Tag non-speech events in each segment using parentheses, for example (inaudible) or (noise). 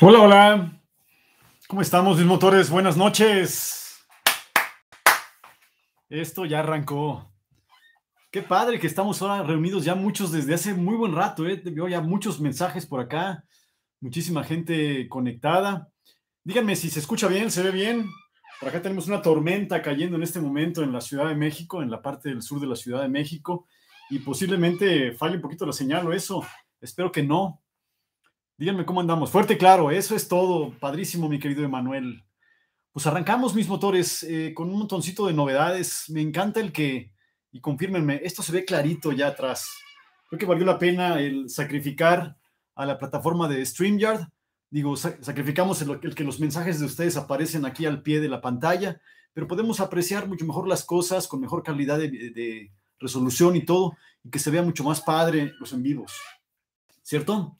Hola, hola. ¿Cómo estamos, mis motores? Buenas noches. Esto ya arrancó. Qué padre que estamos ahora reunidos ya muchos desde hace muy buen rato. ¿eh? Veo ya muchos mensajes por acá, muchísima gente conectada. Díganme si se escucha bien, se ve bien. Por acá tenemos una tormenta cayendo en este momento en la Ciudad de México, en la parte del sur de la Ciudad de México, y posiblemente falle un poquito la señal o eso. Espero que no, Díganme cómo andamos. Fuerte claro, eso es todo. Padrísimo, mi querido Emanuel. Pues arrancamos mis motores eh, con un montoncito de novedades. Me encanta el que, y confírmenme, esto se ve clarito ya atrás. Creo que valió la pena el sacrificar a la plataforma de StreamYard. Digo, sacrificamos el, que los mensajes de ustedes aparecen aquí al pie de la pantalla, pero podemos apreciar mucho mejor las cosas con mejor calidad de, resolución y todo, y que se vea mucho más padre los en vivos. ¿Cierto?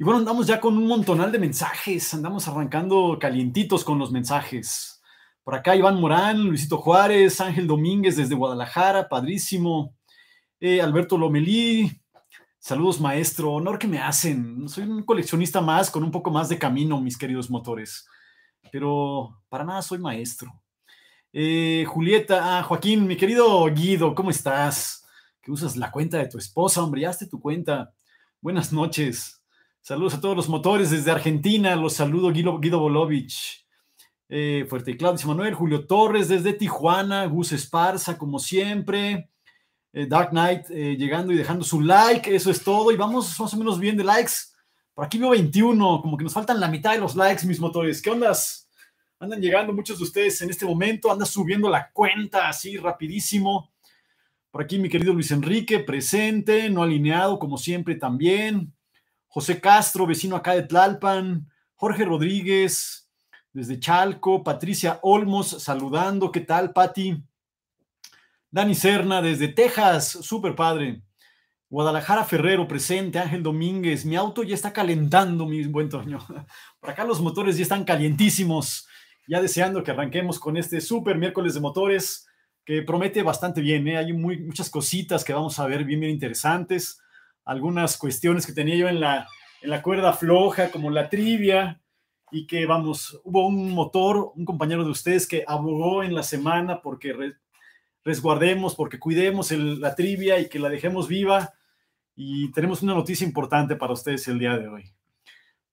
Y bueno, andamos ya con un montonal de mensajes, andamos arrancando calientitos con los mensajes. Por acá Iván Morán, Luisito Juárez, Ángel Domínguez desde Guadalajara, padrísimo. Eh, Alberto Lomelí, saludos maestro, honor que me hacen. Soy un coleccionista más con un poco más de camino, mis queridos motores. Pero para nada soy maestro. Eh, Julieta, ah, Joaquín, mi querido Guido, ¿cómo estás? Que usas la cuenta de tu esposa, hombre, hazte tu cuenta. Buenas noches. Saludos a todos los motores desde Argentina. Los saludo Guido, Guido Bolovich. Eh, fuerte y Claudio Manuel, Julio Torres desde Tijuana, Gus Esparza, como siempre. Eh, Dark Knight eh, llegando y dejando su like, eso es todo. Y vamos más o menos bien de likes. Por aquí veo 21, como que nos faltan la mitad de los likes, mis motores. ¿Qué ondas? Andan llegando muchos de ustedes en este momento, anda subiendo la cuenta así rapidísimo. Por aquí mi querido Luis Enrique, presente, no alineado, como siempre también. José Castro, vecino acá de Tlalpan, Jorge Rodríguez, desde Chalco, Patricia Olmos saludando, ¿qué tal, Patti? Dani Serna, desde Texas, Súper padre. Guadalajara Ferrero presente, Ángel Domínguez, mi auto ya está calentando, mi buen Toño. (laughs) Por acá los motores ya están calientísimos, ya deseando que arranquemos con este super miércoles de motores, que promete bastante bien, ¿eh? hay muchas cositas que vamos a ver bien, bien interesantes algunas cuestiones que tenía yo en la, cuerda floja, como la trivia, y que vamos, hubo un motor, un compañero de ustedes que abogó en la semana porque resguardemos, porque cuidemos la trivia y que la dejemos viva. Y tenemos una noticia importante para ustedes el día de hoy.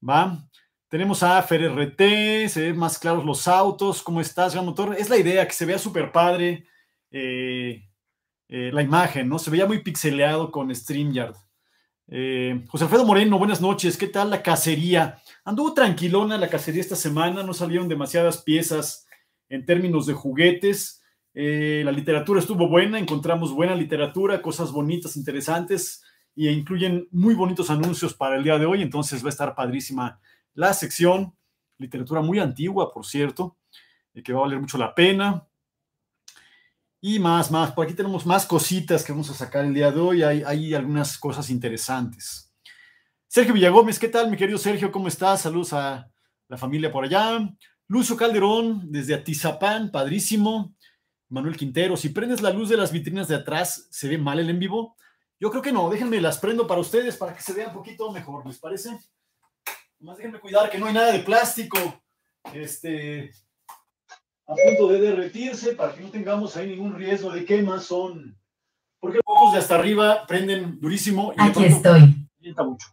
¿Va? Tenemos a FerRT, se ven más claros los autos, ¿cómo estás, gran motor? Es la idea, que se vea súper padre eh, eh, la imagen, ¿no? Se veía muy pixeleado con StreamYard. Eh, José Alfredo Moreno, buenas noches. ¿Qué tal la cacería? Anduvo tranquilona la cacería esta semana, no salieron demasiadas piezas en términos de juguetes. Eh, la literatura estuvo buena, encontramos buena literatura, cosas bonitas, interesantes y incluyen muy bonitos anuncios para el día de hoy. Entonces va a estar padrísima la sección. Literatura muy antigua, por cierto, y eh, que va a valer mucho la pena. Y más, más. Por aquí tenemos más cositas que vamos a sacar el día de hoy. Hay, algunas cosas interesantes. Sergio Villagómez, ¿qué tal, mi querido Sergio? ¿Cómo estás? Saludos a la familia por allá. Lucio Calderón, desde Atizapán, padrísimo. Manuel Quintero, si prendes la luz de las vitrinas de atrás, ¿se ve mal el en vivo? Yo creo que no, déjenme las prendo para ustedes para que se vea un poquito mejor, ¿les parece? Más déjenme cuidar que no hay nada de plástico. Este, a punto de derretirse para que no tengamos ahí ningún riesgo de quema son. Porque los focos de hasta arriba prenden durísimo y Aquí estoy. mucho.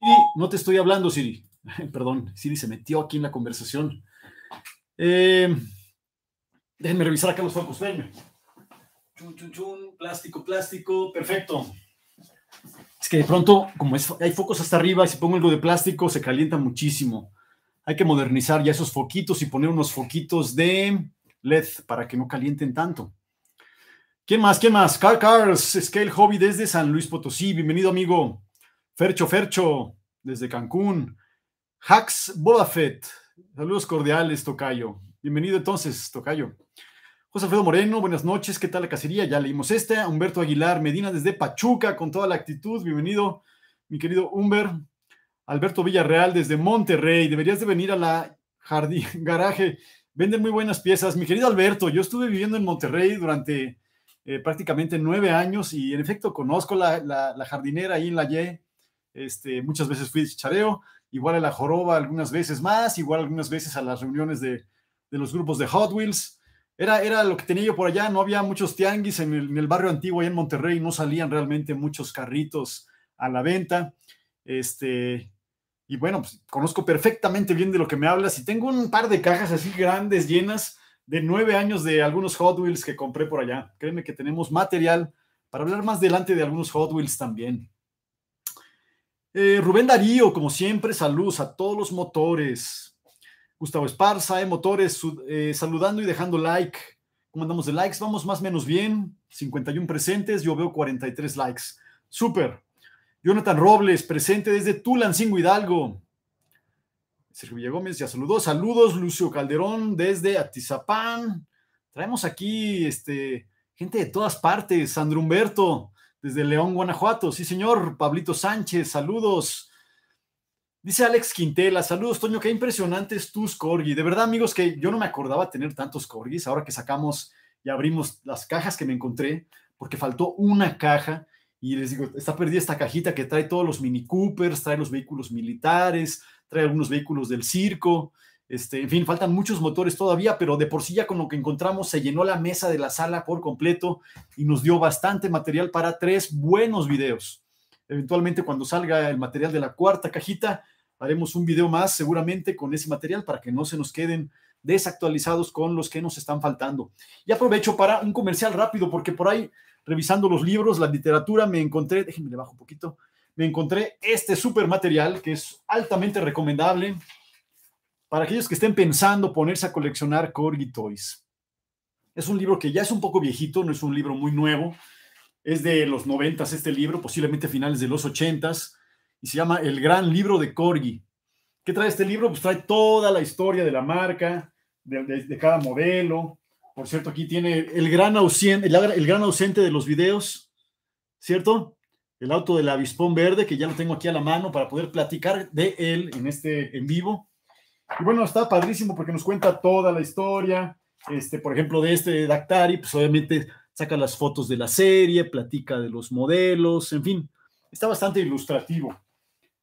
Y no te estoy hablando, Siri. (laughs) Perdón, Siri se metió aquí en la conversación. Eh, déjenme revisar acá los focos, venme Chun, chun, chun, plástico, plástico, perfecto. Es que de pronto, como es, hay focos hasta arriba, si pongo algo de plástico, se calienta muchísimo. Hay que modernizar ya esos foquitos y poner unos foquitos de LED para que no calienten tanto. ¿Quién más? ¿Quién más? Car Cars, Scale Hobby desde San Luis Potosí. Bienvenido, amigo. Fercho Fercho, desde Cancún. Hax Bodafet. Saludos cordiales, Tocayo. Bienvenido entonces, Tocayo. José Alfredo Moreno, buenas noches. ¿Qué tal la cacería? Ya leímos este. Humberto Aguilar Medina desde Pachuca con toda la actitud. Bienvenido, mi querido Humber. Alberto Villarreal desde Monterrey, deberías de venir a la jardín, (laughs) garaje, venden muy buenas piezas. Mi querido Alberto, yo estuve viviendo en Monterrey durante eh, prácticamente nueve años y en efecto conozco la, jardinera ahí en la Y, este, muchas veces fui de chichareo, igual a la joroba algunas veces más, igual algunas veces a las reuniones de, los grupos de Hot Wheels. Era, era, lo que tenía yo por allá, no había muchos tianguis en el, barrio antiguo ahí en Monterrey, no salían realmente muchos carritos a la venta. Este, y bueno, pues, conozco perfectamente bien de lo que me hablas y tengo un par de cajas así grandes, llenas de nueve años de algunos Hot Wheels que compré por allá. Créeme que tenemos material para hablar más adelante de algunos Hot Wheels también. Eh, Rubén Darío, como siempre, saludos a todos los motores. Gustavo Esparza, eh, motores, eh, saludando y dejando like. ¿Cómo andamos de likes? Vamos más o menos bien. 51 presentes, yo veo 43 likes. Súper. Jonathan Robles, presente desde Tulancingo Hidalgo. Sergio Villagómez ya saludó. Saludos, Lucio Calderón desde Atizapán. Traemos aquí este, gente de todas partes. Sandro Humberto desde León, Guanajuato. Sí, señor. Pablito Sánchez, saludos. Dice Alex Quintela, saludos Toño, qué impresionantes tus corgi. De verdad, amigos, que yo no me acordaba tener tantos corgis. Ahora que sacamos y abrimos las cajas que me encontré, porque faltó una caja y les digo, está perdida esta cajita que trae todos los Mini Coopers, trae los vehículos militares, trae algunos vehículos del circo, este, en fin, faltan muchos motores todavía, pero de por sí ya con lo que encontramos se llenó la mesa de la sala por completo y nos dio bastante material para tres buenos videos. Eventualmente cuando salga el material de la cuarta cajita, haremos un video más seguramente con ese material para que no se nos queden desactualizados con los que nos están faltando. Y aprovecho para un comercial rápido porque por ahí revisando los libros, la literatura, me encontré, déjenme le bajo un poquito, me encontré este súper material que es altamente recomendable para aquellos que estén pensando ponerse a coleccionar Corgi Toys. Es un libro que ya es un poco viejito, no es un libro muy nuevo, es de los noventas este libro, posiblemente finales de los ochentas, y se llama El Gran Libro de Corgi. ¿Qué trae este libro? Pues trae toda la historia de la marca, de cada modelo, por cierto, aquí tiene el gran, ausente, de los videos, ¿cierto? El auto del avispón verde, que ya lo tengo aquí a la mano para poder platicar de él en este en vivo. Y bueno, está padrísimo porque nos cuenta toda la historia, este, por ejemplo, de este Dactari, pues obviamente saca las fotos de la serie, platica de los modelos, en fin, está bastante ilustrativo.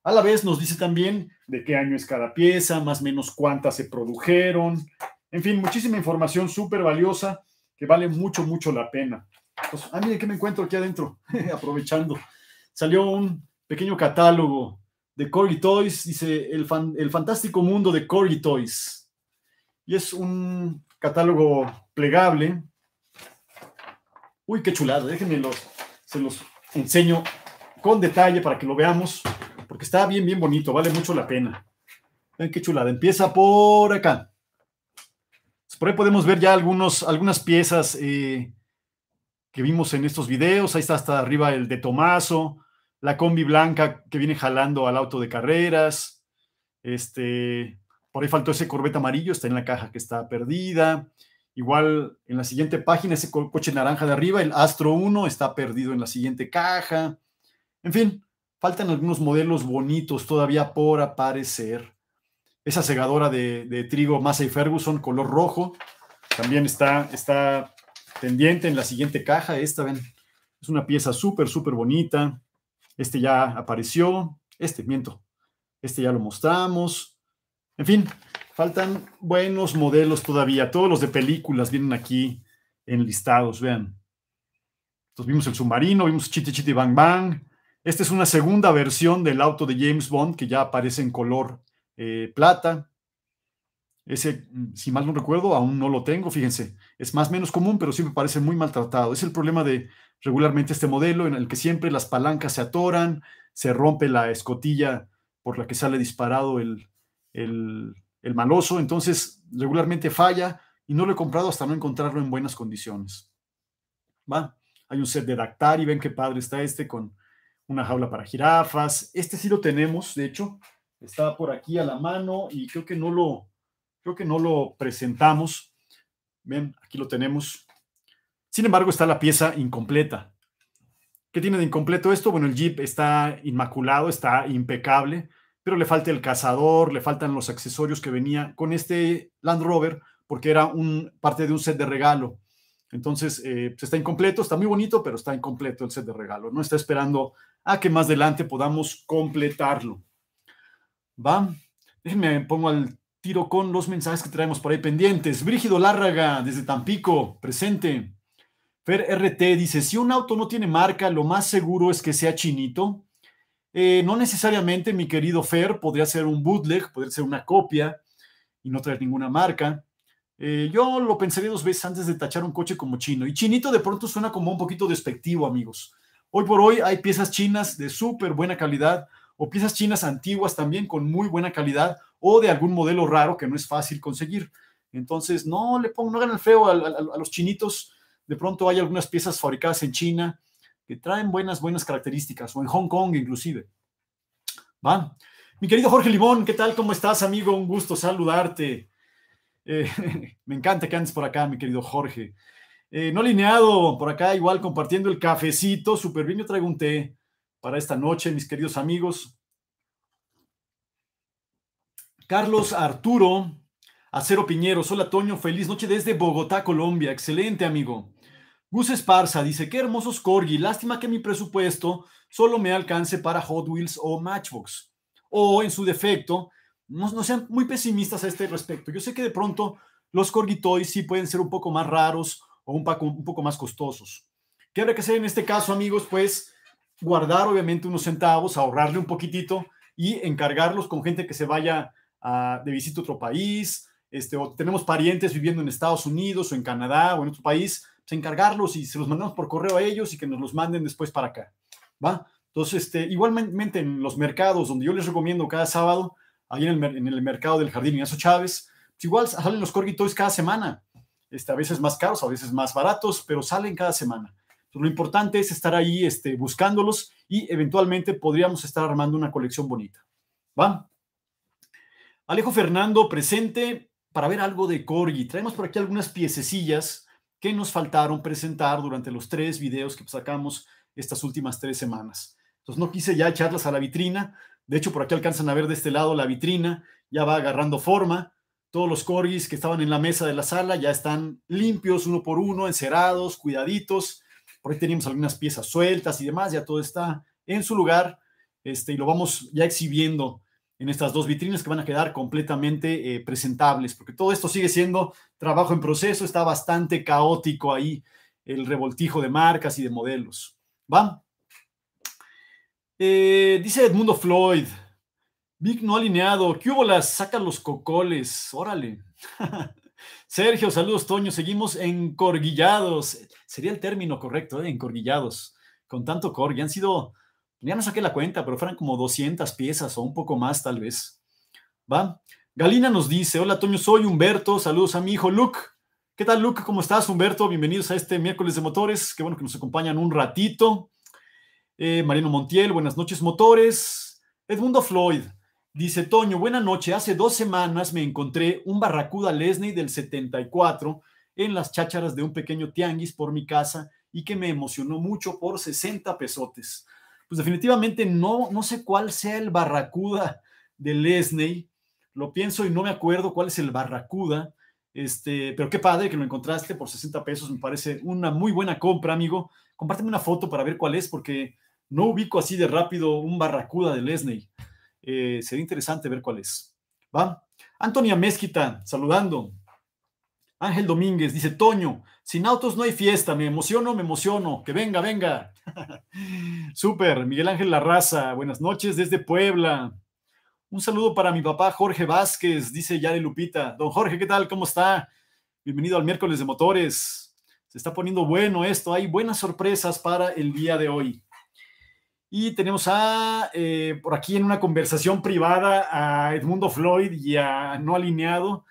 A la vez nos dice también de qué año es cada pieza, más o menos cuántas se produjeron, en fin, muchísima información súper valiosa que vale mucho, mucho la pena. Pues, ah, miren qué me encuentro aquí adentro, (laughs) aprovechando. Salió un pequeño catálogo de Corgi Toys, dice el, fantástico mundo de Corgi Toys. Y es un catálogo plegable. Uy, qué chulada, déjenme los, se los enseño con detalle para que lo veamos, porque está bien, bien bonito, vale mucho la pena. Ven qué chulada, empieza por acá. Por ahí podemos ver ya algunos, algunas piezas eh, que vimos en estos videos. Ahí está hasta arriba el de Tomaso, la combi blanca que viene jalando al auto de carreras. Este, por ahí faltó ese corbete amarillo, está en la caja que está perdida. Igual en la siguiente página, ese coche naranja de arriba, el Astro 1, está perdido en la siguiente caja. En fin, faltan algunos modelos bonitos todavía por aparecer esa segadora de, trigo Massey Ferguson, color rojo. También está, está pendiente en la siguiente caja. Esta, ven, es una pieza súper, súper bonita. Este ya apareció. Este, miento. Este ya lo mostramos. En fin, faltan buenos modelos todavía. Todos los de películas vienen aquí enlistados, vean. Entonces vimos el submarino, vimos Chitty Chitty Bang Bang. Esta es una segunda versión del auto de James Bond que ya aparece en color eh, plata. Ese, si mal no recuerdo, aún no lo tengo, fíjense. Es más menos común, pero sí me parece muy maltratado. Es el problema de regularmente este modelo en el que siempre las palancas se atoran, se rompe la escotilla por la que sale disparado el, el maloso, entonces regularmente falla y no lo he comprado hasta no encontrarlo en buenas condiciones. ¿Va? Hay un set de Dactar y ven qué padre está este con una jaula para jirafas. Este sí lo tenemos, de hecho, está por aquí a la mano y creo que no lo, creo que no lo presentamos. Ven, aquí lo tenemos. Sin embargo, está la pieza incompleta. ¿Qué tiene de incompleto esto? Bueno, el Jeep está inmaculado, está impecable, pero le falta el cazador, le faltan los accesorios que venía con este Land Rover, porque era un, parte de un set de regalo. Entonces, eh, pues está incompleto, está muy bonito, pero está incompleto el set de regalo. No está esperando a que más adelante podamos completarlo. Va, déjenme pongo al tiro con los mensajes que traemos por ahí pendientes. Brígido Lárraga, desde Tampico, presente. Fer RT dice: si un auto no tiene marca, lo más seguro es que sea chinito. Eh, no necesariamente, mi querido Fer, podría ser un bootleg, podría ser una copia y no traer ninguna marca. Eh, yo lo pensaría dos veces antes de tachar un coche como chino. Y chinito de pronto suena como un poquito despectivo, amigos. Hoy por hoy hay piezas chinas de súper buena calidad o piezas chinas antiguas también con muy buena calidad o de algún modelo raro que no es fácil conseguir. Entonces, no le pongo no hagan el feo a, los chinitos. De pronto hay algunas piezas fabricadas en China que traen buenas, buenas características, o en Hong Kong inclusive. van Mi querido Jorge Limón, ¿qué tal? ¿Cómo estás, amigo? Un gusto saludarte. Eh, (laughs) me encanta que andes por acá, mi querido Jorge. Eh, no alineado, por acá igual compartiendo el cafecito, súper bien, yo traigo un té para esta noche, mis queridos amigos. Carlos Arturo Acero Piñero, hola Toño, feliz noche desde Bogotá, Colombia. Excelente, amigo. Gus Esparza dice, qué hermosos corgi, lástima que mi presupuesto solo me alcance para Hot Wheels o Matchbox. O en su defecto, no, sean muy pesimistas a este respecto. Yo sé que de pronto los corgi toys sí pueden ser un poco más raros o un poco, un poco más costosos. ¿Qué habrá que hacer en este caso, amigos? Pues guardar obviamente unos centavos, ahorrarle un poquitito y encargarlos con gente que se vaya ah, de visita a otro país, este, o tenemos parientes viviendo en Estados Unidos o en Canadá o en otro país, pues, encargarlos y se los mandamos por correo a ellos y que nos los manden después para acá. ¿va? Entonces, este, igualmente en los mercados donde yo les recomiendo cada sábado, ahí en el, mercado del Jardín Ignacio Chávez, pues, igual salen los corgi cada semana. Este, a veces más caros, a veces más baratos, pero salen cada semana. Lo importante es estar ahí este, buscándolos y eventualmente podríamos estar armando una colección bonita. ¿Va? Alejo Fernando presente para ver algo de Corgi. Traemos por aquí algunas piececillas que nos faltaron presentar durante los tres videos que sacamos estas últimas tres semanas. Entonces no quise ya echarlas a la vitrina. De hecho, por aquí alcanzan a ver de este lado la vitrina. Ya va agarrando forma. Todos los corgis que estaban en la mesa de la sala ya están limpios uno por uno, encerados, cuidaditos por ahí teníamos algunas piezas sueltas y demás, ya todo está en su lugar este, y lo vamos ya exhibiendo en estas dos vitrinas que van a quedar completamente eh, presentables, porque todo esto sigue siendo trabajo en proceso, está bastante caótico ahí el revoltijo de marcas y de modelos. ¿Va? Eh, dice Edmundo Floyd, Vic no alineado, ¿qué hubo las? Saca los cocoles, órale. (laughs) Sergio, saludos Toño, seguimos encorguillados sería el término correcto, ¿eh? encorguillados, con tanto Ya Han sido, ya no saqué la cuenta, pero fueran como 200 piezas o un poco más tal vez. ¿Va? Galina nos dice, hola Toño, soy Humberto, saludos a mi hijo Luke. ¿Qué tal Luke? ¿Cómo estás Humberto? Bienvenidos a este miércoles de motores, qué bueno que nos acompañan un ratito. Eh, Marino Montiel, buenas noches motores. Edmundo Floyd, Dice Toño, buena noche. Hace dos semanas me encontré un Barracuda Lesney del 74 en las chácharas de un pequeño tianguis por mi casa y que me emocionó mucho por 60 pesotes. Pues definitivamente no, no sé cuál sea el barracuda de Lesney. Lo pienso y no me acuerdo cuál es el barracuda. Este, pero qué padre que lo encontraste por 60 pesos. Me parece una muy buena compra, amigo. Compárteme una foto para ver cuál es, porque no ubico así de rápido un barracuda de Lesney. Eh, sería interesante ver cuál es. ¿Va? Antonia Mezquita, saludando. Ángel Domínguez dice, Toño, sin autos no hay fiesta, me emociono, me emociono, que venga, venga. (laughs) Súper, Miguel Ángel Larraza, buenas noches desde Puebla. Un saludo para mi papá Jorge Vázquez, dice Yare Lupita. Don Jorge, ¿qué tal? ¿Cómo está? Bienvenido al miércoles de motores. Se está poniendo bueno esto, hay buenas sorpresas para el día de hoy. Y tenemos a, eh, por aquí en una conversación privada a Edmundo Floyd y a No Alineado.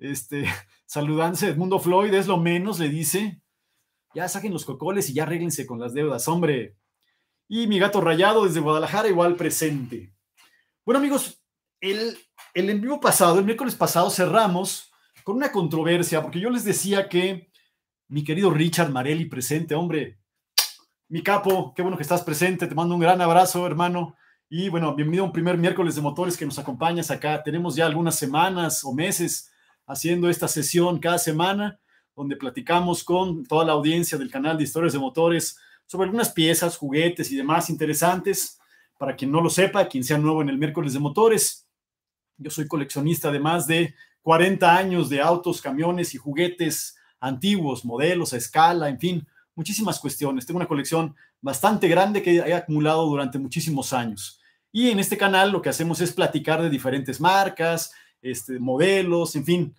Este, saludándose. Edmundo Floyd es lo menos, le dice. Ya saquen los cocoles y ya arréglense con las deudas, hombre. Y mi gato rayado desde Guadalajara, igual presente. Bueno, amigos, el, el en vivo pasado, el miércoles pasado, cerramos con una controversia, porque yo les decía que mi querido Richard Marelli presente, hombre, mi capo, qué bueno que estás presente, te mando un gran abrazo, hermano. Y bueno, bienvenido a un primer miércoles de motores que nos acompañas acá. Tenemos ya algunas semanas o meses haciendo esta sesión cada semana donde platicamos con toda la audiencia del canal de Historias de Motores sobre algunas piezas, juguetes y demás interesantes. Para quien no lo sepa, quien sea nuevo en el miércoles de motores, yo soy coleccionista de más de 40 años de autos, camiones y juguetes antiguos, modelos a escala, en fin, muchísimas cuestiones. Tengo una colección bastante grande que he acumulado durante muchísimos años. Y en este canal lo que hacemos es platicar de diferentes marcas, este, modelos, en fin,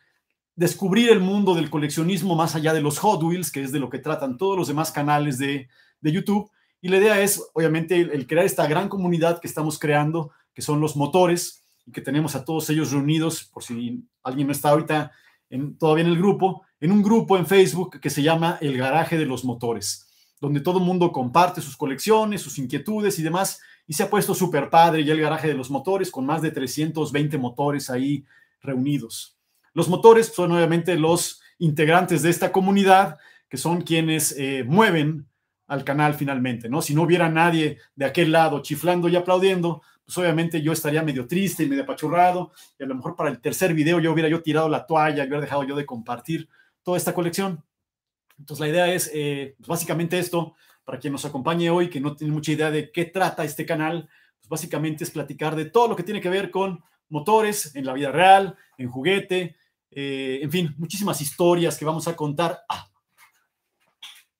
descubrir el mundo del coleccionismo más allá de los Hot Wheels, que es de lo que tratan todos los demás canales de, YouTube. Y la idea es, obviamente, el, crear esta gran comunidad que estamos creando, que son los motores, y que tenemos a todos ellos reunidos, por si alguien no está ahorita en, todavía en el grupo, en un grupo en Facebook que se llama El Garaje de los Motores, donde todo el mundo comparte sus colecciones, sus inquietudes y demás, y se ha puesto súper padre ya el garaje de los motores con más de 320 motores ahí reunidos. Los motores son obviamente los integrantes de esta comunidad que son quienes eh, mueven al canal finalmente, ¿no? Si no hubiera nadie de aquel lado chiflando y aplaudiendo, pues obviamente yo estaría medio triste y medio apachurrado y a lo mejor para el tercer video yo hubiera yo tirado la toalla, hubiera dejado yo de compartir toda esta colección. Entonces la idea es eh, pues básicamente esto, para quien nos acompañe hoy, que no tiene mucha idea de qué trata este canal, pues básicamente es platicar de todo lo que tiene que ver con motores en la vida real, en juguete, eh, en fin, muchísimas historias que vamos a contar ah,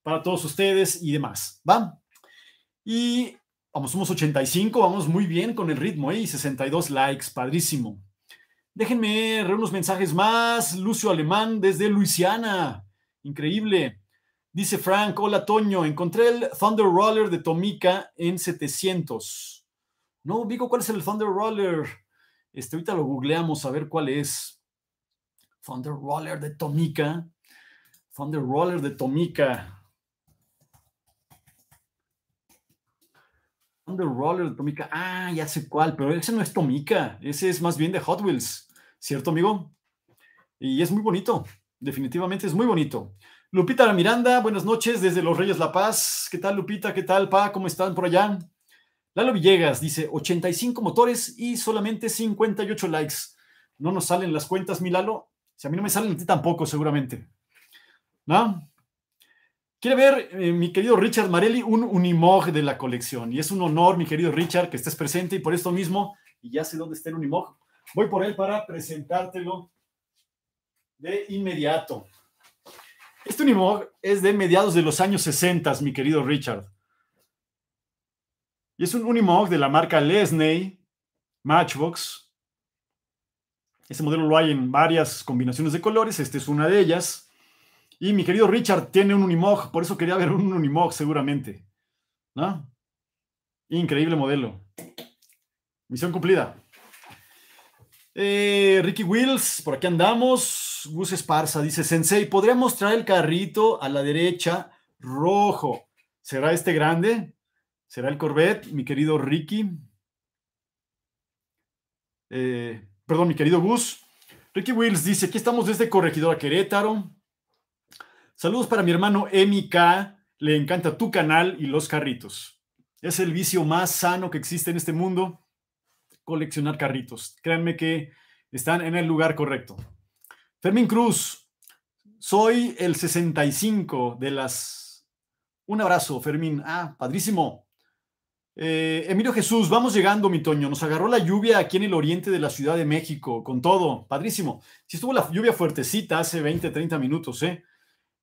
para todos ustedes y demás. ¿Va? Y vamos, somos 85, vamos muy bien con el ritmo, ¿eh? 62 likes, padrísimo. Déjenme ver unos mensajes más. Lucio Alemán desde Luisiana. Increíble. Dice Frank, hola Toño, encontré el Thunder Roller de Tomica en 700. No digo cuál es el Thunder Roller. Este, ahorita lo googleamos a ver cuál es. Thunder Roller de Tomica. Thunder Roller de Tomica. Thunder Roller de Tomica. Ah, ya sé cuál, pero ese no es Tomica. Ese es más bien de Hot Wheels. ¿Cierto, amigo? Y es muy bonito. Definitivamente es muy bonito. Lupita Miranda, buenas noches desde Los Reyes La Paz. ¿Qué tal, Lupita? ¿Qué tal, Pa? ¿Cómo están por allá? Lalo Villegas dice 85 motores y solamente 58 likes. No nos salen las cuentas, mi Lalo. Si a mí no me salen a ti tampoco, seguramente. ¿No? Quiere ver, eh, mi querido Richard Marelli, un Unimog de la colección. Y es un honor, mi querido Richard, que estés presente y por esto mismo, y ya sé dónde está el Unimog, voy por él para presentártelo de inmediato. Este Unimog es de mediados de los años 60, mi querido Richard. Y es un Unimog de la marca Lesney, Matchbox. Este modelo lo hay en varias combinaciones de colores, esta es una de ellas. Y mi querido Richard tiene un Unimog, por eso quería ver un Unimog seguramente. ¿No? Increíble modelo. Misión cumplida. Eh, Ricky Wills, por aquí andamos. Gus Esparza dice, Sensei, ¿podría mostrar el carrito a la derecha rojo? ¿Será este grande? ¿Será el Corvette, mi querido Ricky? Eh, perdón, mi querido Gus. Ricky Wills dice, aquí estamos desde Corregidora Querétaro. Saludos para mi hermano MK. Le encanta tu canal y los carritos. Es el vicio más sano que existe en este mundo coleccionar carritos. Créanme que están en el lugar correcto. Fermín Cruz, soy el 65 de las... Un abrazo, Fermín. Ah, padrísimo. Eh, Emilio Jesús, vamos llegando, mi Toño. Nos agarró la lluvia aquí en el oriente de la Ciudad de México, con todo. Padrísimo. si estuvo la lluvia fuertecita hace 20, 30 minutos, ¿eh?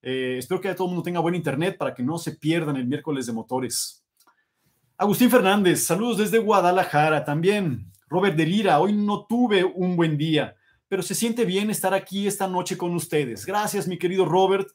¿eh? espero que todo el mundo tenga buen internet para que no se pierdan el miércoles de motores. Agustín Fernández, saludos desde Guadalajara también. Robert De Lira, hoy no tuve un buen día, pero se siente bien estar aquí esta noche con ustedes. Gracias, mi querido Robert.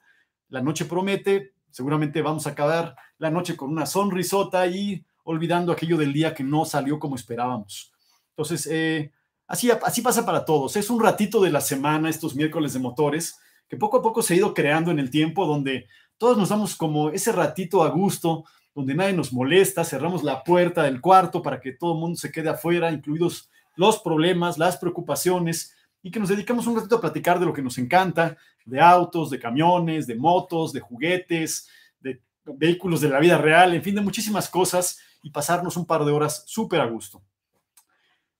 La noche promete, seguramente vamos a acabar la noche con una sonrisota y olvidando aquello del día que no salió como esperábamos. Entonces, eh, así, así pasa para todos. Es un ratito de la semana, estos miércoles de motores, que poco a poco se ha ido creando en el tiempo, donde todos nos damos como ese ratito a gusto donde nadie nos molesta, cerramos la puerta del cuarto para que todo el mundo se quede afuera, incluidos los problemas, las preocupaciones, y que nos dedicamos un ratito a platicar de lo que nos encanta, de autos, de camiones, de motos, de juguetes, de vehículos de la vida real, en fin, de muchísimas cosas, y pasarnos un par de horas súper a gusto.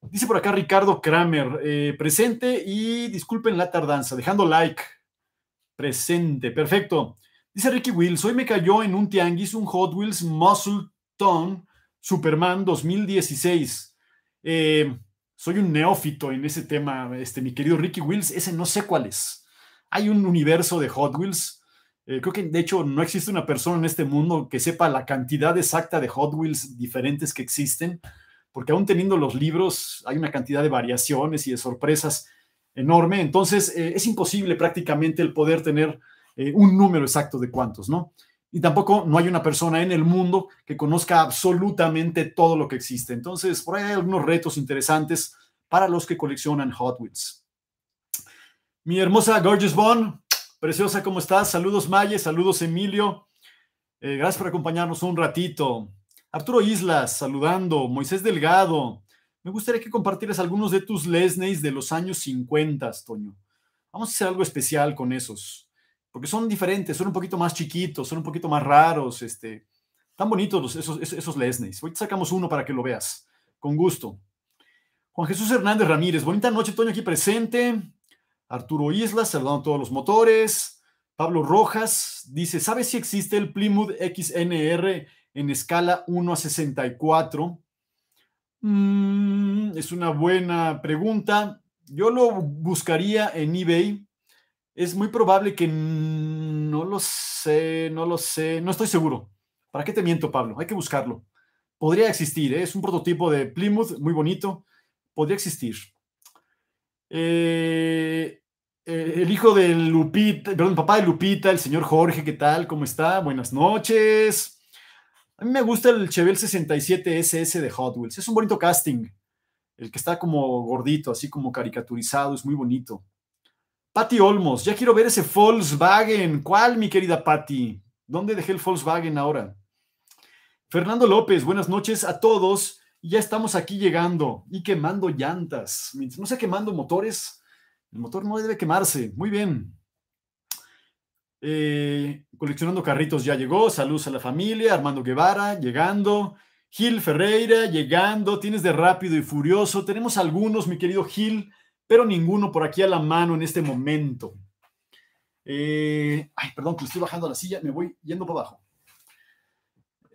Dice por acá Ricardo Kramer, eh, presente y disculpen la tardanza, dejando like. Presente, perfecto. Dice Ricky Wills, hoy me cayó en un tianguis un Hot Wheels Muscle Tone Superman 2016. Eh, soy un neófito en ese tema, este, mi querido Ricky Wills, ese no sé cuál es. Hay un universo de Hot Wheels. Eh, creo que de hecho no existe una persona en este mundo que sepa la cantidad exacta de Hot Wheels diferentes que existen, porque aún teniendo los libros hay una cantidad de variaciones y de sorpresas enorme. Entonces eh, es imposible prácticamente el poder tener eh, un número exacto de cuántos, ¿no? Y tampoco no hay una persona en el mundo que conozca absolutamente todo lo que existe. Entonces, por ahí hay algunos retos interesantes para los que coleccionan Hot Wheels. Mi hermosa Gorgeous Bond, preciosa, ¿cómo estás? Saludos Maye, saludos Emilio. Eh, gracias por acompañarnos un ratito. Arturo Islas, saludando. Moisés Delgado. Me gustaría que compartieras algunos de tus Lesneys de los años 50, Toño. Vamos a hacer algo especial con esos porque son diferentes, son un poquito más chiquitos, son un poquito más raros, este, tan bonitos esos, esos, Hoy sacamos uno para que lo veas, con gusto. Juan Jesús Hernández Ramírez, bonita noche, Toño, aquí presente. Arturo Islas, saludando a todos los motores. Pablo Rojas dice, ¿sabes si existe el Plymouth XNR en escala 1 a 64? Mm, es una buena pregunta. Yo lo buscaría en eBay es muy probable que no lo sé, no lo sé, no estoy seguro. ¿Para qué te miento, Pablo? Hay que buscarlo. Podría existir, ¿eh? es un prototipo de Plymouth muy bonito. Podría existir. Eh, eh, el hijo de Lupita, perdón, papá de Lupita, el señor Jorge, ¿qué tal? ¿Cómo está? Buenas noches. A mí me gusta el Chevelle 67 SS de Hot Wheels. Es un bonito casting. El que está como gordito, así como caricaturizado, es muy bonito. Patti Olmos, ya quiero ver ese Volkswagen. ¿Cuál, mi querida Patti? ¿Dónde dejé el Volkswagen ahora? Fernando López, buenas noches a todos. Ya estamos aquí llegando y quemando llantas. No sé quemando motores. El motor no debe quemarse. Muy bien. Eh, coleccionando carritos ya llegó. Saludos a la familia. Armando Guevara, llegando. Gil Ferreira, llegando. Tienes de rápido y furioso. Tenemos algunos, mi querido Gil pero ninguno por aquí a la mano en este momento. Eh, ay, perdón, que estoy bajando la silla, me voy yendo para abajo.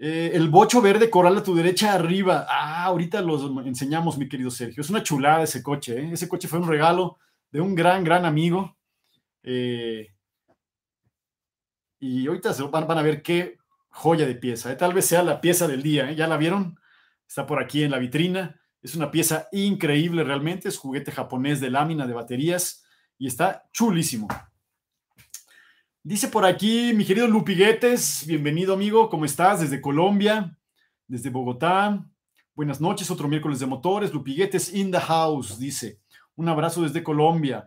Eh, el bocho verde coral a tu derecha arriba. Ah, ahorita los enseñamos, mi querido Sergio. Es una chulada ese coche. ¿eh? Ese coche fue un regalo de un gran, gran amigo. y ahorita van, a ver qué joya de pieza. Tal vez sea la pieza del día. Ya la vieron. Está por aquí en la vitrina. Es una pieza increíble realmente, es juguete japonés de lámina de baterías y está chulísimo. Dice por aquí, mi querido Lupiguetes, bienvenido amigo, ¿cómo estás? Desde Colombia, desde Bogotá. Buenas noches, otro miércoles de motores. Lupiguetes in the house, dice. Un abrazo desde Colombia.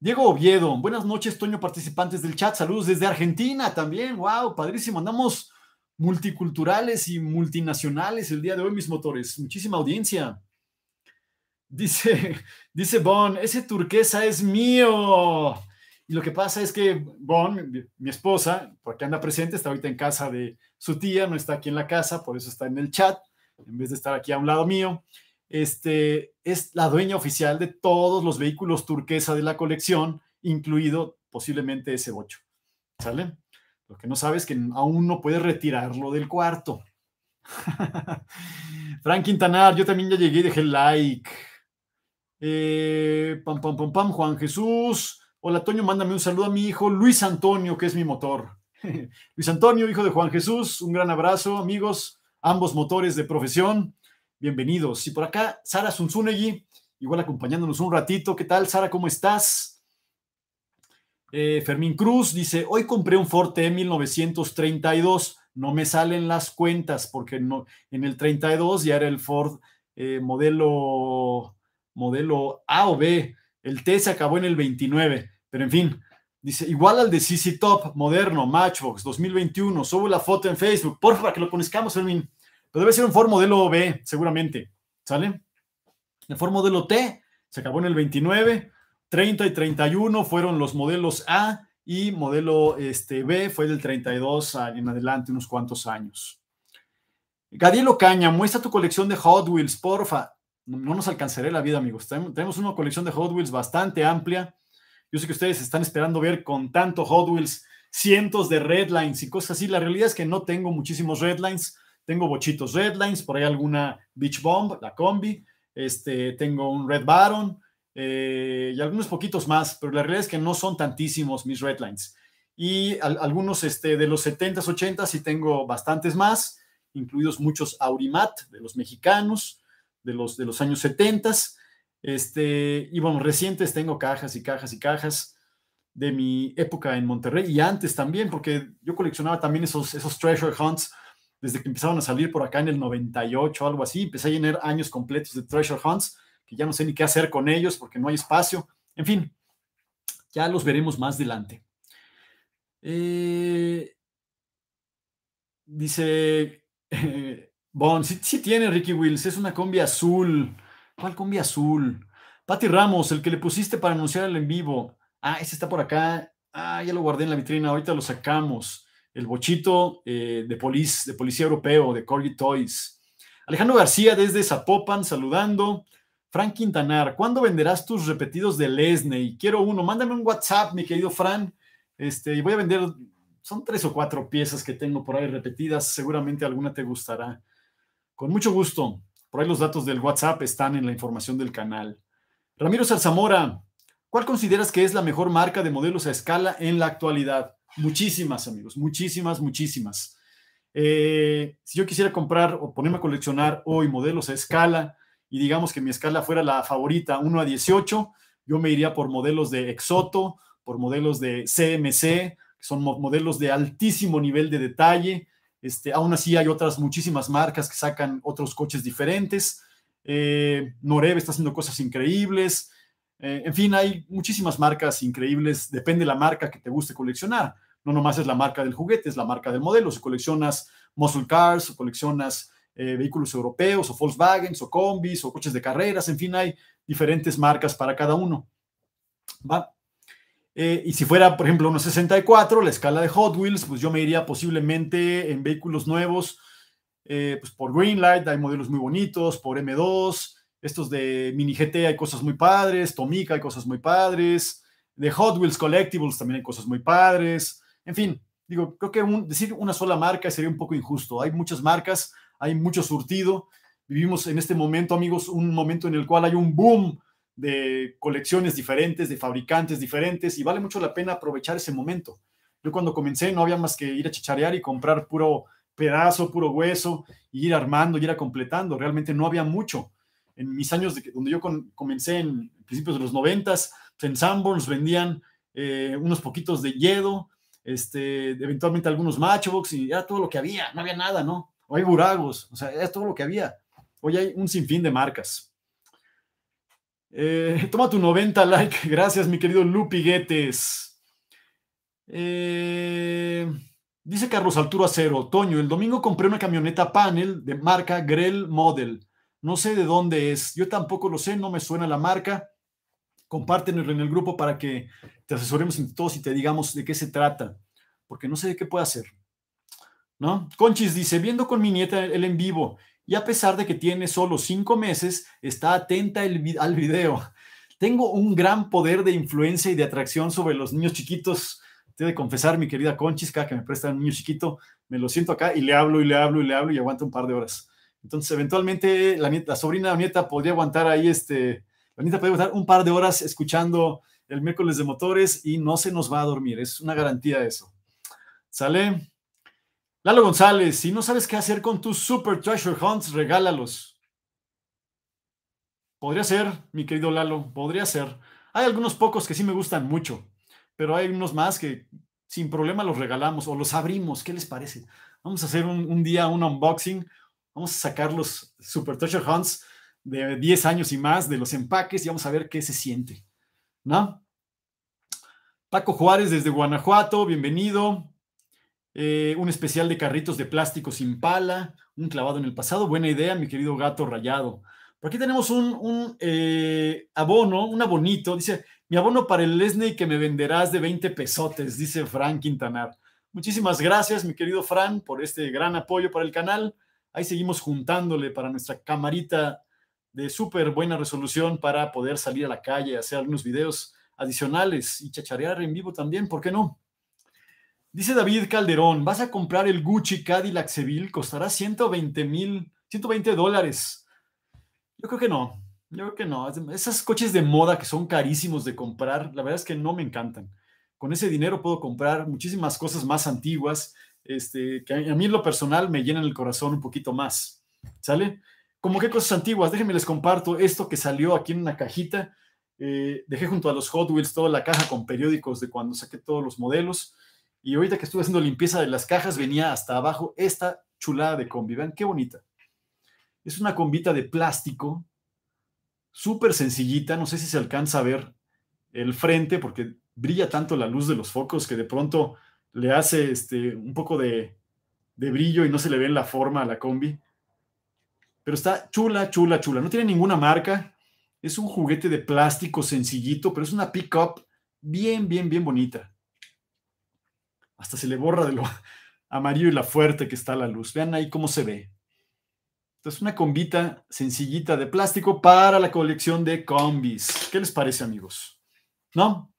Diego Oviedo, buenas noches, Toño, participantes del chat. Saludos desde Argentina también. ¡Wow! Padrísimo, andamos multiculturales y multinacionales el día de hoy, mis motores. Muchísima audiencia. Dice, (laughs) dice Bon, ese turquesa es mío. Y lo que pasa es que Bon, mi esposa, porque anda presente, está ahorita en casa de su tía, no está aquí en la casa, por eso está en el chat, en vez de estar aquí a un lado mío. Este es la dueña oficial de todos los vehículos turquesa de la colección, incluido posiblemente ese bocho, ¿Sale? que no sabes que aún no puedes retirarlo del cuarto. (laughs) Frank Quintanar, yo también ya llegué, dejé like. Eh, pam, pam, pam, pam, Juan Jesús. Hola, Toño, mándame un saludo a mi hijo Luis Antonio, que es mi motor. (laughs) Luis Antonio, hijo de Juan Jesús, un gran abrazo, amigos, ambos motores de profesión. Bienvenidos. Y por acá, Sara Zunzunegui, igual acompañándonos un ratito. ¿Qué tal, Sara? ¿Cómo estás? Eh, Fermín Cruz dice, hoy compré un Ford T 1932, no me salen las cuentas porque no, en el 32 ya era el Ford eh, modelo, modelo A o B, el T se acabó en el 29, pero en fin, dice, igual al de CC Top, moderno, Matchbox, 2021, subo la foto en Facebook, por favor, que lo conozcamos, Fermín, pero debe ser un Ford modelo B, seguramente, ¿sale? El Ford modelo T se acabó en el 29. 30 y 31 fueron los modelos A y modelo este, B fue del 32 en adelante, unos cuantos años. Gadiel Ocaña, muestra tu colección de Hot Wheels, porfa. No nos alcanzaré la vida, amigos. Tenemos una colección de Hot Wheels bastante amplia. Yo sé que ustedes están esperando ver con tanto Hot Wheels cientos de redlines y cosas así. La realidad es que no tengo muchísimos redlines. Tengo bochitos redlines, por ahí alguna Beach Bomb, la combi. Este, tengo un Red Baron, eh, y algunos poquitos más, pero la realidad es que no son tantísimos mis redlines. Y algunos este, de los 70s, 80s sí tengo bastantes más, incluidos muchos Aurimat, de los mexicanos, de los, de los años 70s. Este, y bueno, recientes tengo cajas y cajas y cajas de mi época en Monterrey y antes también, porque yo coleccionaba también esos, esos treasure hunts desde que empezaron a salir por acá en el 98 o algo así. Empecé a llenar años completos de treasure hunts que ya no sé ni qué hacer con ellos porque no hay espacio. En fin, ya los veremos más adelante. Eh, dice (laughs) Bon, sí, tiene Ricky Wills, es una combi azul. ¿Cuál combi azul? Patty Ramos, el que le pusiste para anunciar el en vivo. Ah, ese está por acá. Ah, ya lo guardé en la vitrina, ahorita lo sacamos. El bochito eh, de, de Policía Europeo, de Corgi Toys. Alejandro García desde Zapopan, saludando. Fran Quintanar, ¿cuándo venderás tus repetidos de Lesney? Quiero uno. Mándame un WhatsApp, mi querido Fran. Este, y voy a vender, son tres o cuatro piezas que tengo por ahí repetidas. Seguramente alguna te gustará. Con mucho gusto. Por ahí los datos del WhatsApp están en la información del canal. Ramiro Salzamora, ¿cuál consideras que es la mejor marca de modelos a escala en la actualidad? Muchísimas, amigos, muchísimas, muchísimas. Eh, si yo quisiera comprar o ponerme a coleccionar hoy modelos a escala, y digamos que mi escala fuera la favorita 1 a 18, yo me iría por modelos de Exoto, por modelos de CMC, que son modelos de altísimo nivel de detalle. Este, aún así hay otras muchísimas marcas que sacan otros coches diferentes. Eh, está haciendo cosas increíbles. Eh, en fin, hay muchísimas marcas increíbles. Depende de la marca que te guste coleccionar. No nomás es la marca del juguete, es la marca del modelo. Si coleccionas muscle cars, o coleccionas eh, vehículos europeos o Volkswagen o combis o coches de carreras, en fin, hay diferentes marcas para cada uno. ¿va? Eh, y si fuera, por ejemplo, unos 64, la escala de Hot Wheels, pues yo me iría posiblemente en vehículos nuevos, eh, pues por Greenlight, hay modelos muy bonitos, por M2, estos de Mini GT hay cosas muy padres, Tomica hay cosas muy padres, de Hot Wheels Collectibles también hay cosas muy padres, en fin, digo, creo que decir una sola marca sería un poco injusto, hay muchas marcas, hay mucho surtido. Vivimos en este momento, amigos, un momento en el cual hay un boom de colecciones diferentes, de fabricantes diferentes, y vale mucho la pena aprovechar ese momento. Yo cuando comencé no había más que ir a chicharear y comprar puro pedazo, puro hueso, y ir armando ir ir completando. Realmente no había mucho. En mis años, de, donde yo comencé en principios de los noventas, en Sanborns vendían eh, unos poquitos de Yedo, este, eventualmente algunos Matchbox, y ya todo lo que había, no había nada, ¿no? hay Buragos, o sea, es todo lo que había. Hoy hay un sinfín de marcas. Eh, (laughs) toma tu 90 like, gracias mi querido Lupiguetes. Eh, dice Carlos Alturo cero. Toño, el domingo compré una camioneta panel de marca Grell Model. No sé de dónde es, yo tampoco lo sé, no me suena la marca. Compártenlo en el grupo para que te asesoremos entre todos y te digamos de qué se trata, porque no sé de qué puede hacer. ¿no? Conchis dice, viendo con mi nieta el en vivo, y a pesar de que tiene solo cinco meses, está atenta al video. Tengo un gran poder de influencia y de atracción sobre los niños chiquitos. Te que confesar, mi querida Conchis, cada que me presta un niño chiquito, me lo siento acá y le hablo y le hablo y le hablo y aguanta un par de horas. Entonces, eventualmente, la, nieta, la sobrina nieta podría aguantar ahí, este, la nieta podría aguantar un par de horas escuchando el miércoles de motores y no se nos va a dormir. Es una garantía eso. ¿Sale? Lalo González, si no sabes qué hacer con tus Super Treasure Hunts, regálalos. Podría ser, mi querido Lalo, podría ser. Hay algunos pocos que sí me gustan mucho, pero hay unos más que sin problema los regalamos o los abrimos. ¿Qué les parece? Vamos a hacer un, día un unboxing. Vamos a sacar los Super Treasure Hunts de 10 años y más de los empaques y vamos a ver qué se siente. ¿No? Paco Juárez desde Guanajuato, bienvenido. Eh, un especial de carritos de plástico sin pala, un clavado en el pasado. Buena idea, mi querido gato rayado. Por aquí tenemos un, eh, abono, un abonito. Dice, mi abono para el Lesney que me venderás de 20 pesotes, dice Fran Quintanar. Muchísimas gracias, mi querido Fran, por este gran apoyo para el canal. Ahí seguimos juntándole para nuestra camarita de súper buena resolución para poder salir a la calle, hacer algunos videos adicionales y chacharear en vivo también, ¿por qué no? Dice David Calderón, vas a comprar el Gucci Cadillac Seville, costará 120 mil, 120 dólares. Yo creo que no, yo creo que no. Esos coches de moda que son carísimos de comprar, la verdad es que no me encantan. Con ese dinero puedo comprar muchísimas cosas más antiguas, este, que a mí en lo personal me llenan el corazón un poquito más. ¿Sale? Como qué cosas antiguas, déjenme les comparto esto que salió aquí en una cajita. Eh, dejé junto a los Hot Wheels toda la caja con periódicos de cuando saqué todos los modelos. Y ahorita que estuve haciendo limpieza de las cajas, venía hasta abajo esta chulada de combi. Vean qué bonita. Es una combita de plástico, súper sencillita. No sé si se alcanza a ver el frente, porque brilla tanto la luz de los focos que de pronto le hace este, un poco de, brillo y no se le ve en la forma a la combi. Pero está chula, chula, chula. No tiene ninguna marca. Es un juguete de plástico sencillito, pero es una pick-up bien, bien, bien bonita hasta se le borra de lo (laughs) amarillo y la fuerte que está la luz. Vean ahí cómo se ve. Entonces, una combita sencillita de plástico para la colección de combis. ¿Qué les parece, amigos? ¿No?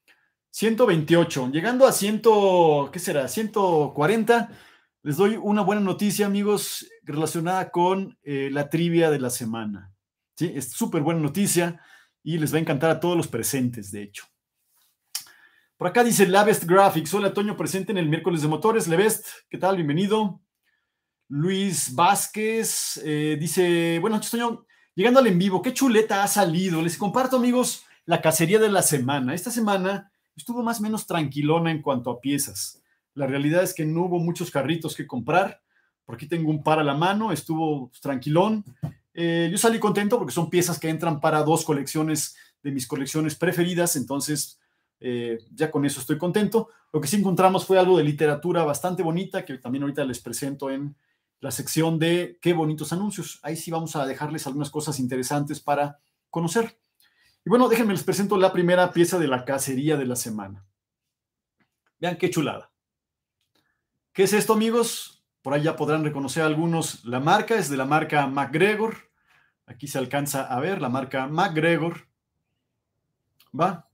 128. Llegando a 100, ¿qué será? 140. Les doy una buena noticia, amigos, relacionada con eh, la trivia de la semana. ¿Sí? Es súper buena noticia y les va a encantar a todos los presentes, de hecho. Por acá dice Labest Graphics. Hola, Toño, presente en el miércoles de motores. Levest, ¿qué tal? Bienvenido. Luis Vázquez eh, dice: Bueno, Llegando al en vivo, qué chuleta ha salido. Les comparto, amigos, la cacería de la semana. Esta semana estuvo más o menos tranquilona en cuanto a piezas. La realidad es que no hubo muchos carritos que comprar. Por aquí tengo un par a la mano, estuvo tranquilón. Eh, yo salí contento porque son piezas que entran para dos colecciones de mis colecciones preferidas, entonces eh, ya con eso estoy contento. Lo que sí encontramos fue algo de literatura bastante bonita que también ahorita les presento en la sección de qué bonitos anuncios. Ahí sí vamos a dejarles algunas cosas interesantes para conocer. Y bueno, déjenme les presento la primera pieza de la cacería de la semana. Vean qué chulada. ¿Qué es esto, amigos? Por ahí ya podrán reconocer algunos la marca. Es de la marca McGregor. Aquí se alcanza a ver la marca McGregor. Va,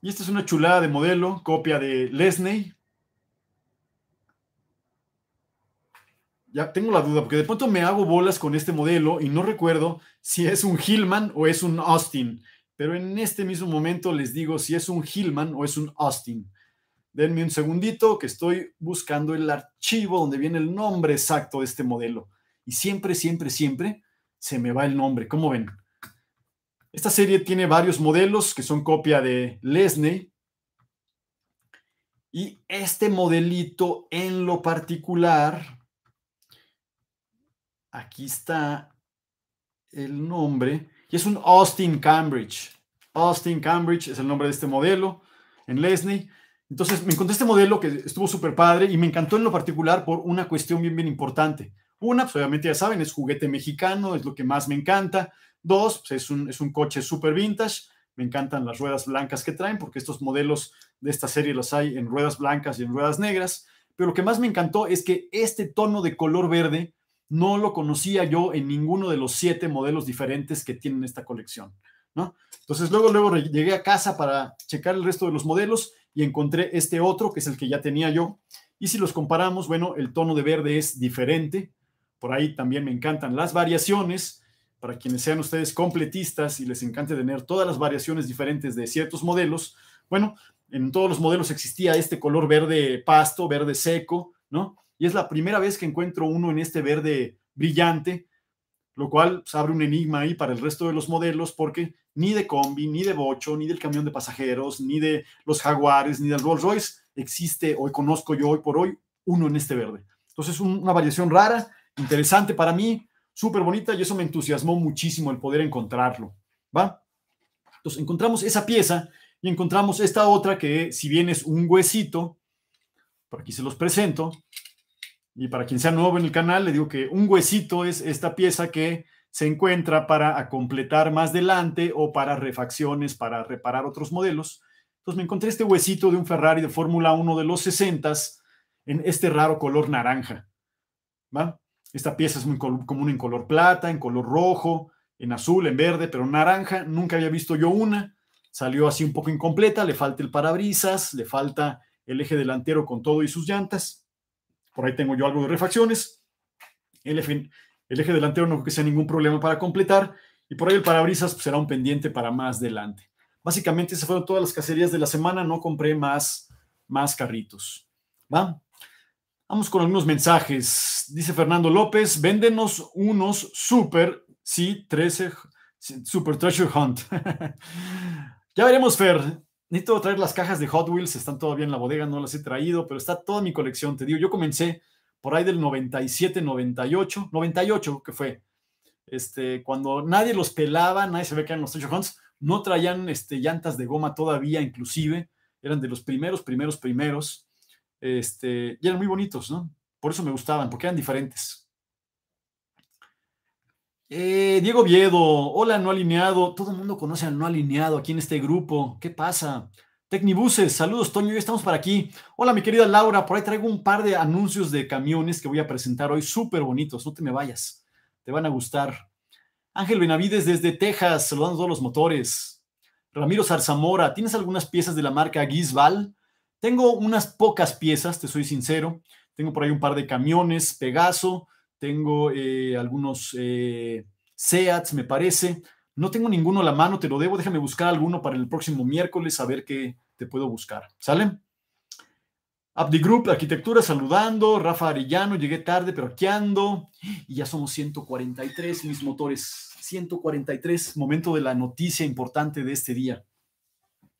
y esta es una chulada de modelo, copia de Lesney. Ya tengo la duda, porque de pronto me hago bolas con este modelo y no recuerdo si es un Hillman o es un Austin. Pero en este mismo momento les digo si es un Hillman o es un Austin. Denme un segundito que estoy buscando el archivo donde viene el nombre exacto de este modelo. Y siempre, siempre, siempre se me va el nombre. ¿Cómo ven? Esta serie tiene varios modelos que son copia de Lesney. Y este modelito en lo particular, aquí está el nombre, y es un Austin Cambridge. Austin Cambridge es el nombre de este modelo en Lesney. Entonces me encontré este modelo que estuvo súper padre y me encantó en lo particular por una cuestión bien, bien importante. Una, pues, obviamente ya saben, es juguete mexicano, es lo que más me encanta. Dos, pues, es, un, coche super vintage. Me encantan las ruedas blancas que traen, porque estos modelos de esta serie los hay en ruedas blancas y en ruedas negras. Pero lo que más me encantó es que este tono de color verde no lo conocía yo en ninguno de los siete modelos diferentes que tienen esta colección. ¿no? Entonces luego, luego llegué a casa para checar el resto de los modelos y encontré este otro, que es el que ya tenía yo. Y si los comparamos, bueno, el tono de verde es diferente. Por ahí también me encantan las variaciones para quienes sean ustedes completistas y les encante tener todas las variaciones diferentes de ciertos modelos, bueno, en todos los modelos existía este color verde pasto, verde seco, ¿no? Y es la primera vez que encuentro uno en este verde brillante, lo cual pues, abre un enigma ahí para el resto de los modelos porque ni de combi, ni de bocho, ni del camión de pasajeros, ni de los jaguares, ni del Rolls Royce existe, hoy conozco yo hoy por hoy, uno en este verde. Entonces, una variación rara, interesante para mí, súper bonita y eso me entusiasmó muchísimo el poder encontrarlo, ¿va? Entonces encontramos esa pieza y encontramos esta otra que si bien es un huesito, por aquí se los presento, y para quien sea nuevo en el canal, le digo que un huesito es esta pieza que se encuentra para completar más adelante o para refacciones, para reparar otros modelos. Entonces me encontré este huesito de un Ferrari de Fórmula 1 de los 60 en este raro color naranja. ¿Va? Esta pieza es muy común en color plata, en color rojo, en azul, en verde, pero naranja. Nunca había visto yo una. Salió así un poco incompleta, le falta el parabrisas, le falta el eje delantero con todo y sus llantas. Por ahí tengo yo algo de refacciones. El eje, delantero no creo que sea ningún problema para completar. Y por ahí el parabrisas será un pendiente para más adelante. Básicamente esas fueron todas las cacerías de la semana. No compré más, más carritos. ¿Va? Vamos con algunos mensajes. Dice Fernando López, véndenos unos super, sí, 13, super treasure hunt. (laughs) ya veremos, Fer. Necesito traer las cajas de Hot Wheels, están todavía en la bodega, no las he traído, pero está toda mi colección. Te digo, yo comencé por ahí del 97, 98, 98 que fue, este, cuando nadie los pelaba, nadie se ve que eran los treasure hunts, no traían este, llantas de goma todavía, inclusive, eran de los primeros, primeros, primeros este, y eran muy bonitos, ¿no? Por eso me gustaban, porque eran diferentes. Eh, Diego Viedo, hola, no alineado. Todo el mundo conoce al no alineado aquí en este grupo. ¿Qué pasa? Tecnibuses, saludos, Toño, ya estamos para aquí. Hola, mi querida Laura, por ahí traigo un par de anuncios de camiones que voy a presentar hoy, súper bonitos, no te me vayas, te van a gustar. Ángel Benavides desde Texas, saludando a todos los motores. Ramiro Zarzamora, ¿tienes algunas piezas de la marca Guisval? Tengo unas pocas piezas, te soy sincero. Tengo por ahí un par de camiones, Pegaso, tengo eh, algunos eh, SEATs, me parece. No tengo ninguno a la mano, te lo debo. Déjame buscar alguno para el próximo miércoles a ver qué te puedo buscar. ¿Sale? Abdi Group, arquitectura, saludando. Rafa Arellano, llegué tarde, pero aquí ando. Y ya somos 143, mis motores. 143, momento de la noticia importante de este día.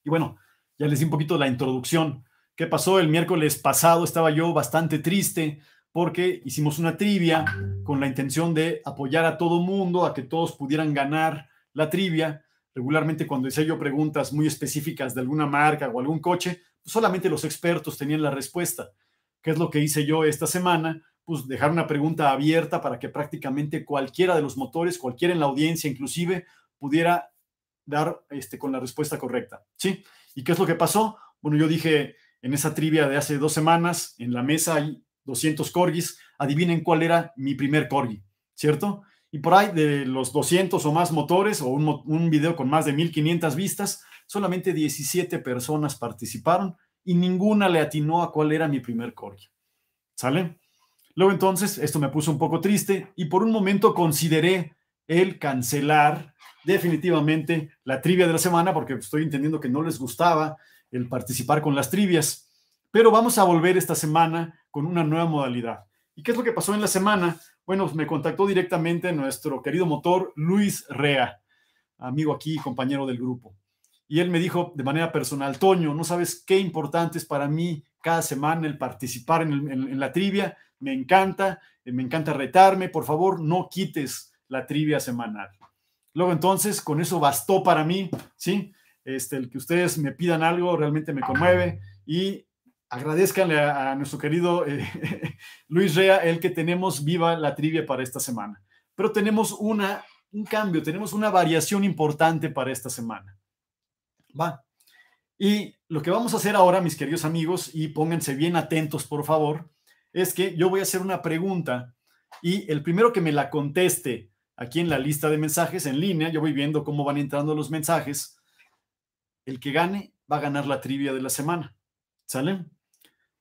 Y bueno, ya les di un poquito la introducción ¿Qué pasó? El miércoles pasado estaba yo bastante triste porque hicimos una trivia con la intención de apoyar a todo mundo, a que todos pudieran ganar la trivia. Regularmente cuando hice yo preguntas muy específicas de alguna marca o algún coche, pues solamente los expertos tenían la respuesta. ¿Qué es lo que hice yo esta semana? Pues dejar una pregunta abierta para que prácticamente cualquiera de los motores, cualquiera en la audiencia inclusive, pudiera dar este, con la respuesta correcta. ¿Sí? ¿Y qué es lo que pasó? Bueno, yo dije, en esa trivia de hace dos semanas, en la mesa hay 200 corgis, adivinen cuál era mi primer corgi, ¿cierto? Y por ahí de los 200 o más motores o un, video con más de 1500 vistas, solamente 17 personas participaron y ninguna le atinó a cuál era mi primer corgi. ¿Sale? Luego entonces, esto me puso un poco triste y por un momento consideré el cancelar definitivamente la trivia de la semana porque estoy entendiendo que no les gustaba el participar con las trivias. Pero vamos a volver esta semana con una nueva modalidad. ¿Y qué es lo que pasó en la semana? Bueno, me contactó directamente nuestro querido motor Luis Rea, amigo aquí, compañero del grupo. Y él me dijo de manera personal, Toño, no sabes qué importante es para mí cada semana el participar en, la trivia. Me encanta, eh, me encanta retarme. Por favor, no quites la trivia semanal. Luego entonces, con eso bastó para mí, ¿sí? Este, el que ustedes me pidan algo realmente me conmueve y agradezcanle a, nuestro querido eh, (laughs) Luis Rea el que tenemos viva la trivia para esta semana. Pero tenemos una, un cambio, tenemos una variación importante para esta semana. Va. Y lo que vamos a hacer ahora, mis queridos amigos, y pónganse bien atentos, por favor, es que yo voy a hacer una pregunta y el primero que me la conteste aquí en la lista de mensajes en línea, yo voy viendo cómo van entrando los mensajes, el que gane va a ganar la trivia de la semana. ¿Sale?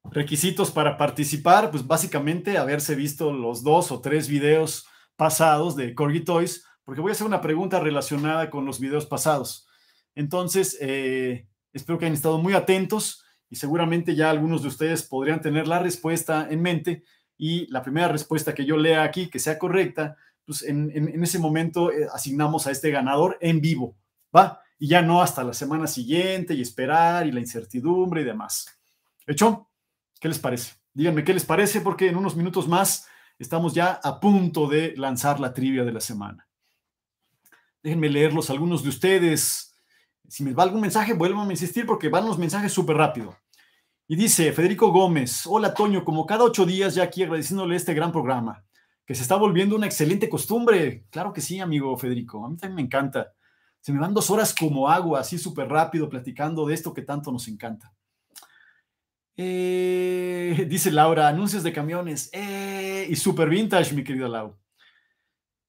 Requisitos para participar, pues básicamente haberse visto los dos o tres videos pasados de Corgi Toys, porque voy a hacer una pregunta relacionada con los videos pasados. Entonces, eh, espero que hayan estado muy atentos y seguramente ya algunos de ustedes podrían tener la respuesta en mente y la primera respuesta que yo lea aquí, que sea correcta, pues en, en ese momento eh, asignamos a este ganador en vivo. ¿Va? y ya no hasta la semana siguiente y esperar y la incertidumbre y demás. ¿Hecho? ¿Qué les parece? Díganme qué les parece porque en unos minutos más estamos ya a punto de lanzar la trivia de la semana. Déjenme leerlos algunos de ustedes. Si me va algún mensaje, vuelvan a insistir porque van los mensajes súper rápido. Y dice Federico Gómez, hola Toño, como cada ocho días ya aquí agradeciéndole este gran programa, que se está volviendo una excelente costumbre. Claro que sí, amigo Federico, a mí también me encanta. Se me van dos horas como agua, así súper rápido, platicando de esto que tanto nos encanta. Eh, (laughs) dice Laura, anuncios de camiones. Eh, y super vintage, mi querida Lau.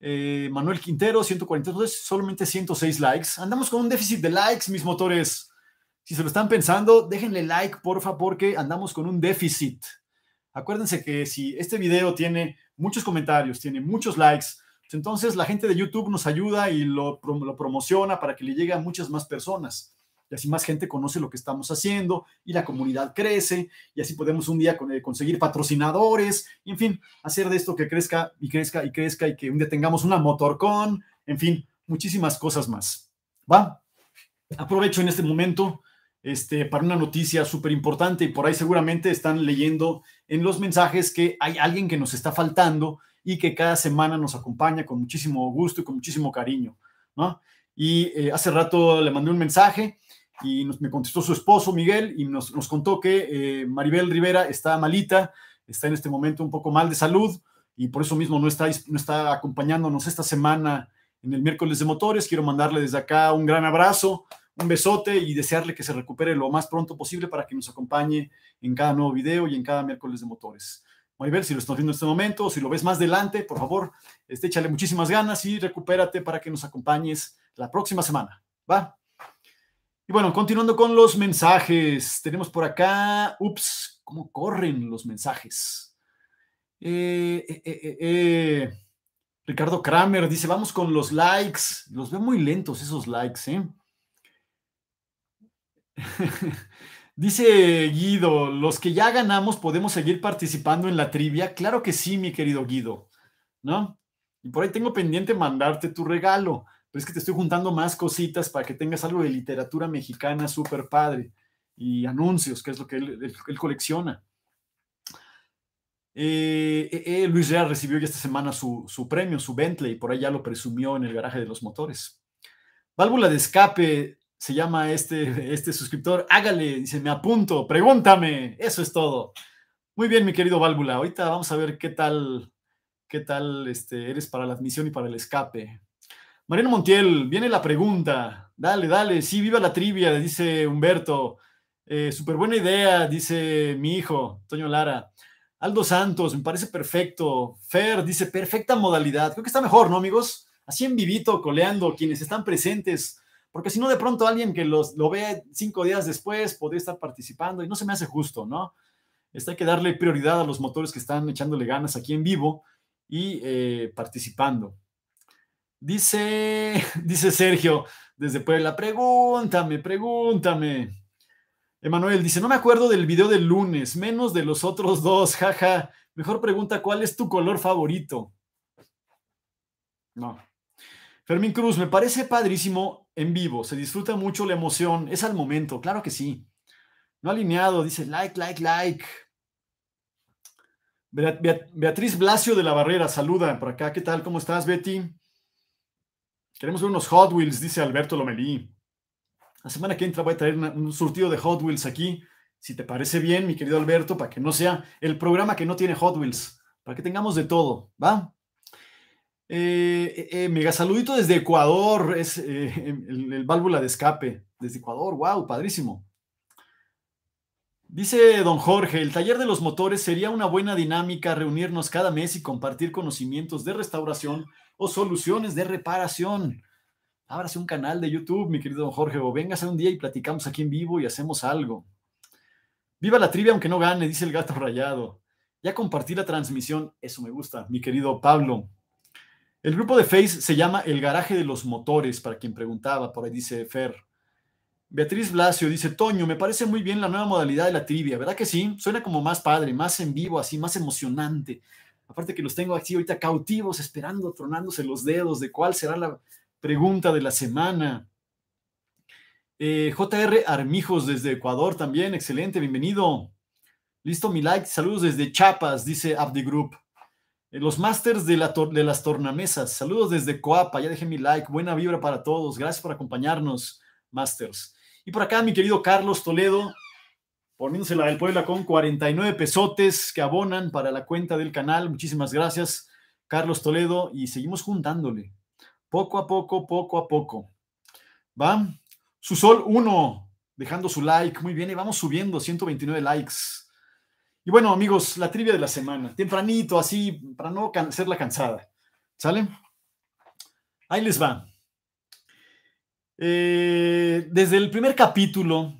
Eh, Manuel Quintero, 142, solamente 106 likes. Andamos con un déficit de likes, mis motores. Si se lo están pensando, déjenle like, porfa, porque andamos con un déficit. Acuérdense que si este video tiene muchos comentarios, tiene muchos likes, entonces la gente de YouTube nos ayuda y lo, promociona para que le llegue a muchas más personas. Y así más gente conoce lo que estamos haciendo y la comunidad crece y así podemos un día eh, conseguir patrocinadores, en fin, hacer de esto que crezca y crezca y crezca y que un día tengamos una motorcon, en fin, muchísimas cosas más. ¿Va? Aprovecho en este momento este, para una noticia súper importante y por ahí seguramente están leyendo en los mensajes que hay alguien que nos está faltando y que cada semana nos acompaña con muchísimo gusto y con muchísimo cariño, Y eh, hace rato le mandé un mensaje y me contestó su esposo, Miguel, y nos, contó que eh, Maribel Rivera está malita, está en este momento un poco mal de salud y por eso mismo no está, no está acompañándonos esta semana en el miércoles de motores. Quiero mandarle desde acá un gran abrazo, un besote y desearle que se recupere lo más pronto posible para que nos acompañe en cada nuevo video y en cada miércoles de motores ver si lo estás viendo en este momento, o si lo ves más adelante, por favor, este, échale muchísimas ganas y recupérate para que nos acompañes la próxima semana. ¿Va? Y bueno, continuando con los mensajes, tenemos por acá, ups, ¿cómo corren los mensajes? Eh, eh, eh, Ricardo Kramer dice, vamos con los likes. Los veo muy lentos esos likes, ¿eh? (laughs) Dice Guido, los que ya ganamos podemos seguir participando en la trivia. Claro que sí, mi querido Guido, ¿no? Y por ahí tengo pendiente mandarte tu regalo, pero es que te estoy juntando más cositas para que tengas algo de literatura mexicana súper padre y anuncios, que es lo que él, colecciona. Eh, eh, eh, Luis Real recibió ya esta semana su, su premio, su Bentley, y por ahí ya lo presumió en el garaje de los motores. Válvula de escape se llama este, este suscriptor, hágale, dice, me apunto, pregúntame, eso es todo. Muy bien, mi querido Válvula, ahorita vamos a ver qué tal, qué tal este, eres para la admisión y para el escape. Mariano Montiel, viene la pregunta, dale, dale, sí, viva la trivia, dice Humberto. Eh, Súper buena idea, dice mi hijo, Toño Lara. Aldo Santos, me parece perfecto. Fer dice, perfecta modalidad. Creo que está mejor, ¿no, amigos? Así en vivito, coleando, quienes están presentes porque si no, de pronto alguien que los, lo ve cinco días después podría estar participando y no se me hace justo, ¿no? Está hay que darle prioridad a los motores que están echándole ganas aquí en vivo y eh, participando. Dice, (laughs) dice Sergio desde Puebla, pregúntame, pregúntame. Emanuel dice, no me acuerdo del video del lunes, menos de los otros dos, jaja. Mejor pregunta, ¿cuál es tu color favorito? No, Fermín Cruz, me parece padrísimo en vivo. Se disfruta mucho la emoción. Es al momento, claro que sí. No alineado, dice like, like, like. Beatriz Blasio de la Barrera, saluda por acá. ¿Qué tal? ¿Cómo estás, Betty? Queremos ver unos Hot Wheels, dice Alberto Lomelí. La semana que entra voy a traer un surtido de Hot Wheels aquí. Si te parece bien, mi querido Alberto, para que no sea el programa que no tiene Hot Wheels, para que tengamos de todo, ¿va? Eh, eh, eh, mega saludito desde Ecuador, es eh, el, válvula de escape desde Ecuador, wow, padrísimo. Dice don Jorge, el taller de los motores sería una buena dinámica reunirnos cada mes y compartir conocimientos de restauración o soluciones de reparación. Ábrase un canal de YouTube, mi querido don Jorge, o véngase un día y platicamos aquí en vivo y hacemos algo. Viva la trivia aunque no gane, dice el gato rayado. Ya compartí la transmisión, eso me gusta, mi querido Pablo. El grupo de Face se llama El Garaje de los Motores, para quien preguntaba, por ahí dice Fer. Beatriz Blasio dice, Toño, me parece muy bien la nueva modalidad de la trivia, ¿verdad que sí? Suena como más padre, más en vivo, así, más emocionante. Aparte que los tengo aquí ahorita cautivos, esperando, tronándose los dedos de cuál será la pregunta de la semana. Eh, JR Armijos desde Ecuador también, excelente, bienvenido. Listo mi like, saludos desde Chiapas, dice Abdi Group. Eh, los Masters de, las Tornamesas. Saludos desde Coapa. Ya dejé mi like. Buena vibra para todos. Gracias por acompañarnos, Masters. Y por acá, mi querido Carlos Toledo, poniéndose la del Puebla con 49 pesotes que abonan para la cuenta del canal. Muchísimas gracias, Carlos Toledo. Y seguimos juntándole. Poco a poco, poco a poco. ¿Va? Sol 1, dejando su like. Muy bien. Y vamos subiendo. 129 likes. Y bueno, amigos, la trivia de la semana, tempranito, así, para no hacerla cansada. ¿Sale? Ahí les va. Eh, desde el primer capítulo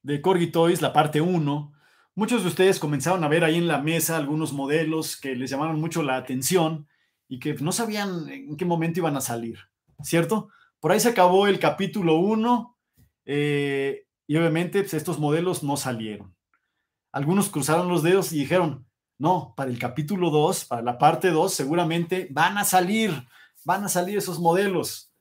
de Corgi Toys, la parte 1, muchos de ustedes comenzaron a ver ahí en la mesa algunos modelos que les llamaron mucho la atención y que no sabían en qué momento iban a salir, ¿cierto? Por ahí se acabó el capítulo 1 eh, y obviamente pues, estos modelos no salieron algunos cruzaron los dedos y dijeron, no, para el capítulo 2, para la parte 2, seguramente van a salir, van a salir esos modelos.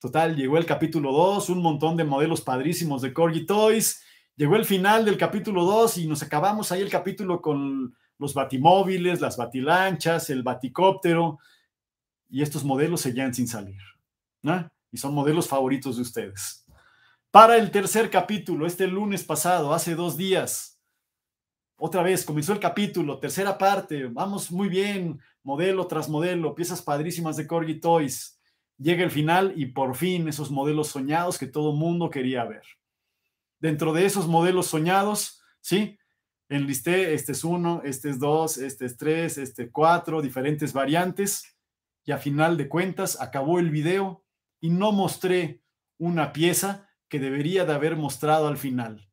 Total, llegó el capítulo 2, un montón de modelos padrísimos de Corgi Toys. Llegó el final del capítulo 2 y nos acabamos ahí el capítulo con los batimóviles, las batilanchas, el baticóptero. Y estos modelos seguían sin salir. ¿no? Y son modelos favoritos de ustedes. Para el tercer capítulo, este lunes pasado, hace dos días, otra vez, comenzó el capítulo, tercera parte, vamos muy bien, modelo tras modelo, piezas padrísimas de Corgi Toys. Llega el final y por fin esos modelos soñados que todo mundo quería ver. Dentro de esos modelos soñados, ¿sí? Enlisté, este es uno, este es dos, este es tres, este cuatro, diferentes variantes. Y a final de cuentas acabó el video y no mostré una pieza que debería de haber mostrado al final.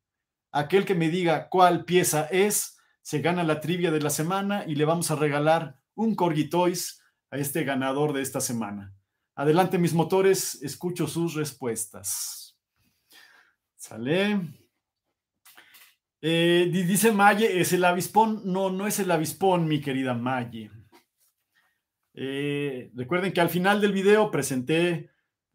Aquel que me diga cuál pieza es, se gana la trivia de la semana y le vamos a regalar un Corgi Toys a este ganador de esta semana. Adelante mis motores, escucho sus respuestas. Sale. Eh, dice Maye, ¿es el avispón? No, no es el avispón, mi querida Maye. Eh, recuerden que al final del video presenté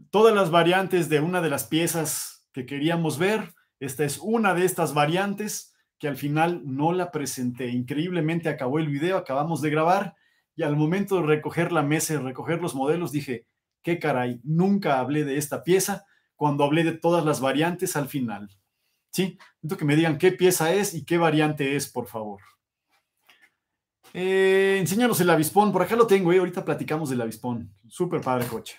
todas las variantes de una de las piezas que queríamos ver. Esta es una de estas variantes que al final no la presenté. Increíblemente acabó el video, acabamos de grabar y al momento de recoger la mesa y recoger los modelos dije, qué caray, nunca hablé de esta pieza cuando hablé de todas las variantes al final. ¿Sí? que me digan qué pieza es y qué variante es, por favor. Eh, enséñanos el avispón, por acá lo tengo, ¿eh? ahorita platicamos del avispón. Súper padre coche.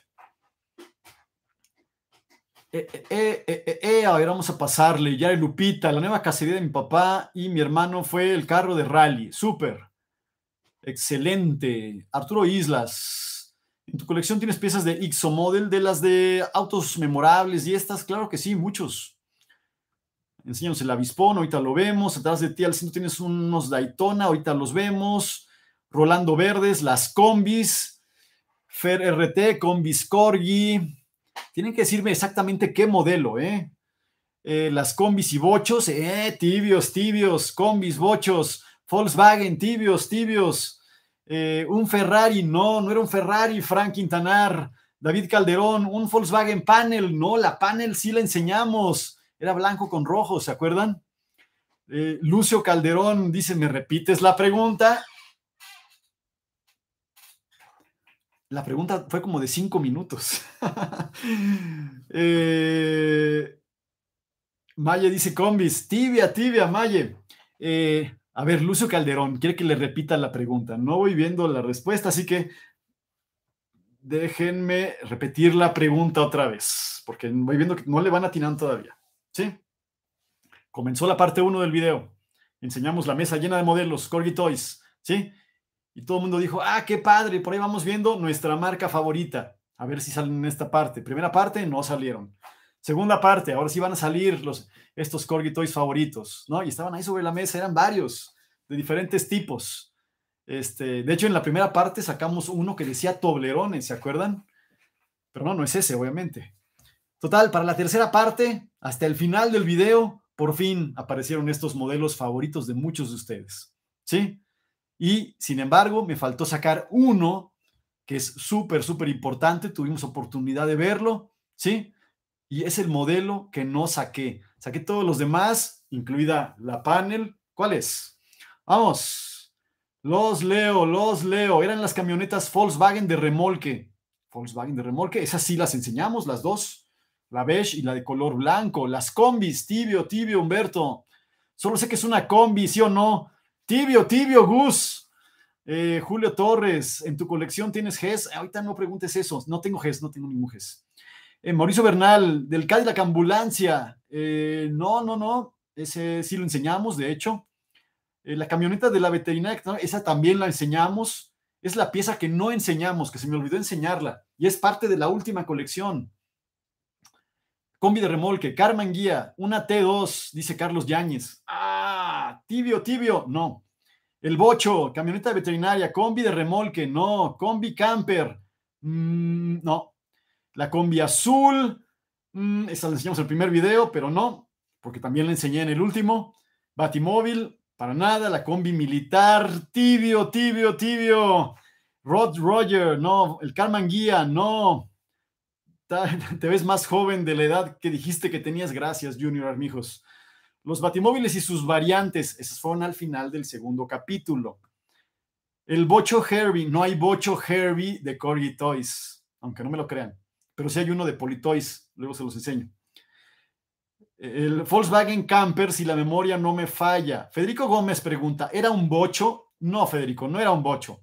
Eh, eh, eh, ver, vamos a pasarle. Ya Lupita, la nueva cacería de mi papá y mi hermano fue el carro de rally. Súper. Excelente. Arturo Islas, ¿en tu colección tienes piezas de Model, de las de autos memorables y estas? Claro que sí, muchos. Enséñanos el avispón, ahorita lo vemos. Atrás de ti al centro tienes unos Daytona, ahorita los vemos. Rolando Verdes, las combis. Fer RT, combis Corgi. Tienen que decirme exactamente qué modelo, ¿eh? ¿eh? las combis y bochos, eh, tibios, tibios, combis, bochos, Volkswagen, tibios, tibios, eh, un Ferrari, no, no era un Ferrari, Frank Quintanar, David Calderón, un Volkswagen Panel, no, la Panel sí la enseñamos, era blanco con rojo, ¿se acuerdan? Eh, Lucio Calderón dice, ¿me repites la pregunta? la pregunta fue como de cinco minutos. (laughs) eh, Maye dice combis, tibia, tibia, Maye. Eh, a ver, Lucio Calderón, quiere que le repita la pregunta. No voy viendo la respuesta, así que déjenme repetir la pregunta otra vez, porque voy viendo que no le van atinando todavía. ¿Sí? Comenzó la parte uno del video. Enseñamos la mesa llena de modelos, Corgi Toys. ¿Sí? Y todo el mundo dijo, ah, qué padre, por ahí vamos viendo nuestra marca favorita. A ver si salen en esta parte. Primera parte, no salieron. Segunda parte, ahora sí van a salir los, estos Corgi Toys favoritos, ¿no? Y estaban ahí sobre la mesa, eran varios, de diferentes tipos. Este, de hecho, en la primera parte sacamos uno que decía Toblerones, ¿se acuerdan? Pero no, no es ese, obviamente. Total, para la tercera parte, hasta el final del video, por fin aparecieron estos modelos favoritos de muchos de ustedes, ¿sí? Y sin embargo, me faltó sacar uno que es súper, súper importante. Tuvimos oportunidad de verlo, ¿sí? Y es el modelo que no saqué. Saqué todos los demás, incluida la panel. ¿Cuál es? Vamos. Los leo, los leo. Eran las camionetas Volkswagen de remolque. Volkswagen de remolque. Esas sí las enseñamos, las dos. La beige y la de color blanco. Las combis, tibio, tibio, Humberto. Solo sé que es una combi, ¿sí o no? Tibio, tibio, Gus. Eh, Julio Torres, ¿en tu colección tienes GES? Ahorita no preguntes eso. No tengo GES, no tengo ningún GES. Eh, Mauricio Bernal, del la Ambulancia. Eh, no, no, no. Ese sí lo enseñamos, de hecho. la camioneta de la veterinaria, esa también la enseñamos. Es la pieza que no enseñamos, que se me olvidó enseñarla. Y es parte de la última colección. Combi de remolque, Carmen Guía, una T2, dice Carlos Yáñez. ¡Ah! tibio, tibio, no. El bocho, camioneta veterinaria, combi de remolque, no. Combi camper, mm, no. La combi azul, mm, esa la enseñamos en el primer video, pero no, porque también la enseñé en el último. Batimóvil, para nada. La combi militar, tibio, tibio, tibio. Rod Roger, no. El carmen Guía, no. (laughs) Te ves más joven de la edad que dijiste que tenías. Gracias, Junior Armijos. Los batimóviles y sus variantes, esas fueron al final del segundo capítulo. El bocho Herbie, no hay bocho Herbie de Corgi Toys, aunque no me lo crean, pero sí hay uno de Politoys, luego se los enseño. El Volkswagen Camper, si la memoria no me falla. Federico Gómez pregunta, ¿era un bocho? No, Federico, no era un bocho.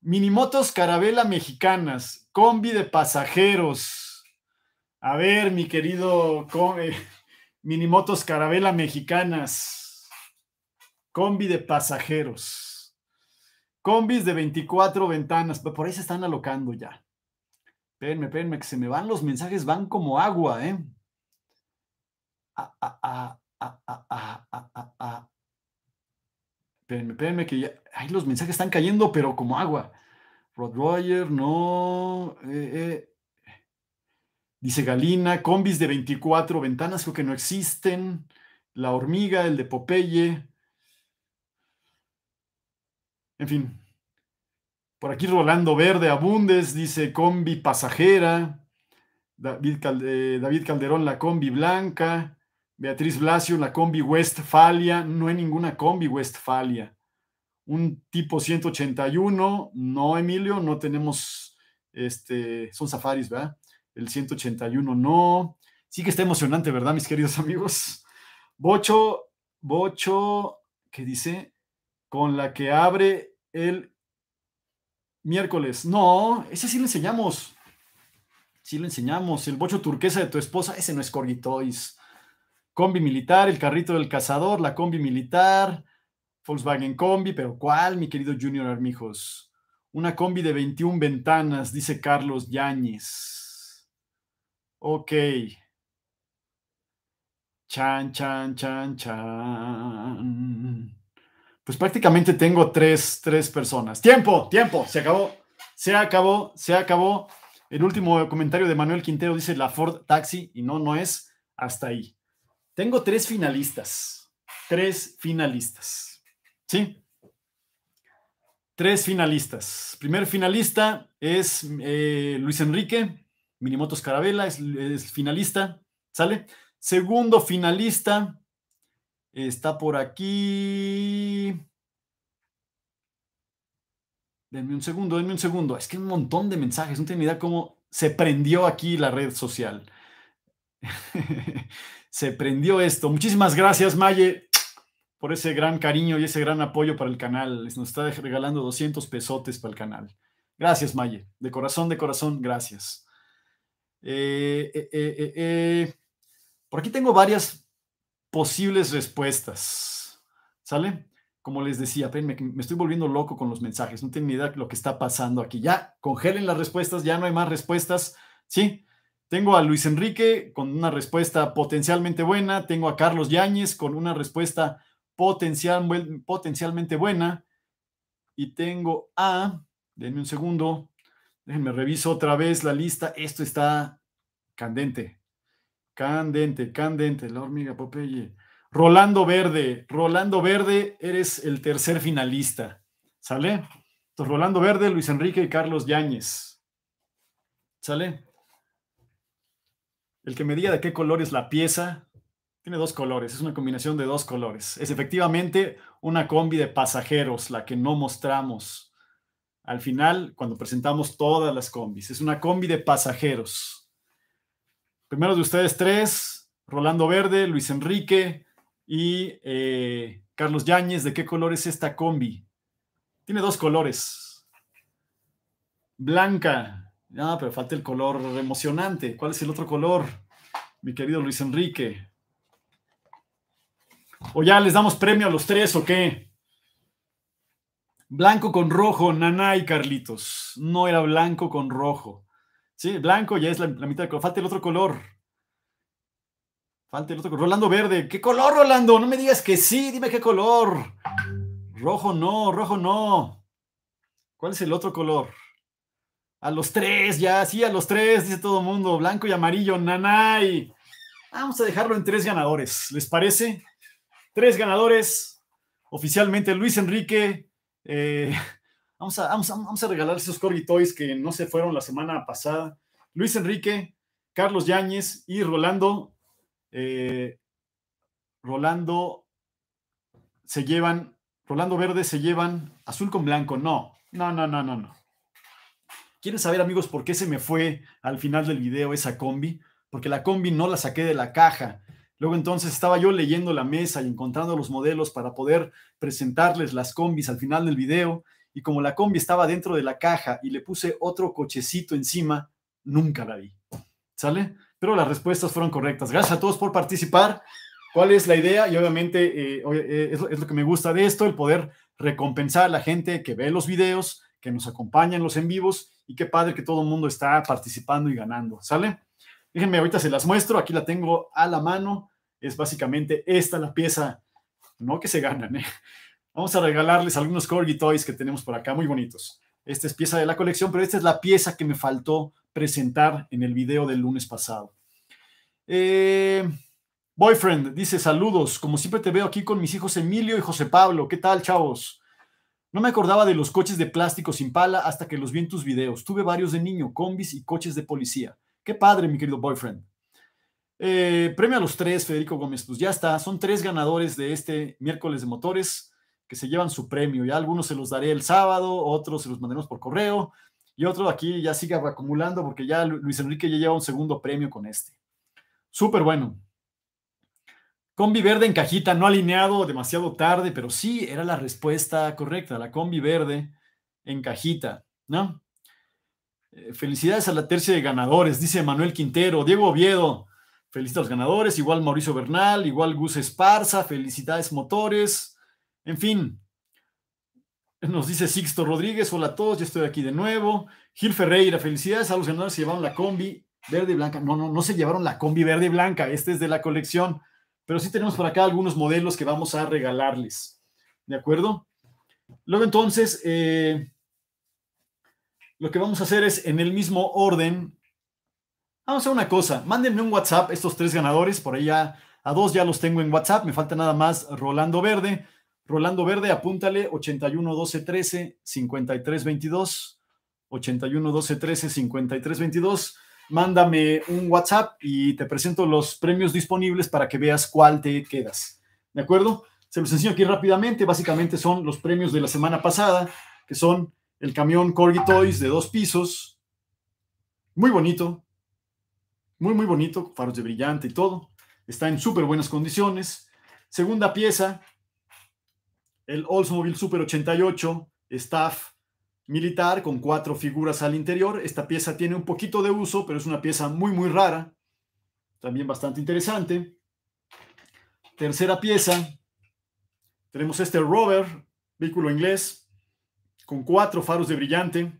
Minimotos Carabela Mexicanas, combi de pasajeros. A ver, mi querido... Eh, Minimotos Carabela Mexicanas, combi de pasajeros, combis de 24 ventanas, por ahí se están alocando ya. Espérenme, espérenme, que se me van los mensajes, van como agua, ¿eh? Ah, ah, ah, espérenme, espérenme, que ya. Ay, los mensajes están cayendo, pero como agua. Rod Roger, no. Eh, Dice Galina, combis de 24 ventanas creo que no existen. La hormiga, el de Popeye. En fin. Por aquí Rolando Verde Abundes dice combi pasajera. David, eh, Calderón, la combi blanca. Beatriz Blasio, la combi Westfalia. No hay ninguna combi Westfalia. Un tipo 181. No, Emilio, no tenemos. Este, son safaris, ¿verdad? el 181 no. Sí que está emocionante, ¿verdad, mis queridos amigos? Bocho, Bocho, ¿qué dice? Con la que abre el miércoles. No, ese sí lo enseñamos. Sí le enseñamos. El bocho turquesa de tu esposa, ese no es Corgitois. Combi militar, el carrito del cazador, la combi militar, Volkswagen combi, pero ¿cuál, mi querido Junior Armijos? Una combi de 21 ventanas, dice Carlos Yáñez. Ok. Chan, chan, chan, chan. Pues prácticamente tengo tres, tres personas. Tiempo, tiempo, se acabó, se acabó, se acabó. El último comentario de Manuel Quintero dice la Ford Taxi y no, no es hasta ahí. Tengo tres finalistas, tres finalistas. ¿Sí? Tres finalistas. Primer finalista es eh, Luis Enrique, Minimotos Carabela es, finalista, ¿sale? Segundo finalista está por aquí. Denme un segundo, denme un segundo. Es que un montón de mensajes, no ni idea cómo se prendió aquí la red social. (laughs) se prendió esto. Muchísimas gracias, Maye, por ese gran cariño y ese gran apoyo para el canal. Nos está regalando 200 pesotes para el canal. Gracias, Maye. De corazón, de corazón, gracias. Eh, eh, eh, por aquí tengo varias posibles respuestas. ¿Sale? Como les decía, me, me estoy volviendo loco con los mensajes. No tengo ni idea de lo que está pasando aquí. Ya congelen las respuestas, ya no hay más respuestas. ¿Sí? Tengo a Luis Enrique con una respuesta potencialmente buena. Tengo a Carlos Yáñez con una respuesta potencial, potencialmente buena. Y tengo a, denme un segundo, me reviso otra vez la lista. Esto está candente. Candente, candente. La hormiga Popeye. Rolando Verde. Rolando Verde, eres el tercer finalista. ¿Sale? Entonces, Rolando Verde, Luis Enrique y Carlos Yáñez. ¿Sale? El que me diga de qué color es la pieza, tiene dos colores, es una combinación de dos colores. Es efectivamente una combi de pasajeros, la que no mostramos al final cuando presentamos todas las combis. Es una combi de pasajeros. Primero de ustedes tres, Rolando Verde, Luis Enrique y eh, Carlos Yáñez. ¿De qué color es esta combi? Tiene dos colores. Blanca. Ah, pero falta el color emocionante. ¿Cuál es el otro color? Mi querido Luis Enrique. ¿O ya les damos premio a los tres o qué? Blanco con rojo, Nanay Carlitos. No era blanco con rojo. Sí, blanco ya es la, mitad del color. Falta el otro color. Falta el otro color. Rolando verde. ¿Qué color, Rolando? No me digas que sí. Dime qué color. Rojo no, rojo no. ¿Cuál es el otro color? A los tres, ya, sí, a los tres, dice todo el mundo. Blanco y amarillo, nanay. Vamos a dejarlo en tres ganadores, ¿les parece? Tres ganadores. Oficialmente Luis Enrique, eh, (laughs) vamos, a, vamos, a, regalar esos Corgi Toys que no se fueron la semana pasada. Luis Enrique, Carlos Yáñez y Rolando. Eh, Rolando se llevan, Rolando Verde se llevan azul con blanco. No, no, no, no, no, no. ¿Quieren saber, amigos, por qué se me fue al final del video esa combi? Porque la combi no la saqué de la caja. Luego entonces estaba yo leyendo la mesa y encontrando los modelos para poder presentarles las combis al final del video. Y como la combi estaba dentro de la caja y le puse otro cochecito encima, nunca la vi. ¿Sale? Pero las respuestas fueron correctas. Gracias a todos por participar. ¿Cuál es la idea? Y obviamente eh, eh, es, lo que me gusta de esto, el poder recompensar a la gente que ve los videos, que nos acompaña en los en vivos y qué padre que todo el mundo está participando y ganando. ¿Sale? Déjenme, ahorita se las muestro. Aquí la tengo a la mano es básicamente esta la pieza, no que se ganan. ¿eh? Vamos a regalarles algunos Corgi Toys que tenemos por acá, muy bonitos. Esta es pieza de la colección, pero esta es la pieza que me faltó presentar en el video del lunes pasado. Eh, boyfriend dice saludos, como siempre te veo aquí con mis hijos Emilio y José Pablo. ¿Qué tal, chavos? No me acordaba de los coches de plástico sin pala hasta que los vi en tus videos. Tuve varios de niño, combis y coches de policía. Qué padre, mi querido boyfriend. Eh, premio a los tres, Federico Gómez, pues ya está, son tres ganadores de este miércoles de motores que se llevan su premio. Ya algunos se los daré el sábado, otros se los mandaremos por correo y otro aquí ya sigue acumulando porque ya Luis Enrique ya lleva un segundo premio con este. Súper bueno. Combi verde en cajita, no alineado demasiado tarde, pero sí era la respuesta correcta, la combi verde en cajita, ¿no? Eh, felicidades a la tercia de ganadores, dice Manuel Quintero, Diego Oviedo. Felicidades a los ganadores, igual Mauricio Bernal, igual Gus Esparza, felicidades motores, en fin. Nos dice Sixto Rodríguez, hola a todos, ya estoy aquí de nuevo. Gil Ferreira, felicidades a los ganadores, se llevaron la combi verde y blanca. No, no, no se llevaron la combi verde y blanca, este es de la colección, pero sí tenemos por acá algunos modelos que vamos a regalarles. ¿De acuerdo? Luego entonces, eh, lo que vamos a hacer es en el mismo orden Vamos a hacer una cosa, mándenme un WhatsApp estos tres ganadores, por ahí ya a dos ya los tengo en WhatsApp, me falta nada más Rolando Verde. Rolando Verde, apúntale 81 12 13 53 22. 81 12 13 53 22. Mándame un WhatsApp y te presento los premios disponibles para que veas cuál te quedas. ¿De acuerdo? Se los enseño aquí rápidamente. Básicamente son los premios de la semana pasada, que son el camión Corgi Toys de dos pisos. Muy bonito, muy, muy bonito, faros de brillante y todo. Está en súper buenas condiciones. Segunda pieza, el Oldsmobile Super 88 Staff Militar con cuatro figuras al interior. Esta pieza tiene un poquito de uso, pero es una pieza muy, muy rara. También bastante interesante. Tercera pieza, tenemos este rover, vehículo inglés, con cuatro faros de brillante,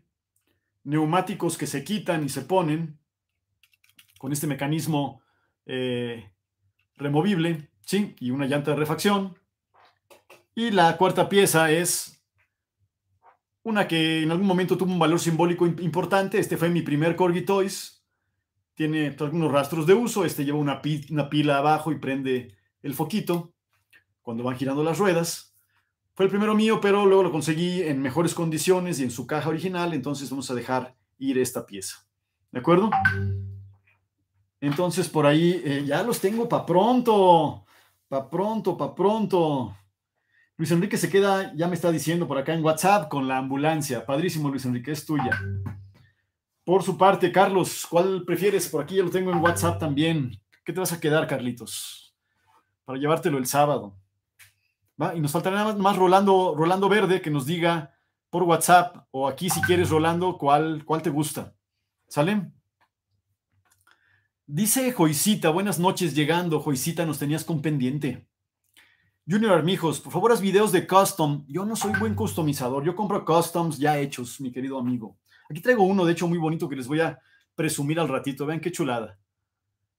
neumáticos que se quitan y se ponen, con este mecanismo eh, removible, ¿sí? Y una llanta de refacción. Y la cuarta pieza es una que en algún momento tuvo un valor simbólico importante. Este fue mi primer Corgi Toys. Tiene algunos rastros de uso. Este lleva una, una pila abajo y prende el foquito cuando van girando las ruedas. Fue el primero mío, pero luego lo conseguí en mejores condiciones y en su caja original. Entonces vamos a dejar ir esta pieza. ¿De acuerdo? Entonces por ahí eh, ya los tengo para pronto, para pronto, para pronto. Luis Enrique se queda, ya me está diciendo por acá en WhatsApp con la ambulancia. Padrísimo, Luis Enrique, es tuya. Por su parte, Carlos, ¿cuál prefieres? Por aquí ya lo tengo en WhatsApp también. ¿Qué te vas a quedar, Carlitos? Para llevártelo el sábado. Y nos faltará nada más, Rolando, Rolando Verde que nos diga por WhatsApp o aquí si quieres, Rolando, cuál, cuál te gusta. ¿Sale? Dice Joicita, buenas noches llegando. Joicita, nos tenías con pendiente. Junior Armijos, por favor, haz videos de custom. Yo no soy buen customizador, yo compro customs ya hechos, mi querido amigo. Aquí traigo uno, de hecho, muy bonito que les voy a presumir al ratito. Vean qué chulada.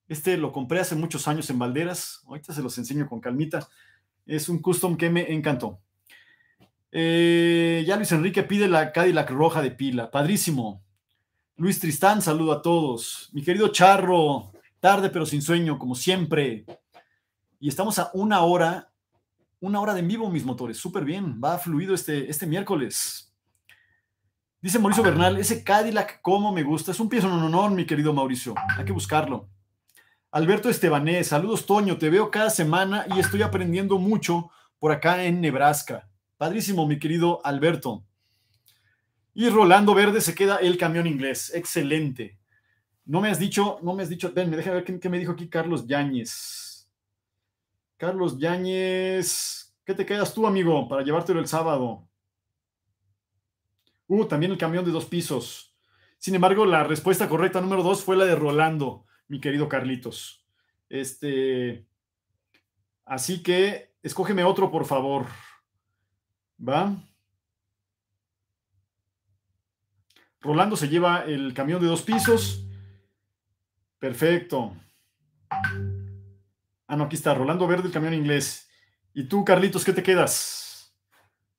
Este lo compré hace muchos años en Valderas. Ahorita se los enseño con calmita. Es un custom que me encantó. Eh, ya Luis Enrique pide la Cadillac roja de pila. Padrísimo. Luis Tristán, saludo a todos. Mi querido Charro, tarde pero sin sueño, como siempre. Y estamos a una hora, una hora de en vivo, mis motores. Súper bien, va fluido este, este miércoles. Dice Mauricio ah. Bernal, ese Cadillac, cómo me gusta. Es un un honor, mi querido Mauricio. Hay que buscarlo. Alberto Estebanés, saludos Toño, te veo cada semana y estoy aprendiendo mucho por acá en Nebraska. Padrísimo, mi querido Alberto. Y Rolando Verde se queda el camión inglés. Excelente. No me has dicho, no me has dicho, ven, me deja ver qué, me dijo aquí Carlos Yáñez. Carlos Yáñez, ¿qué te quedas tú, amigo, para llevártelo el sábado? Uh, también el camión de dos pisos. Sin embargo, la respuesta correcta número dos fue la de Rolando, mi querido Carlitos. Este, así que escógeme otro, por favor. ¿Va? Rolando se lleva el camión de dos pisos. Perfecto. Ah, no, aquí está. Rolando Verde, el camión inglés. ¿Y tú, Carlitos, qué te quedas?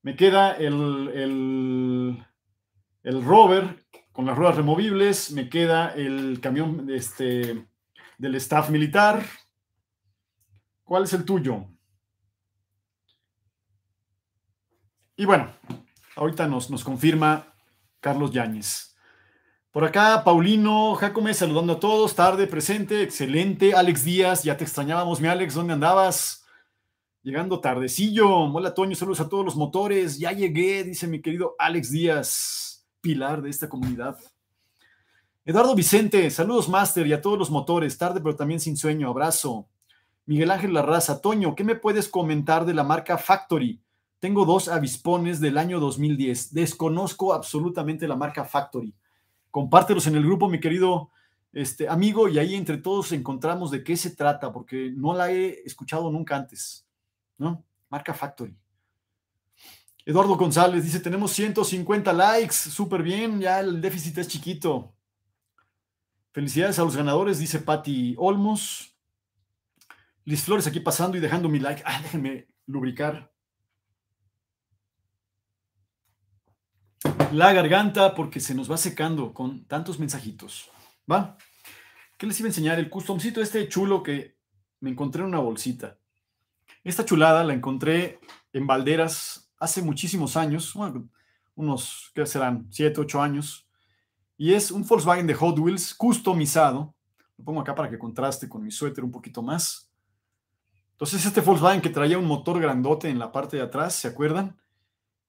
Me queda el, el, el rover con las ruedas removibles. Me queda el camión este, del staff militar. ¿Cuál es el tuyo? Y bueno, ahorita nos, nos confirma Carlos Yáñez. Por acá, Paulino, Jacome, saludando a todos, tarde, presente, excelente. Alex Díaz, ya te extrañábamos, mi Alex, ¿dónde andabas? Llegando tardecillo. Hola, Toño, saludos a todos los motores. Ya llegué, dice mi querido Alex Díaz, pilar de esta comunidad. Eduardo Vicente, saludos, Master, y a todos los motores, tarde, pero también sin sueño, abrazo. Miguel Ángel Larraza, Toño, ¿qué me puedes comentar de la marca Factory? Tengo dos avispones del año 2010. Desconozco absolutamente la marca Factory. Compártelos en el grupo, mi querido este, amigo, y ahí entre todos encontramos de qué se trata, porque no la he escuchado nunca antes. ¿No? Marca Factory. Eduardo González dice, tenemos 150 likes, súper bien, ya el déficit es chiquito. Felicidades a los ganadores, dice Patti Olmos. Liz Flores aquí pasando y dejando mi like. Ah, déjenme lubricar la garganta porque se nos va secando con tantos mensajitos. ¿Va? ¿Qué les iba a enseñar? El customcito este chulo que me encontré en una bolsita. Esta chulada la encontré en Valderas hace muchísimos años, bueno, unos, ¿qué serán? 7, 8 años. Y es un Volkswagen de Hot Wheels customizado. Lo pongo acá para que contraste con mi suéter un poquito más. Entonces este Volkswagen que traía un motor grandote en la parte de atrás, ¿se acuerdan?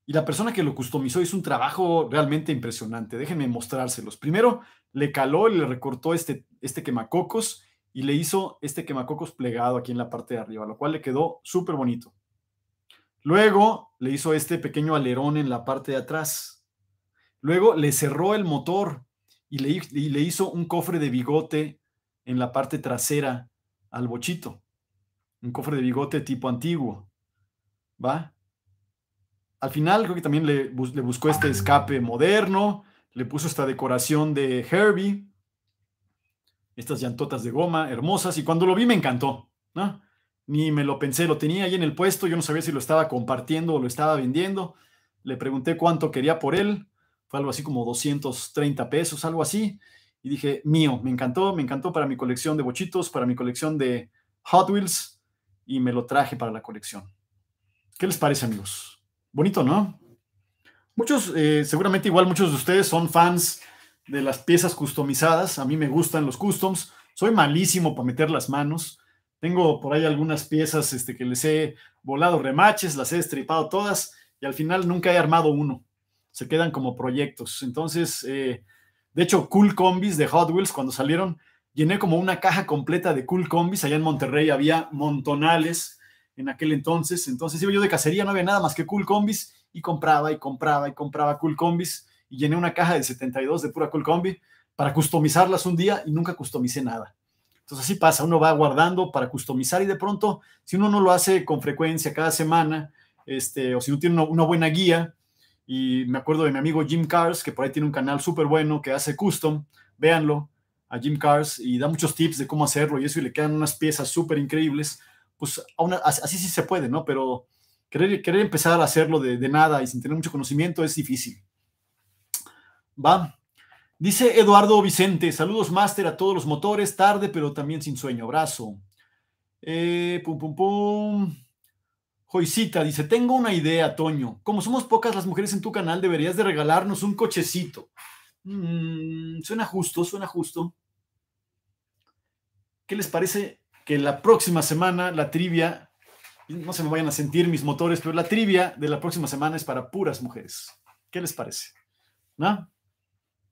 Y la persona que lo customizó hizo un trabajo realmente impresionante. Déjenme mostrárselos. Primero, le caló y le recortó este, este quemacocos y le hizo este quemacocos plegado aquí en la parte de arriba, lo cual le quedó súper bonito. Luego le hizo este pequeño alerón en la parte de atrás. Luego le cerró el motor y le, y le hizo un cofre de bigote en la parte trasera al bochito. Un cofre de bigote tipo antiguo. ¿Va? Al final creo que también le, buscó este escape moderno, le puso esta decoración de Herbie, estas llantotas de goma hermosas, y cuando lo vi me encantó, ¿no? Ni me lo pensé, lo tenía ahí en el puesto, yo no sabía si lo estaba compartiendo o lo estaba vendiendo. Le pregunté cuánto quería por él, fue algo así como 230 pesos, algo así, y dije, mío, me encantó, me encantó para mi colección de bochitos, para mi colección de Hot Wheels, y me lo traje para la colección. ¿Qué les parece, amigos? Bonito, ¿no? Muchos, eh, seguramente igual muchos de ustedes son fans de las piezas customizadas. A mí me gustan los customs. Soy malísimo para meter las manos. Tengo por ahí algunas piezas este, que les he volado remaches, las he estripado todas y al final nunca he armado uno. Se quedan como proyectos. Entonces, eh, de hecho, Cool Combis de Hot Wheels cuando salieron, llené como una caja completa de Cool Combis. Allá en Monterrey había montonales en aquel entonces. Entonces iba yo de cacería, no había nada más que cool combis y compraba y compraba y compraba cool combis y llené una caja de 72 de pura cool combi para customizarlas un día y nunca customicé nada. Entonces así pasa, uno va guardando para customizar y de pronto, si uno no lo hace con frecuencia cada semana, este, o si no tiene una, buena guía, y me acuerdo de mi amigo Jim Cars, que por ahí tiene un canal súper bueno que hace custom, véanlo a Jim Cars y da muchos tips de cómo hacerlo y eso y le quedan unas piezas súper increíbles pues así sí se puede, ¿no? Pero querer, querer empezar a hacerlo de, nada y sin tener mucho conocimiento es difícil. Va. Dice Eduardo Vicente, saludos máster a todos los motores, tarde pero también sin sueño, abrazo. Eh, pum, pum, pum. Joycita dice, tengo una idea, Toño. Como somos pocas las mujeres en tu canal, deberías de regalarnos un cochecito. Mm, suena justo, suena justo. ¿Qué les parece que la próxima semana la trivia, no se me vayan a sentir mis motores, pero la trivia de la próxima semana es para puras mujeres. ¿Qué les parece? ¿No?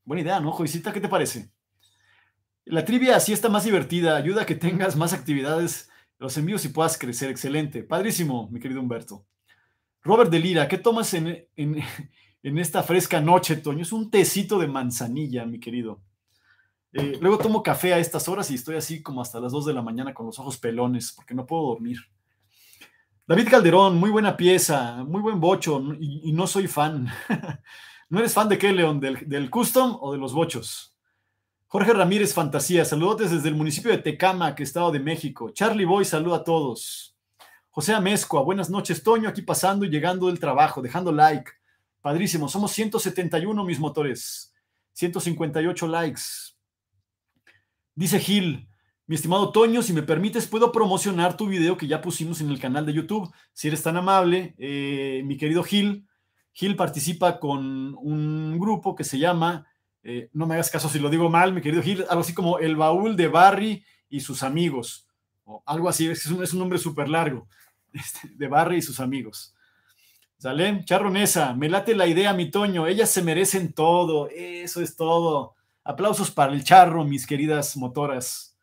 Buena idea, ¿no, Joycita? ¿Qué te parece? La trivia así está más divertida, ayuda a que tengas más actividades, los envíos y puedas crecer. Excelente. Padrísimo, mi querido Humberto. Robert de Lira, ¿qué tomas en, en esta fresca noche, Toño? Es un tecito de manzanilla, mi querido. Eh, luego tomo café a estas horas y estoy así como hasta las 2 de la mañana con los ojos pelones porque no puedo dormir. David Calderón, muy buena pieza, muy buen bocho y, no soy fan. (laughs) ¿No eres fan de qué, León? ¿Del, custom o de los bochos? Jorge Ramírez Fantasía, Saludos desde el municipio de Tecama, que Estado de México. Charlie Boy, saludo a todos. José Amezcoa, buenas noches, Toño, aquí pasando y llegando del trabajo, dejando like. Padrísimo, somos 171 mis motores, 158 likes. Dice Gil, mi estimado Toño, si me permites, puedo promocionar tu video que ya pusimos en el canal de YouTube. Si eres tan amable, eh, mi querido Gil. Gil participa con un grupo que se llama, eh, no me hagas caso si lo digo mal, mi querido Gil, algo así como El Baúl de Barry y sus amigos, o algo así, es un, es un nombre súper largo, (laughs) este, de Barry y sus amigos. ¿Sale? Charronesa, me late la idea, mi Toño, ellas se merecen todo, eso es todo. Aplausos para el charro, mis queridas motoras.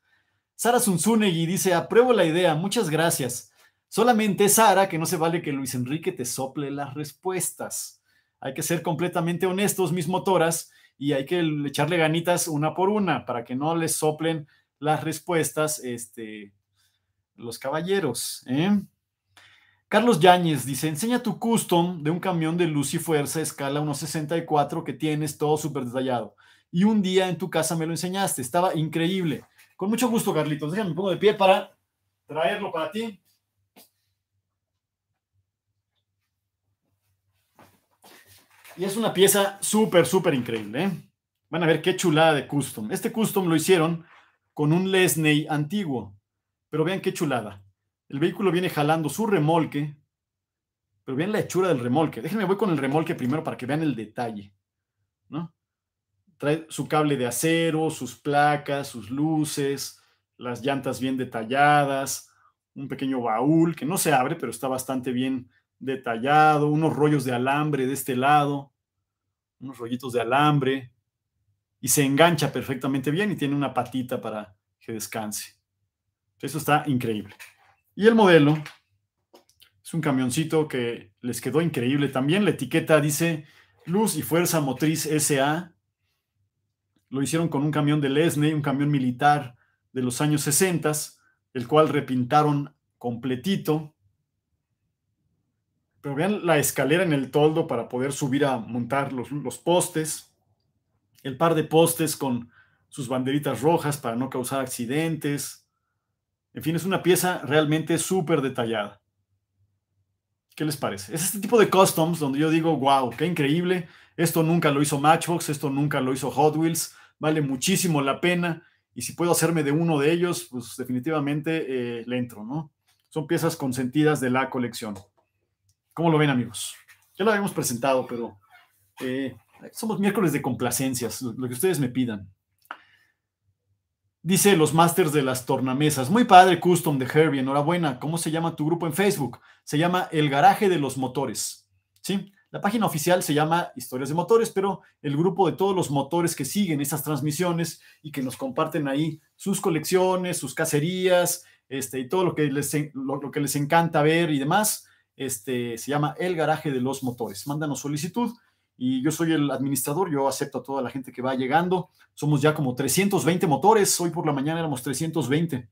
Sara Zunzunegui dice, apruebo la idea, muchas gracias. Solamente Sara, que no se vale que Luis Enrique te sople las respuestas. Hay que ser completamente honestos, mis motoras, y hay que echarle ganitas una por una para que no les soplen las respuestas este, los caballeros. ¿eh? Carlos Yáñez dice, enseña tu custom de un camión de luz y fuerza escala 1.64 que tienes todo súper detallado y un día en tu casa me lo enseñaste. Estaba increíble. Con mucho gusto, Carlitos. Déjame, me pongo de pie para traerlo para ti. Y es una pieza súper, súper increíble. ¿eh? Van a ver qué chulada de custom. Este custom lo hicieron con un Lesney antiguo. Pero vean qué chulada. El vehículo viene jalando su remolque. Pero vean la hechura del remolque. Déjenme voy con el remolque primero para que vean el detalle. ¿No? trae su cable de acero, sus placas, sus luces, las llantas bien detalladas, un pequeño baúl que no se abre, pero está bastante bien detallado, unos rollos de alambre de este lado, unos rollitos de alambre, y se engancha perfectamente bien y tiene una patita para que descanse. Eso está increíble. Y el modelo es un camioncito que les quedó increíble también. La etiqueta dice Luz y Fuerza Motriz SA lo hicieron con un camión de Lesney, un camión militar de los años 60, el cual repintaron completito. Pero vean la escalera en el toldo para poder subir a montar los, los postes, el par de postes con sus banderitas rojas para no causar accidentes. En fin, es una pieza realmente súper detallada. ¿Qué les parece? Es este tipo de customs donde yo digo, wow, qué increíble. Esto nunca lo hizo Matchbox, esto nunca lo hizo Hot Wheels, vale muchísimo la pena y si puedo hacerme de uno de ellos, pues definitivamente eh, le entro, ¿no? Son piezas consentidas de la colección. ¿Cómo lo ven, amigos? Ya lo habíamos presentado, pero eh, somos miércoles de complacencias, lo que ustedes me pidan. Dice los masters de las tornamesas. Muy padre, Custom de Herbie. Enhorabuena. ¿Cómo se llama tu grupo en Facebook? Se llama El Garaje de los Motores. ¿Sí? La página oficial se llama Historias de Motores, pero el grupo de todos los motores que siguen esas transmisiones y que nos comparten ahí sus colecciones, sus cacerías, este, y todo lo que les, que les encanta ver y demás, este, se llama El Garaje de los Motores. Mándanos solicitud y yo soy el administrador, yo acepto a toda la gente que va llegando. Somos ya como 320 motores, hoy por la mañana éramos 320.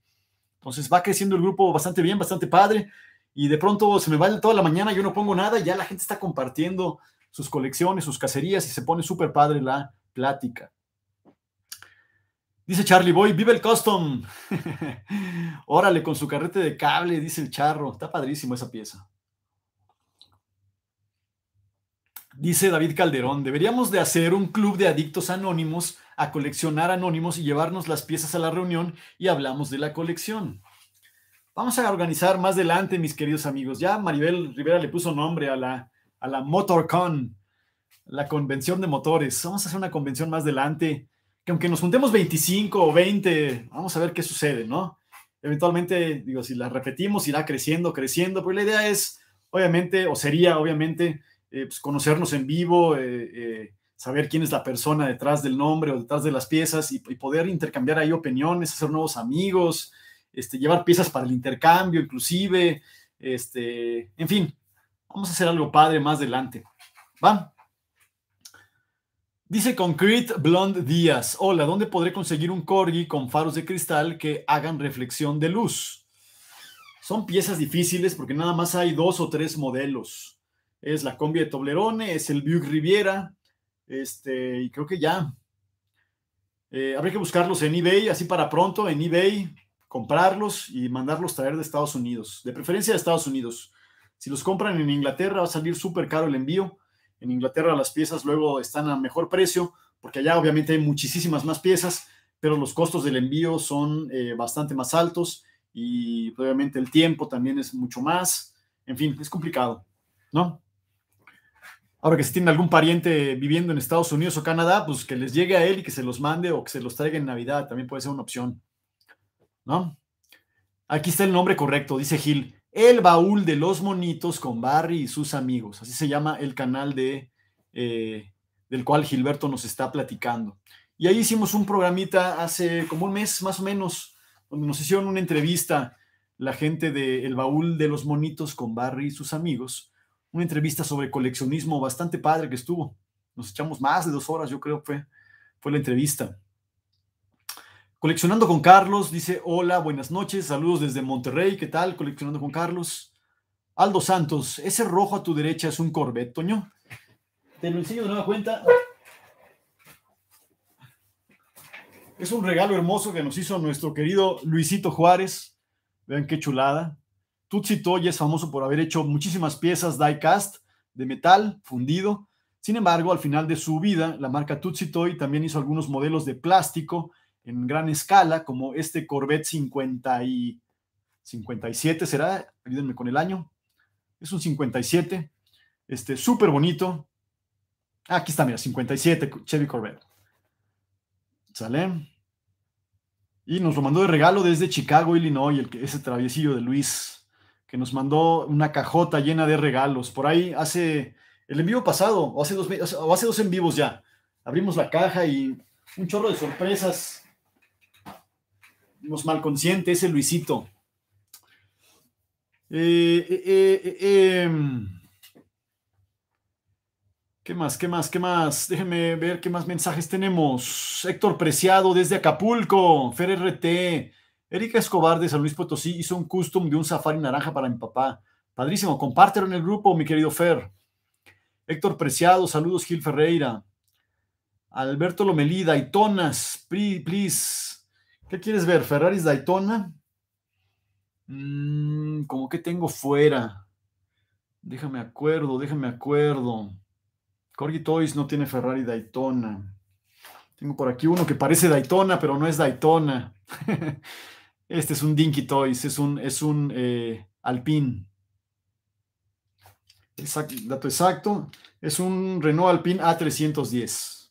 Entonces va creciendo el grupo bastante bien, bastante padre y de pronto se me va toda la mañana, yo no pongo nada, y ya la gente está compartiendo sus colecciones, sus cacerías y se pone súper padre la plática. Dice Charlie Boy, vive el custom. (laughs) Órale, con su carrete de cable, dice el charro. Está padrísimo esa pieza. Dice David Calderón, deberíamos de hacer un club de adictos anónimos a coleccionar anónimos y llevarnos las piezas a la reunión y hablamos de la colección. Vamos a organizar más adelante, mis queridos amigos. Ya Maribel Rivera le puso nombre a la, a la MotorCon, la convención de motores. Vamos a hacer una convención más adelante, que aunque nos juntemos 25 o 20, vamos a ver qué sucede, ¿no? Eventualmente, digo, si la repetimos, irá creciendo, creciendo, pero la idea es, obviamente, o sería, obviamente, eh, pues, conocernos en vivo, eh, eh, saber quién es la persona detrás del nombre o detrás de las piezas y, y poder intercambiar ahí opiniones, hacer nuevos amigos, este, llevar piezas para el intercambio, inclusive, este, en fin, vamos a hacer algo padre más adelante. ¿Va? Dice Concrete Blonde Díaz, hola, ¿dónde podré conseguir un corgi con faros de cristal que hagan reflexión de luz? Son piezas difíciles porque nada más hay dos o tres modelos. Es la combi de Toblerone, es el Buick Riviera, este, y creo que ya. Eh, habrá que buscarlos en eBay, así para pronto, en eBay, comprarlos y mandarlos traer de Estados Unidos, de preferencia de Estados Unidos. Si los compran en Inglaterra va a salir súper caro el envío. En Inglaterra las piezas luego están a mejor precio, porque allá obviamente hay muchísimas más piezas, pero los costos del envío son eh, bastante más altos y pues, obviamente el tiempo también es mucho más. En fin, es complicado, ¿no? Ahora que si tienen algún pariente viviendo en Estados Unidos o Canadá, pues que les llegue a él y que se los mande o que se los traiga en Navidad, también puede ser una opción. Aquí está el nombre correcto, dice Gil. El baúl de los monitos con Barry y sus amigos. Así se llama el canal de, eh, del cual Gilberto nos está platicando. Y ahí hicimos un programita hace como un mes más o menos, donde nos hicieron una entrevista la gente de El baúl de los monitos con Barry y sus amigos. Una entrevista sobre coleccionismo bastante padre que estuvo. Nos echamos más de dos horas, yo creo, fue, fue la entrevista. Coleccionando con Carlos dice, hola, buenas noches, saludos desde Monterrey, ¿qué tal? Coleccionando con Carlos. Aldo Santos, ese rojo a tu derecha es un Corvette, Toño. Te lo enseño de nueva cuenta. Es un regalo hermoso que nos hizo nuestro querido Luisito Juárez. Vean qué chulada. Tutsi es famoso por haber hecho muchísimas piezas die-cast, de metal fundido. Sin embargo, al final de su vida, la marca Tutsi Toy también hizo algunos modelos de plástico en gran escala, como este Corvette 57, será, ayúdenme con el año, es un 57, este, súper bonito. Ah, aquí está, mira, 57, Chevy Corvette. ¿Sale? Y nos lo mandó de regalo desde Chicago, Illinois, el, que ese traviesillo de Luis, que nos mandó una cajota llena de regalos. Por ahí hace el envío pasado, o hace dos, o hace dos en vivos ya. Abrimos la caja y un chorro de sorpresas mal consciente ese Luisito. Eh, eh, eh, em. ¿Qué más? ¿Qué más? ¿Qué más? déjeme ver qué más mensajes tenemos. Héctor Preciado desde Acapulco, Fer RT. Erika Escobar de San Luis Potosí hizo un custom de un safari naranja para mi papá. Padrísimo, compártelo en el grupo, mi querido Fer. Héctor Preciado, saludos Gil Ferreira. Alberto Lomelida y tonas please. ¿Qué quieres ver? ¿Ferraris Daytona? ¿Cómo mm, como que tengo fuera. Déjame acuerdo, déjame acuerdo. Corgi Toys no tiene Ferrari Daytona. Tengo por aquí uno que parece Daytona, pero no es Daytona. (laughs) este es un Dinky Toys, es un, es un eh, Alpine. dato exacto. Es un Renault Alpine A310.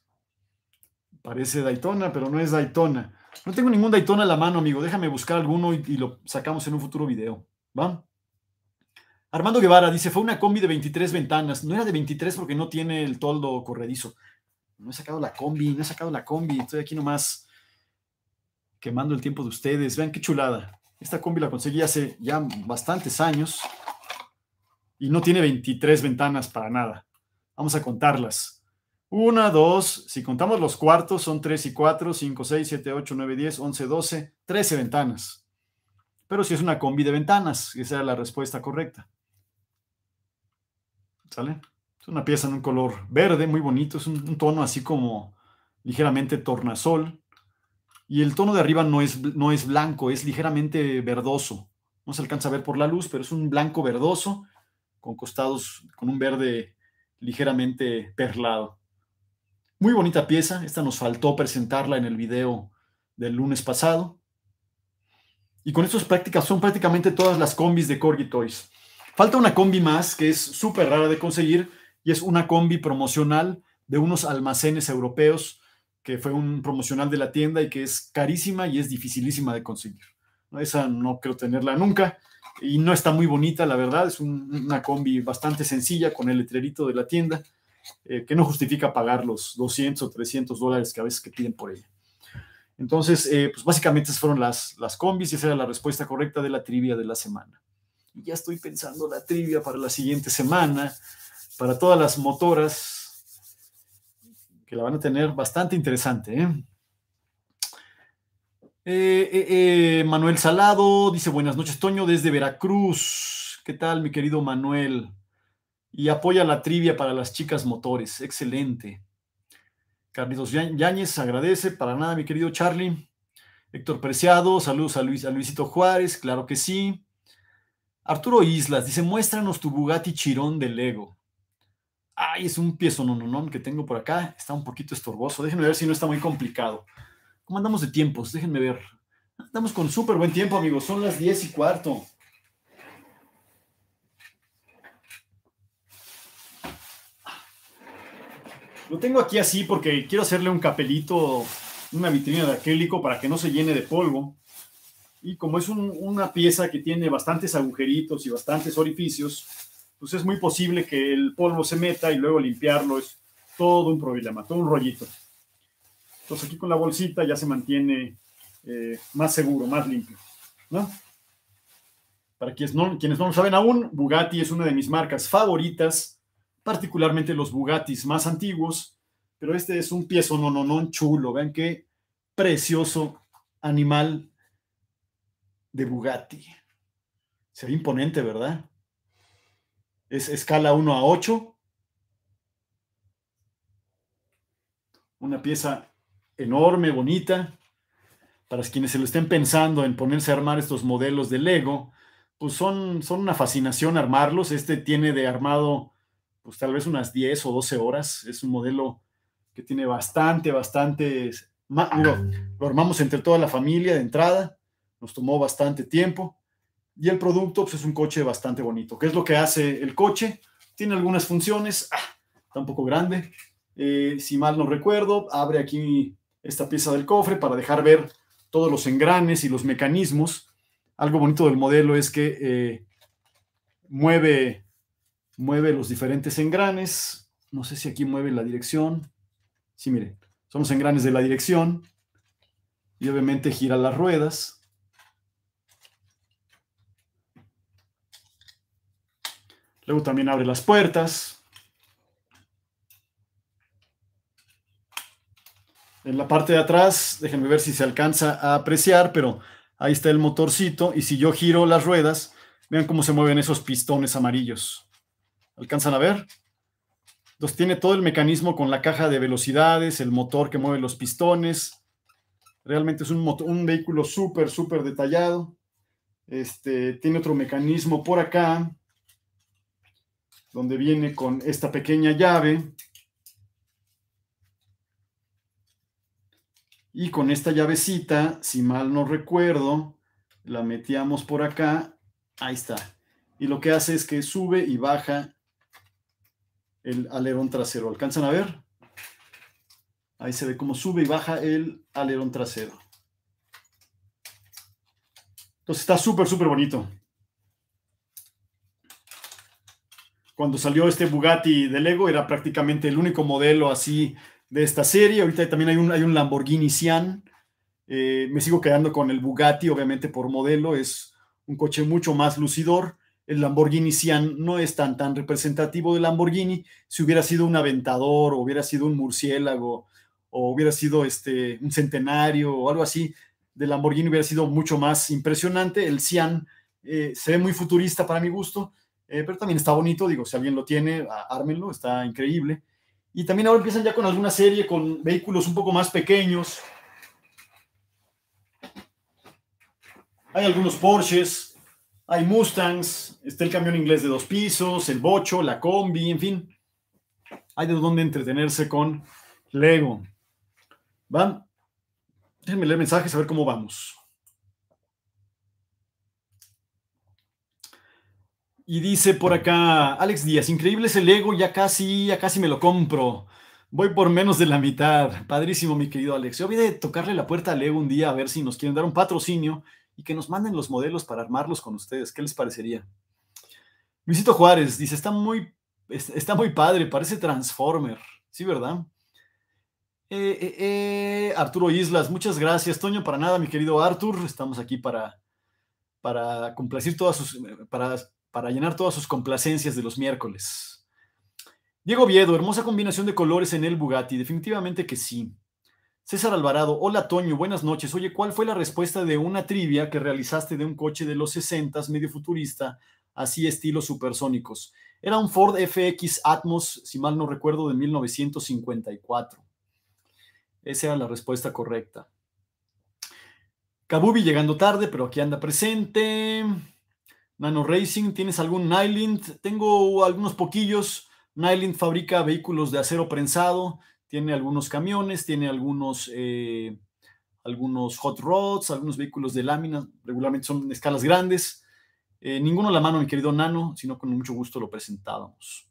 Parece Daytona, pero no es Daytona. No tengo ningún Daytona en la mano, amigo. Déjame buscar alguno y, lo sacamos en un futuro video. ¿Va? Armando Guevara dice, fue una combi de 23 ventanas. No era de 23 porque no tiene el toldo corredizo. No he sacado la combi, no he sacado la combi. Estoy aquí nomás quemando el tiempo de ustedes. Vean qué chulada. Esta combi la conseguí hace ya bastantes años y no tiene 23 ventanas para nada. Vamos a contarlas. Una, dos, si contamos los cuartos, son tres y cuatro, 5, seis, siete, ocho, nueve, diez, 11, 12, 13 ventanas. Pero si es una combi de ventanas, esa era la respuesta correcta. ¿Sale? Es una pieza en un color verde, muy bonito, es un, tono así como ligeramente tornasol. Y el tono de arriba no es, no es blanco, es ligeramente verdoso. No se alcanza a ver por la luz, pero es un blanco verdoso con costados, con un verde ligeramente perlado. Muy bonita pieza, esta nos faltó presentarla en el video del lunes pasado. Y con estas prácticas son prácticamente todas las combis de Corgi Toys. Falta una combi más que es súper rara de conseguir y es una combi promocional de unos almacenes europeos que fue un promocional de la tienda y que es carísima y es dificilísima de conseguir. Esa no creo tenerla nunca y no está muy bonita, la verdad. Es una combi bastante sencilla con el letrerito de la tienda eh, que no justifica pagar los 200 o 300 dólares que a veces que piden por ella. Entonces, eh, pues básicamente esas fueron las, las combis y esa era la respuesta correcta de la trivia de la semana. Y ya estoy pensando la trivia para la siguiente semana, para todas las motoras, que la van a tener bastante interesante. Eh, eh Manuel Salado dice buenas noches, Toño, desde Veracruz. ¿Qué tal, mi querido Manuel? Y apoya la trivia para las chicas motores. Excelente. Carlitos Yáñez agradece. Para nada, mi querido Charlie. Héctor Preciado, saludos a, a Luisito Juárez, claro que sí. Arturo Islas dice: Muéstranos tu Bugatti Chirón de Lego. Ay, es un piezo no que tengo por acá. Está un poquito estorboso. Déjenme ver si no está muy complicado. ¿Cómo andamos de tiempos? Déjenme ver. Andamos con súper buen tiempo, amigos. Son las diez y cuarto. Lo tengo aquí así porque quiero hacerle un capelito, una vitrina de acrílico para que no se llene de polvo. Y como es una pieza que tiene bastantes agujeritos y bastantes orificios, pues es muy posible que el polvo se meta y luego limpiarlo es todo un problema, todo un rollito. Entonces aquí con la bolsita ya se mantiene eh, más seguro, más limpio. Para quienes no, quienes no lo saben aún, Bugatti es una de mis marcas favoritas particularmente los Bugattis más antiguos, pero este es un piezo un chulo, vean qué precioso animal de Bugatti. Se ve imponente, ¿verdad? Es escala 1 a 8. Una pieza enorme, bonita. Para quienes se lo estén pensando en ponerse a armar estos modelos de Lego, pues son, son una fascinación armarlos. Este tiene de armado pues tal vez unas 10 o 12 horas. Es un modelo que tiene bastante, bastante, lo armamos entre toda la familia de entrada, nos tomó bastante tiempo y el producto pues, es un coche bastante bonito. ¿Qué es lo que hace el coche? Tiene algunas funciones, ah, está un poco grande, eh, si mal no recuerdo, abre aquí esta pieza del cofre para dejar ver todos los engranes y los mecanismos. Algo bonito del modelo es que eh, mueve mueve los diferentes engranes. No sé si aquí mueve la dirección. Sí, mire, son los engranes de la dirección. Y obviamente gira las ruedas. Luego también abre las puertas. En la parte de atrás, déjenme ver si se alcanza a apreciar, pero ahí está el motorcito. Y si yo giro las ruedas, vean cómo se mueven esos pistones amarillos. ¿Alcanzan a ver? Entonces tiene todo el mecanismo con la caja de velocidades, el motor que mueve los pistones. Realmente es un, vehículo súper, súper detallado. Este, tiene otro mecanismo por acá, donde viene con esta pequeña llave. Y con esta llavecita, si mal no recuerdo, la metíamos por acá. Ahí está. Y lo que hace es que sube y baja el alerón trasero. ¿Alcanzan a ver? Ahí se ve cómo sube y baja el alerón trasero. Entonces está súper, súper bonito. Cuando salió este Bugatti de Lego era prácticamente el único modelo así de esta serie. Ahorita también hay un, Lamborghini Sian. Eh, me sigo quedando con el Bugatti, obviamente por modelo. Es un coche mucho más lucidor el Lamborghini Cian no es tan, tan representativo del Lamborghini. Si hubiera sido un aventador, o hubiera sido un murciélago, o hubiera sido este, un centenario, o algo así, del Lamborghini hubiera sido mucho más impresionante. El Cian eh, se ve muy futurista para mi gusto, eh, pero también está bonito. Digo, si alguien lo tiene, ármenlo, está increíble. Y también ahora empiezan ya con alguna serie, con vehículos un poco más pequeños. Hay algunos Porsches, hay Mustangs, está el camión inglés de dos pisos, el bocho, la combi, en fin. Hay de dónde entretenerse con Lego. Van, déjenme leer mensajes a ver cómo vamos. Y dice por acá, Alex Díaz, increíble ese Lego, ya casi, ya casi me lo compro. Voy por menos de la mitad. Padrísimo, mi querido Alex. Yo olvide de tocarle la puerta a Lego un día a ver si nos quieren dar un patrocinio y que nos manden los modelos para armarlos con ustedes. ¿Qué les parecería? Luisito Juárez dice, está muy, está muy padre, parece Transformer. Sí, ¿verdad? Eh, eh, eh, Arturo Islas, muchas gracias, Toño, para nada, mi querido Artur. Estamos aquí para, para complacir todas sus, para, para llenar todas sus complacencias de los miércoles. Diego Viedo, hermosa combinación de colores en el Bugatti, definitivamente que sí. César Alvarado, hola Toño, buenas noches. Oye, ¿cuál fue la respuesta de una trivia que realizaste de un coche de los 60 medio futurista, así estilos supersónicos? Era un Ford FX Atmos, si mal no recuerdo, de 1954. Esa era la respuesta correcta. Kabubi llegando tarde, pero aquí anda presente. Nano Racing, ¿tienes algún Nylind? Tengo algunos poquillos. Nylind fabrica vehículos de acero prensado tiene algunos camiones, tiene algunos, eh, algunos hot rods, algunos vehículos de láminas, regularmente son escalas grandes. Eh, ninguno a la mano, mi querido Nano, sino con mucho gusto lo presentábamos.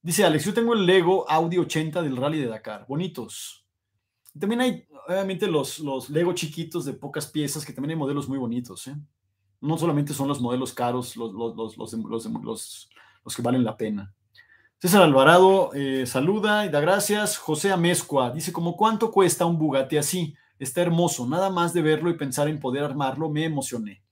Dice Alex, yo tengo el Lego Audi 80 del Rally de Dakar, bonitos. También hay, obviamente, los, Lego chiquitos de pocas piezas, que también hay modelos muy bonitos. ¿eh? No solamente son los modelos caros, los, los, los, los que valen la pena. César Alvarado eh, saluda y da gracias. José Amezcua dice, ¿cómo cuánto cuesta un Bugatti así? Está hermoso. Nada más de verlo y pensar en poder armarlo, me emocioné.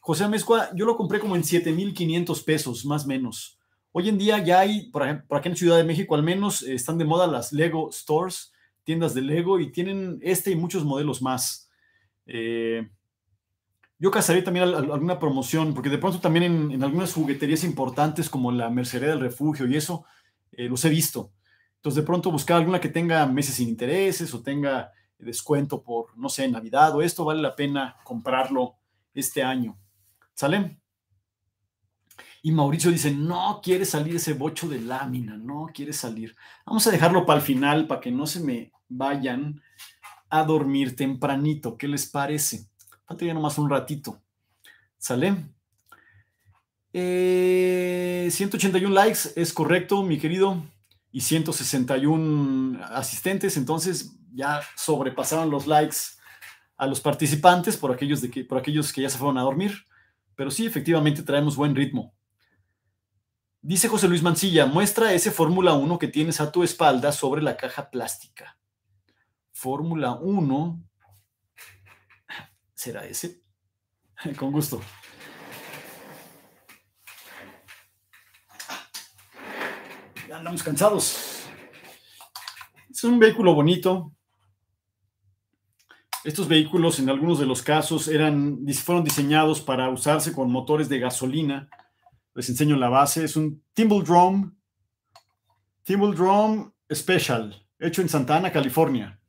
José Amezcua, yo lo compré como en 7.500 pesos, más o menos. Hoy en día ya hay, por, ejemplo, por en Ciudad de México al menos, eh, están de moda las Lego Stores, tiendas de Lego, y tienen este y muchos modelos más. Eh, yo cazaría también alguna promoción, porque de pronto también en, algunas jugueterías importantes como la Mercería del Refugio y eso, eh, los he visto. Entonces, de pronto buscar alguna que tenga meses sin intereses o tenga descuento por, no sé, Navidad o esto, vale la pena comprarlo este año. ¿Sale? Y Mauricio dice, no quiere salir ese bocho de lámina, no quiere salir. Vamos a dejarlo para el final, para que no se me vayan a dormir tempranito. ¿Qué les parece? ya ah, nomás un ratito. ¿Sale? 181 eh, likes, es correcto, mi querido. Y 161 asistentes, entonces ya sobrepasaron los likes a los participantes por aquellos, de que, por aquellos que ya se fueron a dormir. Pero sí, efectivamente traemos buen ritmo. Dice José Luis Mancilla, muestra ese Fórmula 1 que tienes a tu espalda sobre la caja plástica. Fórmula 1 ¿Será ese? (laughs) Con gusto. Ya andamos cansados. Es un vehículo bonito. Estos vehículos en algunos de los casos eran, fueron diseñados para usarse con motores de gasolina. Les enseño la base. Es un Timble Drum. Timble Drum Special, hecho en Santa Ana, California.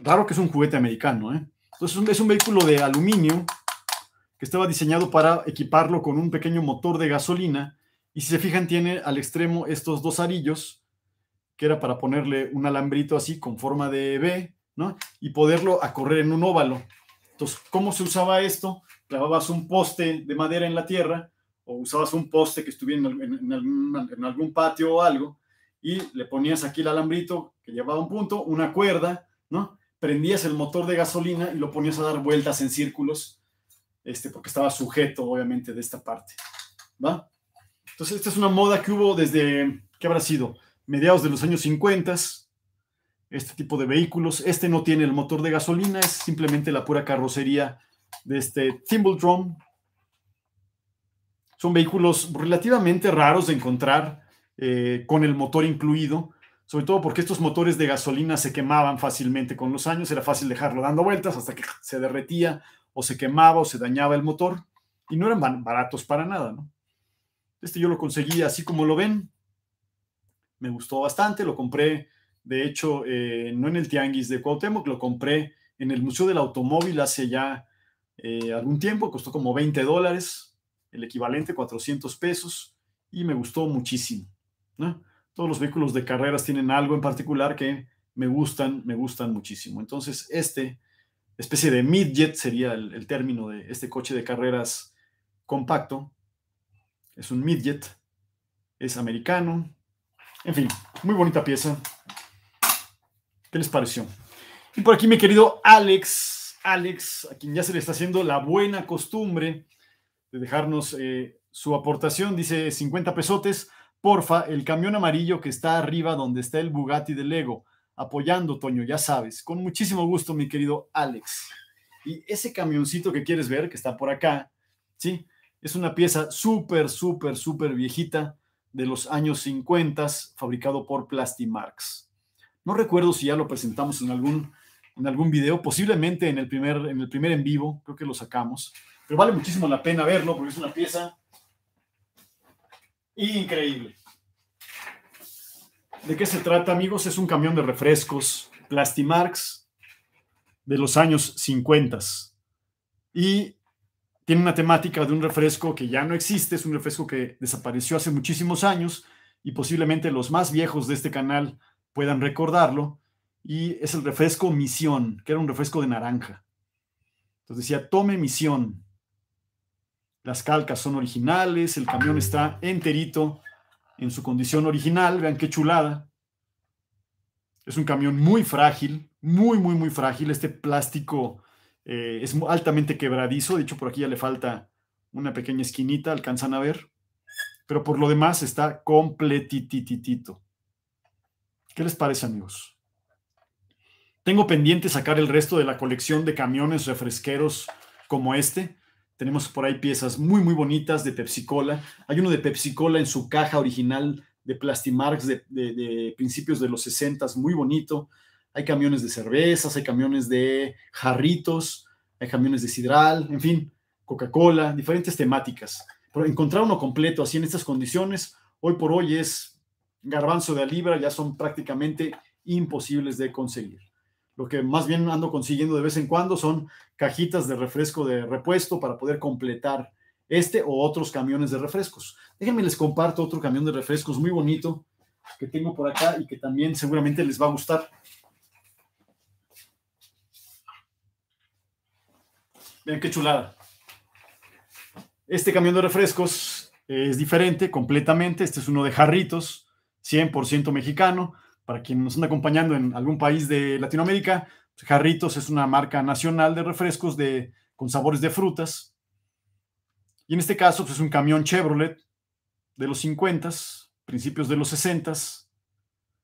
Raro que es un juguete americano, ¿eh? Entonces es un, vehículo de aluminio que estaba diseñado para equiparlo con un pequeño motor de gasolina y si se fijan tiene al extremo estos dos arillos que era para ponerle un alambrito así con forma de B, ¿no? Y poderlo acorrer en un óvalo. Entonces, ¿cómo se usaba esto? Clavabas un poste de madera en la tierra o usabas un poste que estuviera en, algún, en algún, patio o algo y le ponías aquí el alambrito que llevaba un punto, una cuerda, ¿no? prendías el motor de gasolina y lo ponías a dar vueltas en círculos, este, porque estaba sujeto, obviamente, de esta parte. ¿va? Entonces, esta es una moda que hubo desde, ¿qué habrá sido? Mediados de los años 50, este tipo de vehículos. Este no tiene el motor de gasolina, es simplemente la pura carrocería de este Thimble Drum. Son vehículos relativamente raros de encontrar eh, con el motor incluido sobre todo porque estos motores de gasolina se quemaban fácilmente con los años, era fácil dejarlo dando vueltas hasta que se derretía o se quemaba o se dañaba el motor y no eran baratos para nada, ¿no? Este yo lo conseguí así como lo ven, me gustó bastante, lo compré, de hecho, eh, no en el Tianguis de Cuauhtémoc, lo compré en el Museo del Automóvil hace ya eh, algún tiempo, costó como 20 dólares, el equivalente 400 pesos, y me gustó muchísimo, ¿no? todos los vehículos de carreras tienen algo en particular que me gustan, me gustan muchísimo. Entonces, este especie de midjet sería el, término de este coche de carreras compacto. Es un midjet, es americano. En fin, muy bonita pieza. ¿Qué les pareció? Y por aquí mi querido Alex, Alex, a quien ya se le está haciendo la buena costumbre de dejarnos eh, su aportación, dice 50 pesotes. Porfa, el camión amarillo que está arriba donde está el Bugatti de Lego. Apoyando, Toño, ya sabes. Con muchísimo gusto, mi querido Alex. Y ese camioncito que quieres ver, que está por acá, ¿sí? Es una pieza súper, súper, súper viejita de los años 50, fabricado por Plastimarx. No recuerdo si ya lo presentamos en algún, en algún video, posiblemente en el, primer, en el primer en vivo, creo que lo sacamos, pero vale muchísimo la pena verlo porque es una pieza Increíble. ¿De qué se trata, amigos? Es un camión de refrescos Plastimarx de los años 50. Y tiene una temática de un refresco que ya no existe, es un refresco que desapareció hace muchísimos años y posiblemente los más viejos de este canal puedan recordarlo. Y es el refresco Misión, que era un refresco de naranja. Entonces decía, tome misión, las calcas son originales, el camión está enterito en su condición original, vean qué chulada. Es un camión muy frágil, muy, muy, muy frágil. Este plástico eh, es altamente quebradizo, de hecho por aquí ya le falta una pequeña esquinita, alcanzan a ver, pero por lo demás está completititito. ¿Qué les parece amigos? Tengo pendiente sacar el resto de la colección de camiones refresqueros como este. Tenemos por ahí piezas muy, muy bonitas de Pepsi Cola. Hay uno de Pepsi Cola en su caja original de Plastimarx de, principios de los 60, muy bonito. Hay camiones de cervezas, hay camiones de jarritos, hay camiones de sidral, en fin, Coca-Cola, diferentes temáticas. Pero encontrar uno completo así en estas condiciones, hoy por hoy es garbanzo de libra, ya son prácticamente imposibles de conseguir. Lo que más bien ando consiguiendo de vez en cuando son cajitas de refresco de repuesto para poder completar este o otros camiones de refrescos. Déjenme les comparto otro camión de refrescos muy bonito que tengo por acá y que también seguramente les va a gustar. Vean qué chulada. Este camión de refrescos es diferente completamente. Este es uno de jarritos, 100% mexicano para quien nos anda acompañando en algún país de Latinoamérica, pues, Jarritos es una marca nacional de refrescos con sabores de frutas. Y en este caso pues, es un camión Chevrolet de los 50, principios de los 60,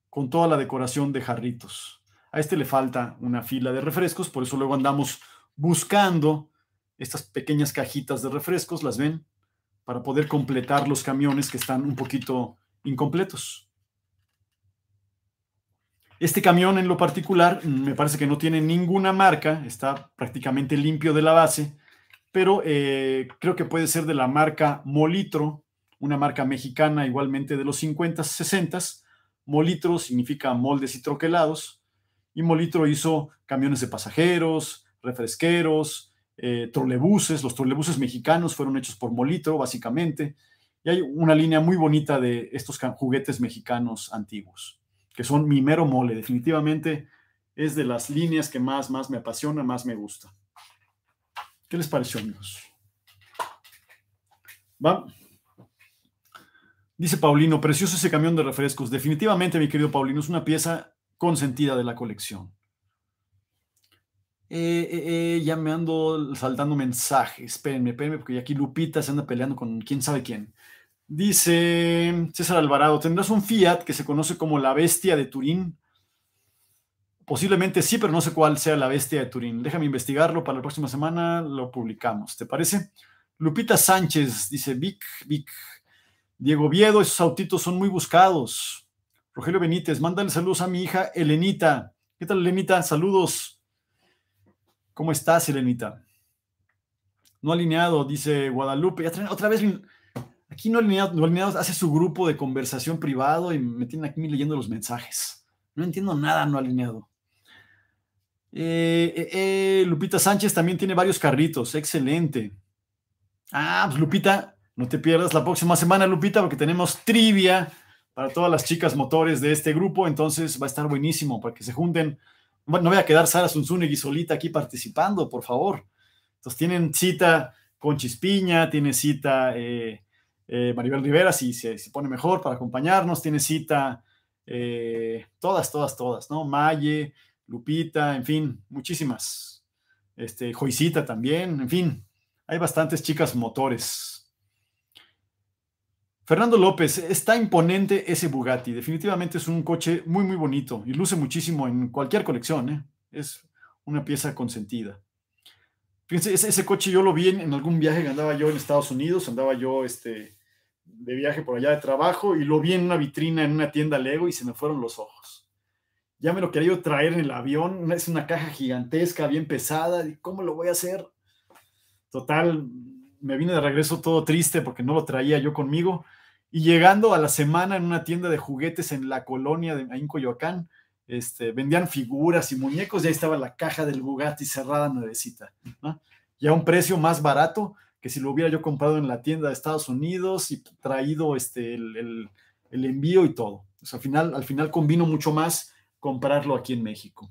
con toda la decoración de jarritos. A este le falta una fila de refrescos, por eso luego andamos buscando estas pequeñas cajitas de refrescos, las ven, para poder completar los camiones que están un poquito incompletos. Este camión en lo particular mm, me parece que no tiene ninguna marca, está prácticamente limpio de la base, pero eh, creo que puede ser de la marca Molitro, una marca mexicana igualmente de los 50, s 60. s Molitro significa moldes y troquelados, y Molitro hizo camiones de pasajeros, refresqueros, eh, trolebuses, los trolebuses mexicanos fueron hechos por Molitro básicamente, y hay una línea muy bonita de estos juguetes mexicanos antiguos que son mi mero mole. Definitivamente es de las líneas que más, más me apasiona, más me gusta. ¿Qué les pareció, amigos? ¿Va? Dice Paulino, precioso ese camión de refrescos. Definitivamente, mi querido Paulino, es una pieza consentida de la colección. Eh, eh, eh, ya me ando saltando mensajes. Espérenme, espérenme, porque aquí Lupita se anda peleando con quién sabe quién. Dice César Alvarado, ¿tendrás un Fiat que se conoce como la bestia de Turín? Posiblemente sí, pero no sé cuál sea la bestia de Turín. Déjame investigarlo para la próxima semana, lo publicamos, ¿te parece? Lupita Sánchez dice, Vic, Vic, Diego Viedo, esos autitos son muy buscados. Rogelio Benítez, mándale saludos a mi hija Elenita. ¿Qué tal, Elenita? Saludos. ¿Cómo estás, Elenita? No alineado, dice Guadalupe. Ya otra vez Aquí no Alineado no hace su grupo de conversación privado y me tienen aquí leyendo los mensajes. No entiendo nada, no alineado. Eh, eh, eh, Lupita Sánchez también tiene varios carritos, excelente. Ah, pues Lupita, no te pierdas la próxima semana, Lupita, porque tenemos trivia para todas las chicas motores de este grupo, entonces va a estar buenísimo para que se junten. no voy a quedar Sara y solita aquí participando, por favor. Entonces tienen cita con Chispiña, tiene cita eh, Maribel Rivera, si se pone mejor para acompañarnos, tiene cita, eh, todas, todas, todas, ¿no? Maye, Lupita, en fin, muchísimas. Este, Joycita también, en fin, hay bastantes chicas motores. Fernando López, está imponente ese Bugatti, definitivamente es un coche muy, muy bonito y luce muchísimo en cualquier colección, ¿eh? es una pieza consentida. Fíjense, ese, coche yo lo vi en, algún viaje que andaba yo en Estados Unidos, andaba yo este, de viaje por allá de trabajo y lo vi en una vitrina en una tienda Lego y se me fueron los ojos. Ya me lo quería yo traer en el avión, es una caja gigantesca, bien pesada, ¿cómo lo voy a hacer? Total, me vine de regreso todo triste porque no lo traía yo conmigo. Y llegando a la semana en una tienda de juguetes en la colonia de ahí en Coyoacán, este, vendían figuras y muñecos, y ahí estaba la caja del Bugatti cerrada nuevecita, ¿no? y a un precio más barato que si lo hubiera yo comprado en la tienda de Estados Unidos y traído este, el, envío y todo. al final, al final convino mucho más comprarlo aquí en México.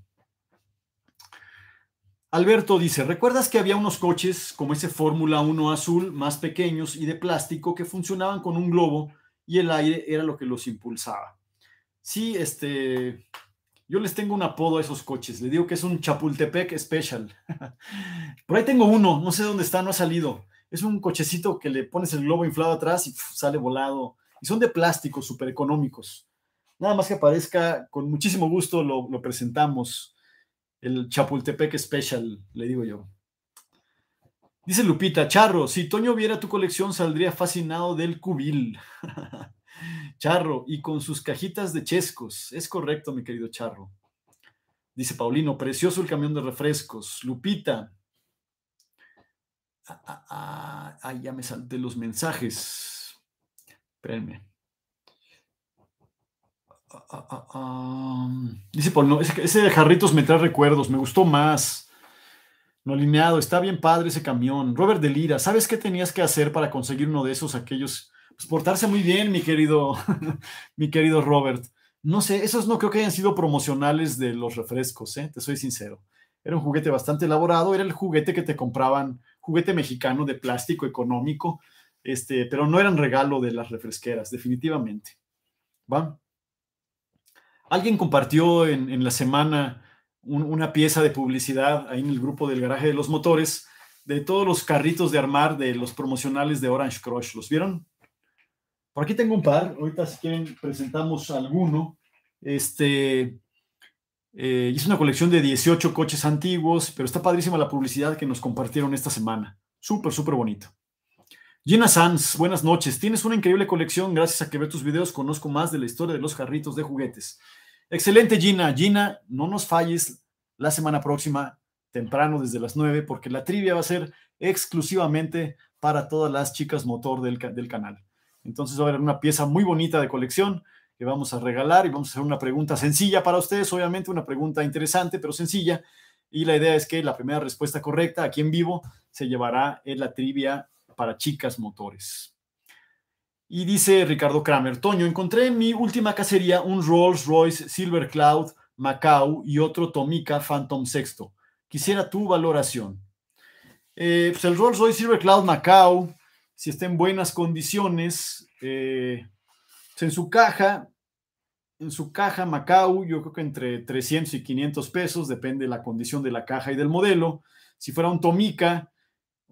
Alberto dice, ¿recuerdas que había unos coches como ese Fórmula 1 azul, más pequeños y de plástico, que funcionaban con un globo y el aire era lo que los impulsaba? Sí, este, yo les tengo un apodo a esos coches, le digo que es un Chapultepec Special. (laughs) Por ahí tengo uno, no sé dónde está, no ha salido es un cochecito que le pones el globo inflado atrás y sale volado. Y son de plástico, súper económicos. Nada más que aparezca, con muchísimo gusto lo, lo presentamos. El Chapultepec Special, le digo yo. Dice Lupita, Charro, si Toño viera tu colección saldría fascinado del cubil. (laughs) Charro, y con sus cajitas de chescos. Es correcto, mi querido Charro. Dice Paulino, precioso el camión de refrescos. Lupita, Ah, ah, ah ya me salté los mensajes. Espérenme. Ah, dice Paul, ese, Jarritos me trae recuerdos, me gustó más. No alineado, está bien padre ese camión. Robert de Lira, ¿sabes qué tenías que hacer para conseguir uno de esos aquellos? Pues portarse muy bien, mi querido, (laughs) mi querido Robert. No sé, esos no creo que hayan sido promocionales de los refrescos, ¿eh? te soy sincero. Era un juguete bastante elaborado, era el juguete que te compraban juguete mexicano de plástico económico, este, pero no eran regalo de las refresqueras, definitivamente. ¿Va? Alguien compartió en, la semana una pieza de publicidad ahí en el grupo del garaje de los motores de todos los carritos de armar de los promocionales de Orange Crush. ¿Los vieron? Por aquí tengo un par. Ahorita si quieren presentamos alguno. Este, eh, y es una colección de 18 coches antiguos, pero está padrísima la publicidad que nos compartieron esta semana. Súper, súper bonito. Gina Sanz, buenas noches. Tienes una increíble colección. Gracias a que ver tus videos conozco más de la historia de los jarritos de juguetes. Excelente, Gina. Gina, no nos falles la semana próxima, temprano desde las 9, porque la trivia va a ser exclusivamente para todas las chicas motor del, del canal. Entonces va a haber una pieza muy bonita de colección vamos a regalar y vamos a hacer una pregunta sencilla para ustedes, obviamente una pregunta interesante, pero sencilla. Y la idea es que la primera respuesta correcta aquí en vivo se llevará en la trivia para chicas motores. Y dice Ricardo Kramer, Toño, encontré en mi última cacería un Rolls Royce Silver Cloud Macau y otro Tomica Phantom Sexto Quisiera tu valoración. Eh, pues el Rolls Royce Silver Cloud Macau, si está en buenas condiciones, eh, pues en su caja en su caja Macau, yo creo que entre 300 y 500 pesos, depende de la condición de la caja y del modelo. Si fuera un Tomica,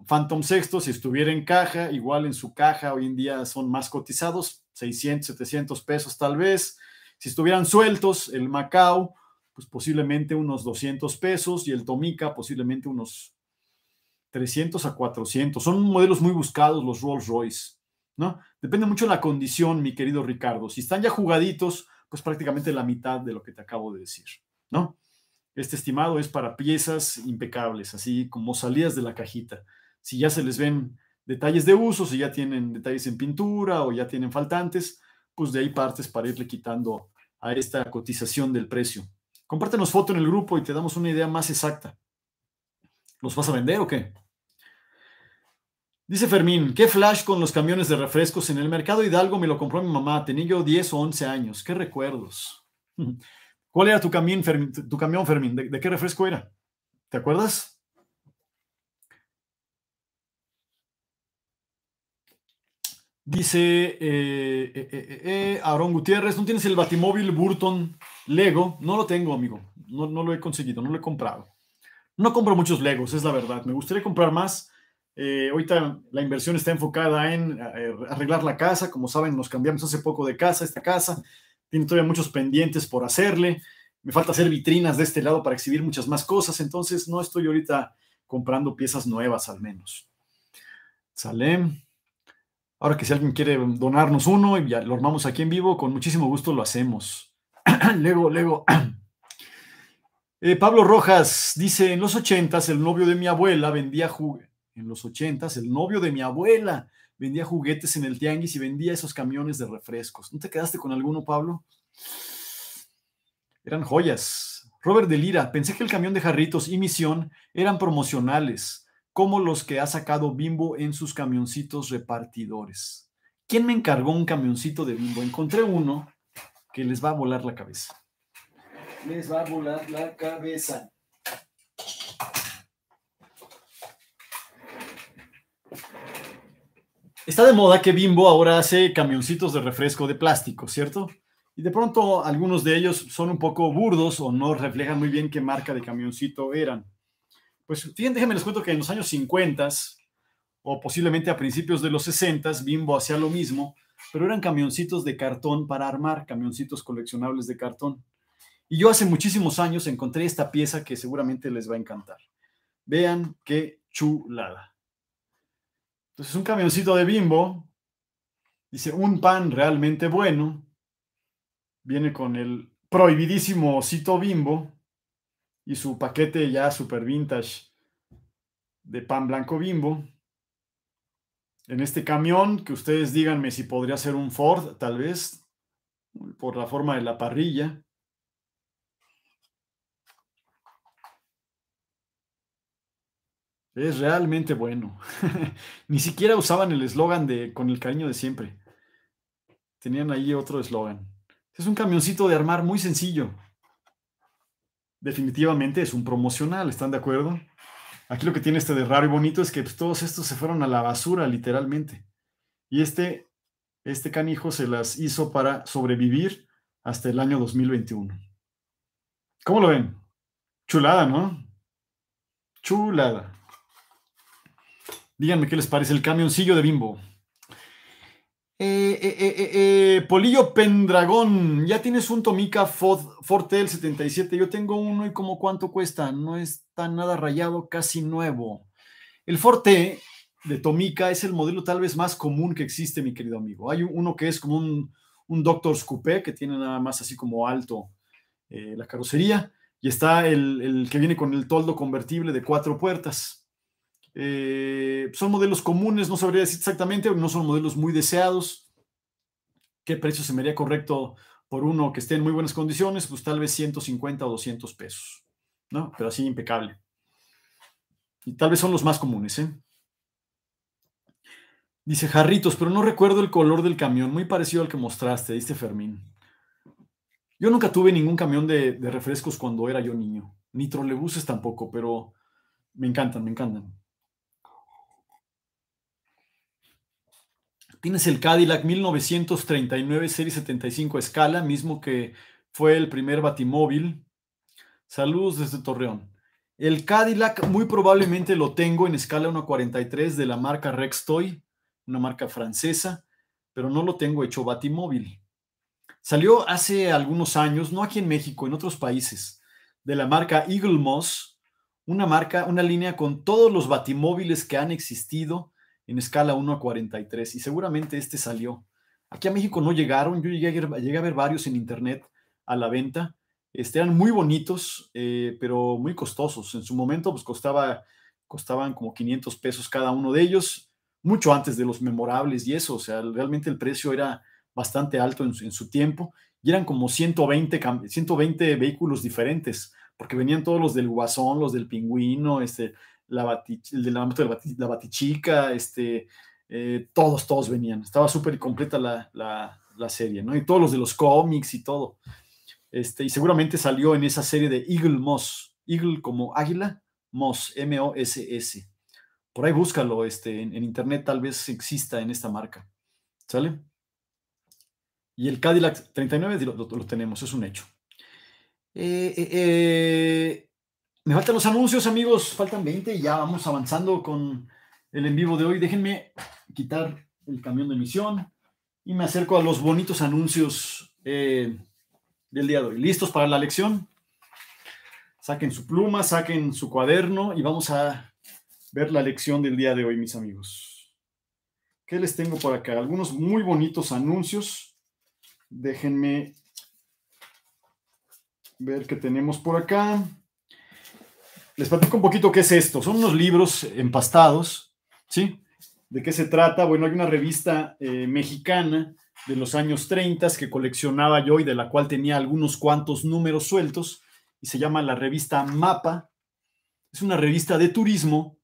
Phantom Sexto, si estuviera en caja, igual en su caja hoy en día son más cotizados, 600, 700 pesos tal vez. Si estuvieran sueltos, el Macau, pues posiblemente unos 200 pesos y el Tomica posiblemente unos 300 a 400. Son modelos muy buscados los Rolls Royce, ¿no? Depende mucho de la condición, mi querido Ricardo. Si están ya jugaditos, pues prácticamente la mitad de lo que te acabo de decir, ¿no? Este estimado es para piezas impecables, así como salidas de la cajita. Si ya se les ven detalles de uso, si ya tienen detalles en pintura o ya tienen faltantes, pues de ahí partes para irle quitando a esta cotización del precio. Compártenos foto en el grupo y te damos una idea más exacta. ¿Los vas a vender o qué? Dice Fermín, qué flash con los camiones de refrescos en el mercado Hidalgo me lo compró mi mamá, tenía yo 10 o 11 años, qué recuerdos. (laughs) ¿Cuál era tu camión, Fermín? Tu camión, Fermín? ¿De, qué refresco era? ¿Te acuerdas? Dice eh, eh, eh, eh Aaron Gutiérrez, ¿no tienes el batimóvil Burton Lego? No lo tengo, amigo, no lo he conseguido, no lo he comprado. No compro muchos Legos, es la verdad, me gustaría comprar más eh, ahorita la inversión está enfocada en eh, arreglar la casa. Como saben, nos cambiamos hace poco de casa, esta casa. Tiene todavía muchos pendientes por hacerle. Me falta hacer vitrinas de este lado para exhibir muchas más cosas. Entonces, no estoy ahorita comprando piezas nuevas al menos. Sale. Ahora que si alguien quiere donarnos uno y lo armamos aquí en vivo, con muchísimo gusto lo hacemos. (clears throat) luego, luego. (clears throat) Eh, Pablo Rojas dice, en los ochentas el novio de mi abuela vendía juguetes en los ochentas, el novio de mi abuela vendía juguetes en el tianguis y vendía esos camiones de refrescos. ¿No te quedaste con alguno, Pablo? Eran joyas. Robert de Lira, pensé que el camión de jarritos y misión eran promocionales, como los que ha sacado Bimbo en sus camioncitos repartidores. ¿Quién me encargó un camioncito de Bimbo? Encontré uno que les va a volar la cabeza. Les va a volar la cabeza. Está de moda que Bimbo ahora hace camioncitos de refresco de plástico, ¿cierto? Y de pronto algunos de ellos son un poco burdos o no reflejan muy bien qué marca de camioncito eran. Pues fíjense, déjenme les cuento que en los años 50 o posiblemente a principios de los 60 Bimbo hacía lo mismo, pero eran camioncitos de cartón para armar, camioncitos coleccionables de cartón. Y yo hace muchísimos años encontré esta pieza que seguramente les va a encantar. Vean qué chulada es un camioncito de bimbo, dice un pan realmente bueno, viene con el prohibidísimo osito bimbo y su paquete ya super vintage de pan blanco bimbo. En este camión, que ustedes díganme si podría ser un Ford, tal vez, por la forma de la parrilla. Es realmente bueno. (laughs) Ni siquiera usaban el eslogan de con el cariño de siempre. Tenían ahí otro eslogan. Es un camioncito de armar muy sencillo. Definitivamente es un promocional, ¿están de acuerdo? Aquí lo que tiene este de raro y bonito es que pues, todos estos se fueron a la basura, literalmente. Y este, este canijo se las hizo para sobrevivir hasta el año 2021. ¿Cómo lo ven? Chulada, ¿no? Chulada. Díganme qué les parece el camioncillo de Bimbo. Eh, eh, eh, Polillo Pendragón, ya tienes un Tomica Forte el 77. Yo tengo uno y como cuánto cuesta. No está nada rayado, casi nuevo. El Forte de Tomica es el modelo tal vez más común que existe, mi querido amigo. Hay uno que es como un, un Doctor's que tiene nada más así como alto la carrocería. Y está el, el que viene con el toldo convertible de cuatro puertas. Eh, son modelos comunes, no sabría decir exactamente, no son modelos muy deseados. ¿Qué precio se me haría correcto por uno que esté en muy buenas condiciones? Pues tal vez 150 o 200 pesos, ¿no? Pero así impecable. Y tal vez son los más comunes, ¿eh? Dice Jarritos, pero no recuerdo el color del camión, muy parecido al que mostraste, dice Fermín. Yo nunca tuve ningún camión de, de refrescos cuando era yo niño, ni trolebuses tampoco, pero me encantan, me encantan. Tienes el Cadillac 1939 Serie 75 escala, mismo que fue el primer batimóvil. Saludos desde Torreón. El Cadillac muy probablemente lo tengo en escala 1.43 de la marca Rextoy, una marca francesa, pero no lo tengo hecho batimóvil. Salió hace algunos años, no aquí en México, en otros países, de la marca Eagle Moss, una marca, una línea con todos los batimóviles que han existido en escala 1 a 43 y seguramente este salió. Aquí a México no llegaron, yo llegué a ver, varios en internet a la venta. Este, eran muy bonitos, eh, pero muy costosos. En su momento pues costaba, costaban como 500 pesos cada uno de ellos, mucho antes de los memorables y eso, o sea, realmente el precio era bastante alto en su, tiempo y eran como 120, 120 vehículos diferentes, porque venían todos los del Guasón, los del Pingüino, este, la, batichica, este, eh, todos, todos venían. Estaba súper completa la, serie, ¿no? Y todos los de los cómics y todo. Este, y seguramente salió en esa serie de Eagle Moss. Eagle como águila, Moss, M-O-S-S. Por ahí búscalo, este, en, internet tal vez exista en esta marca. ¿Sale? Y el Cadillac 39 lo, tenemos, es un hecho. eh, eh, eh me faltan los anuncios, amigos. Faltan 20 y ya vamos avanzando con el en vivo de hoy. Déjenme quitar el camión de emisión y me acerco a los bonitos anuncios eh, del día de hoy. ¿Listos para la lección? Saquen su pluma, saquen su cuaderno y vamos a ver la lección del día de hoy, mis amigos. ¿Qué les tengo por acá? Algunos muy bonitos anuncios. Déjenme ver qué tenemos por acá les platico un poquito qué es esto. Son unos libros empastados, ¿sí? ¿De qué se trata? Bueno, hay una revista eh, mexicana de los años 30 que coleccionaba yo y de la cual tenía algunos cuantos números sueltos y se llama la revista Mapa. Es una revista de turismo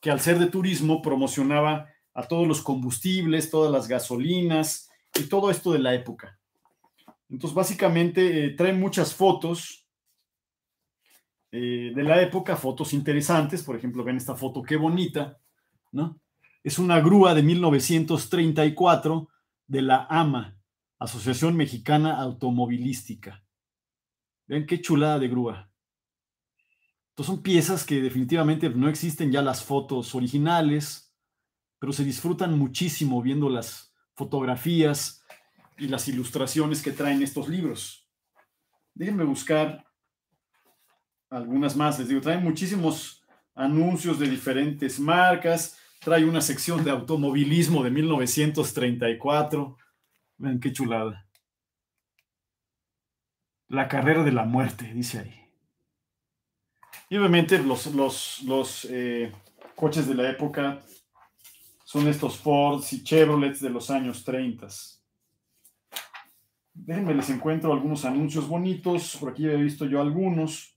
que al ser de turismo promocionaba a todos los combustibles, todas las gasolinas y todo esto de la época. Entonces, básicamente, eh, trae muchas fotos eh, de la época, fotos interesantes, por ejemplo, ven esta foto, qué bonita, ¿no? Es una grúa de 1934 de la AMA, Asociación Mexicana Automovilística. Vean qué chulada de grúa. Entonces son piezas que definitivamente no existen ya las fotos originales, pero se disfrutan muchísimo viendo las fotografías y las ilustraciones que traen estos libros. Déjenme buscar algunas más, les digo, traen muchísimos anuncios de diferentes marcas, trae una sección de automovilismo de 1934. Vean qué chulada. La carrera de la muerte, dice ahí. Y obviamente los, eh, coches de la época son estos Fords y Chevrolets de los años 30. Déjenme les encuentro algunos anuncios bonitos. Por aquí he visto yo algunos.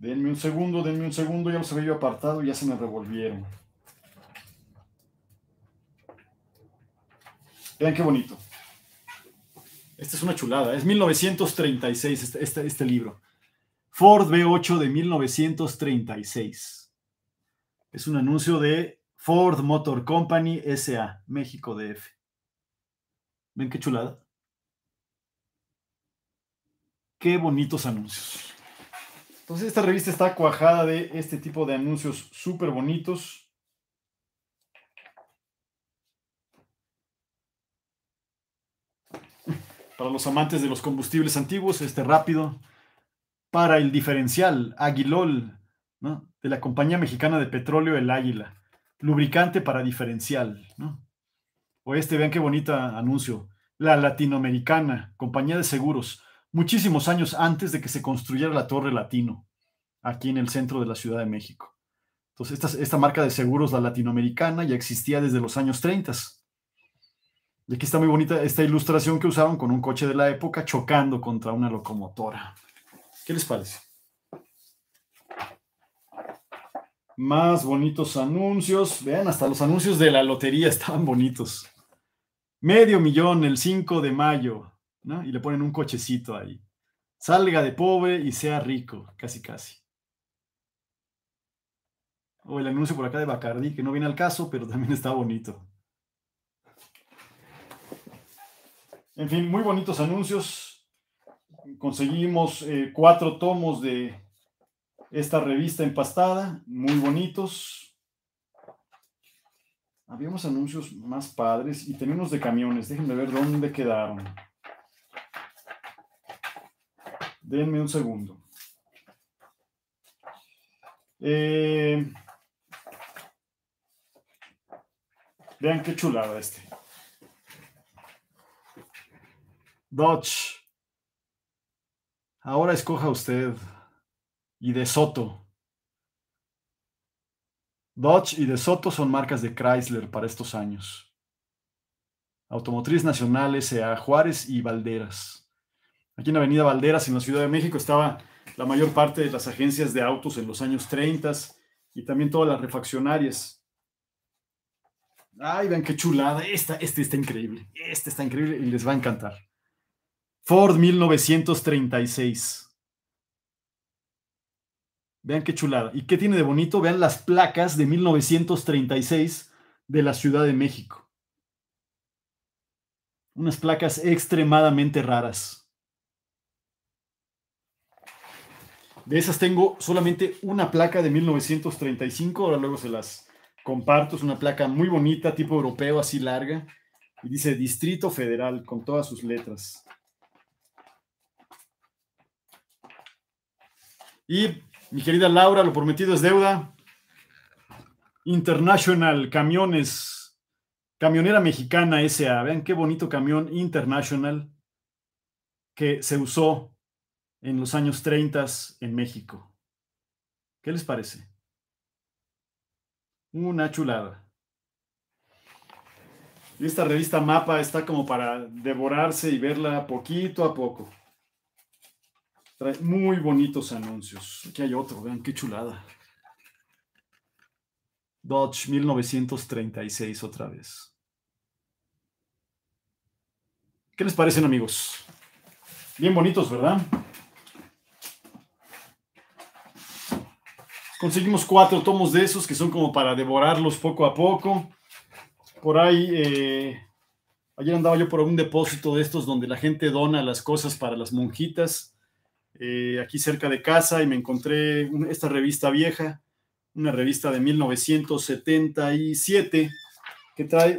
Denme un segundo, denme un segundo, ya los había yo apartado, ya se me revolvieron. Vean qué bonito. Esta es una chulada, es 1936 este, este, este libro. Ford V8 de 1936. Es un anuncio de Ford Motor Company SA, México DF. ¿Ven qué chulada? Qué bonitos anuncios. Entonces esta revista está cuajada de este tipo de anuncios súper bonitos. Para los amantes de los combustibles antiguos, este rápido. Para el diferencial, Aguilol, de la compañía mexicana de petróleo El Águila. Lubricante para diferencial. O este, vean qué bonita anuncio. La latinoamericana, compañía de seguros muchísimos años antes de que se construyera la Torre Latino, aquí en el centro de la Ciudad de México. Entonces, esta, marca de seguros, la latinoamericana, ya existía desde los años 30. Y aquí está muy bonita esta ilustración que usaron con un coche de la época chocando contra una locomotora. ¿Qué les parece? Más bonitos anuncios. Vean, hasta los anuncios de la lotería estaban bonitos. Medio millón el 5 de mayo. ¿no? Y le ponen un cochecito ahí. Salga de pobre y sea rico, casi casi. O el anuncio por acá de Bacardi, que no viene al caso, pero también está bonito. En fin, muy bonitos anuncios. Conseguimos eh, cuatro tomos de esta revista empastada, muy bonitos. Habíamos anuncios más padres y tenemos de camiones. Déjenme ver dónde quedaron. Denme un segundo. Eh, vean qué chulada este. Dodge. Ahora escoja usted. Y de Soto. Dodge y de Soto son marcas de Chrysler para estos años. Automotriz Nacional S.A. Juárez y Valderas. Aquí en Avenida Valderas, en la Ciudad de México, estaba la mayor parte de las agencias de autos en los años 30 y también todas las refaccionarias. Ay, vean qué chulada. Esta, este está increíble. Este está increíble y les va a encantar. Ford 1936. Vean qué chulada. ¿Y qué tiene de bonito? Vean las placas de 1936 de la Ciudad de México. Unas placas extremadamente raras. De esas tengo solamente una placa de 1935, ahora luego se las comparto, es una placa muy bonita, tipo europeo, así larga, y dice Distrito Federal con todas sus letras. Y mi querida Laura, lo prometido es deuda. International Camiones, camionera mexicana SA. Vean qué bonito camión International que se usó en los años 30 en México. ¿Qué les parece? Una chulada. Y esta revista Mapa está como para devorarse y verla poquito a poco. Trae muy bonitos anuncios. Aquí hay otro, vean qué chulada. Dodge 1936 otra vez. ¿Qué les parecen amigos? Bien bonitos, ¿verdad? Conseguimos cuatro tomos de esos que son como para devorarlos poco a poco. Por ahí, eh, ayer andaba yo por un depósito de estos donde la gente dona las cosas para las monjitas, eh, aquí cerca de casa, y me encontré esta revista vieja, una revista de 1977, que trae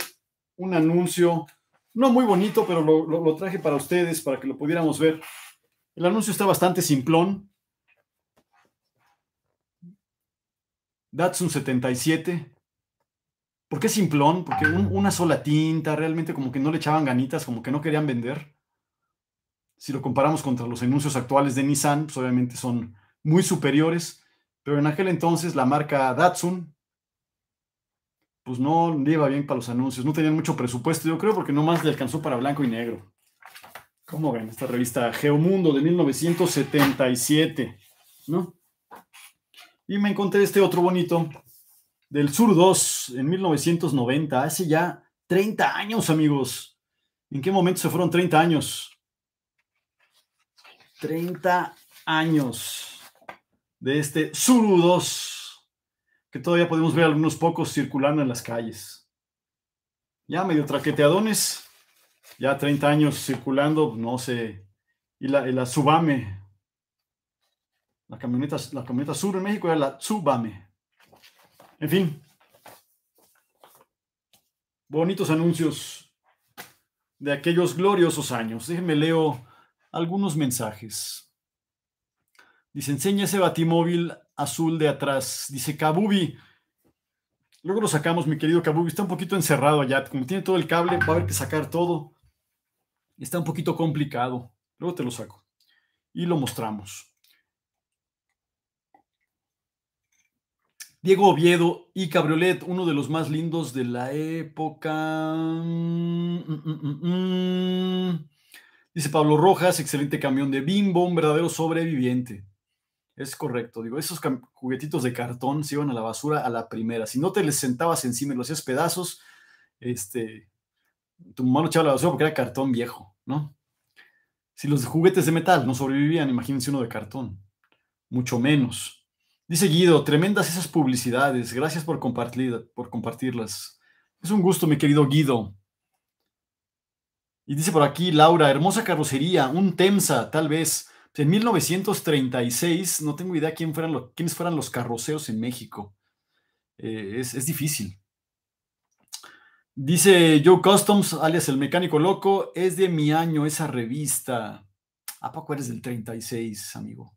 un anuncio, no muy bonito, pero lo traje para ustedes, para que lo pudiéramos ver. El anuncio está bastante simplón, Datsun 77. ¿Por qué simplón? Porque una sola tinta, realmente como que no le echaban ganitas, como que no querían vender. Si lo comparamos contra los anuncios actuales de Nissan, pues obviamente son muy superiores, pero en aquel entonces la marca Datsun, pues no le iba bien para los anuncios, no tenían mucho presupuesto, yo creo, porque nomás le alcanzó para blanco y negro. ¿Cómo ven esta revista Geomundo de 1977? ¿No? Y me encontré este otro bonito del Sur 2 en 1990, hace ya 30 años, amigos. ¿En qué momento se fueron 30 años? 30 años de este sur 2, que todavía podemos ver algunos pocos circulando en las calles. Ya medio traqueteadones, ya 30 años circulando, no sé. Y la, y la Subame, la camioneta, sur en México era la Tsubame. En fin. Bonitos anuncios de aquellos gloriosos años. Déjenme leo algunos mensajes. Dice, enseña ese batimóvil azul de atrás. Dice, Kabubi. Luego lo sacamos, mi querido Kabubi. Está un poquito encerrado allá. Como tiene todo el cable, va a haber que sacar todo. Está un poquito complicado. Luego te lo saco. Y lo mostramos. Diego Oviedo y Cabriolet, uno de los más lindos de la época. Mm, mm, mm, Dice Pablo Rojas, excelente camión de Bimbo, un verdadero sobreviviente. Es correcto, digo, esos juguetitos de cartón se iban a la basura a la primera. Si no te les sentabas encima y los hacías pedazos, este, tu mano echaba la basura porque era cartón viejo, ¿no? Si los juguetes de metal no sobrevivían, imagínense uno de cartón, mucho menos. Dice Guido, tremendas esas publicidades. Gracias por, compartirlas. Es un gusto, mi querido Guido. Y dice por aquí Laura, hermosa carrocería, un Temsa, tal vez. Pues, en 1936, no tengo idea quién fueran quiénes fueran los carroceos en México. Eh, es, es difícil. Dice Joe Customs, alias el mecánico loco, es de mi año esa revista. ¿A poco eres del 36, amigo?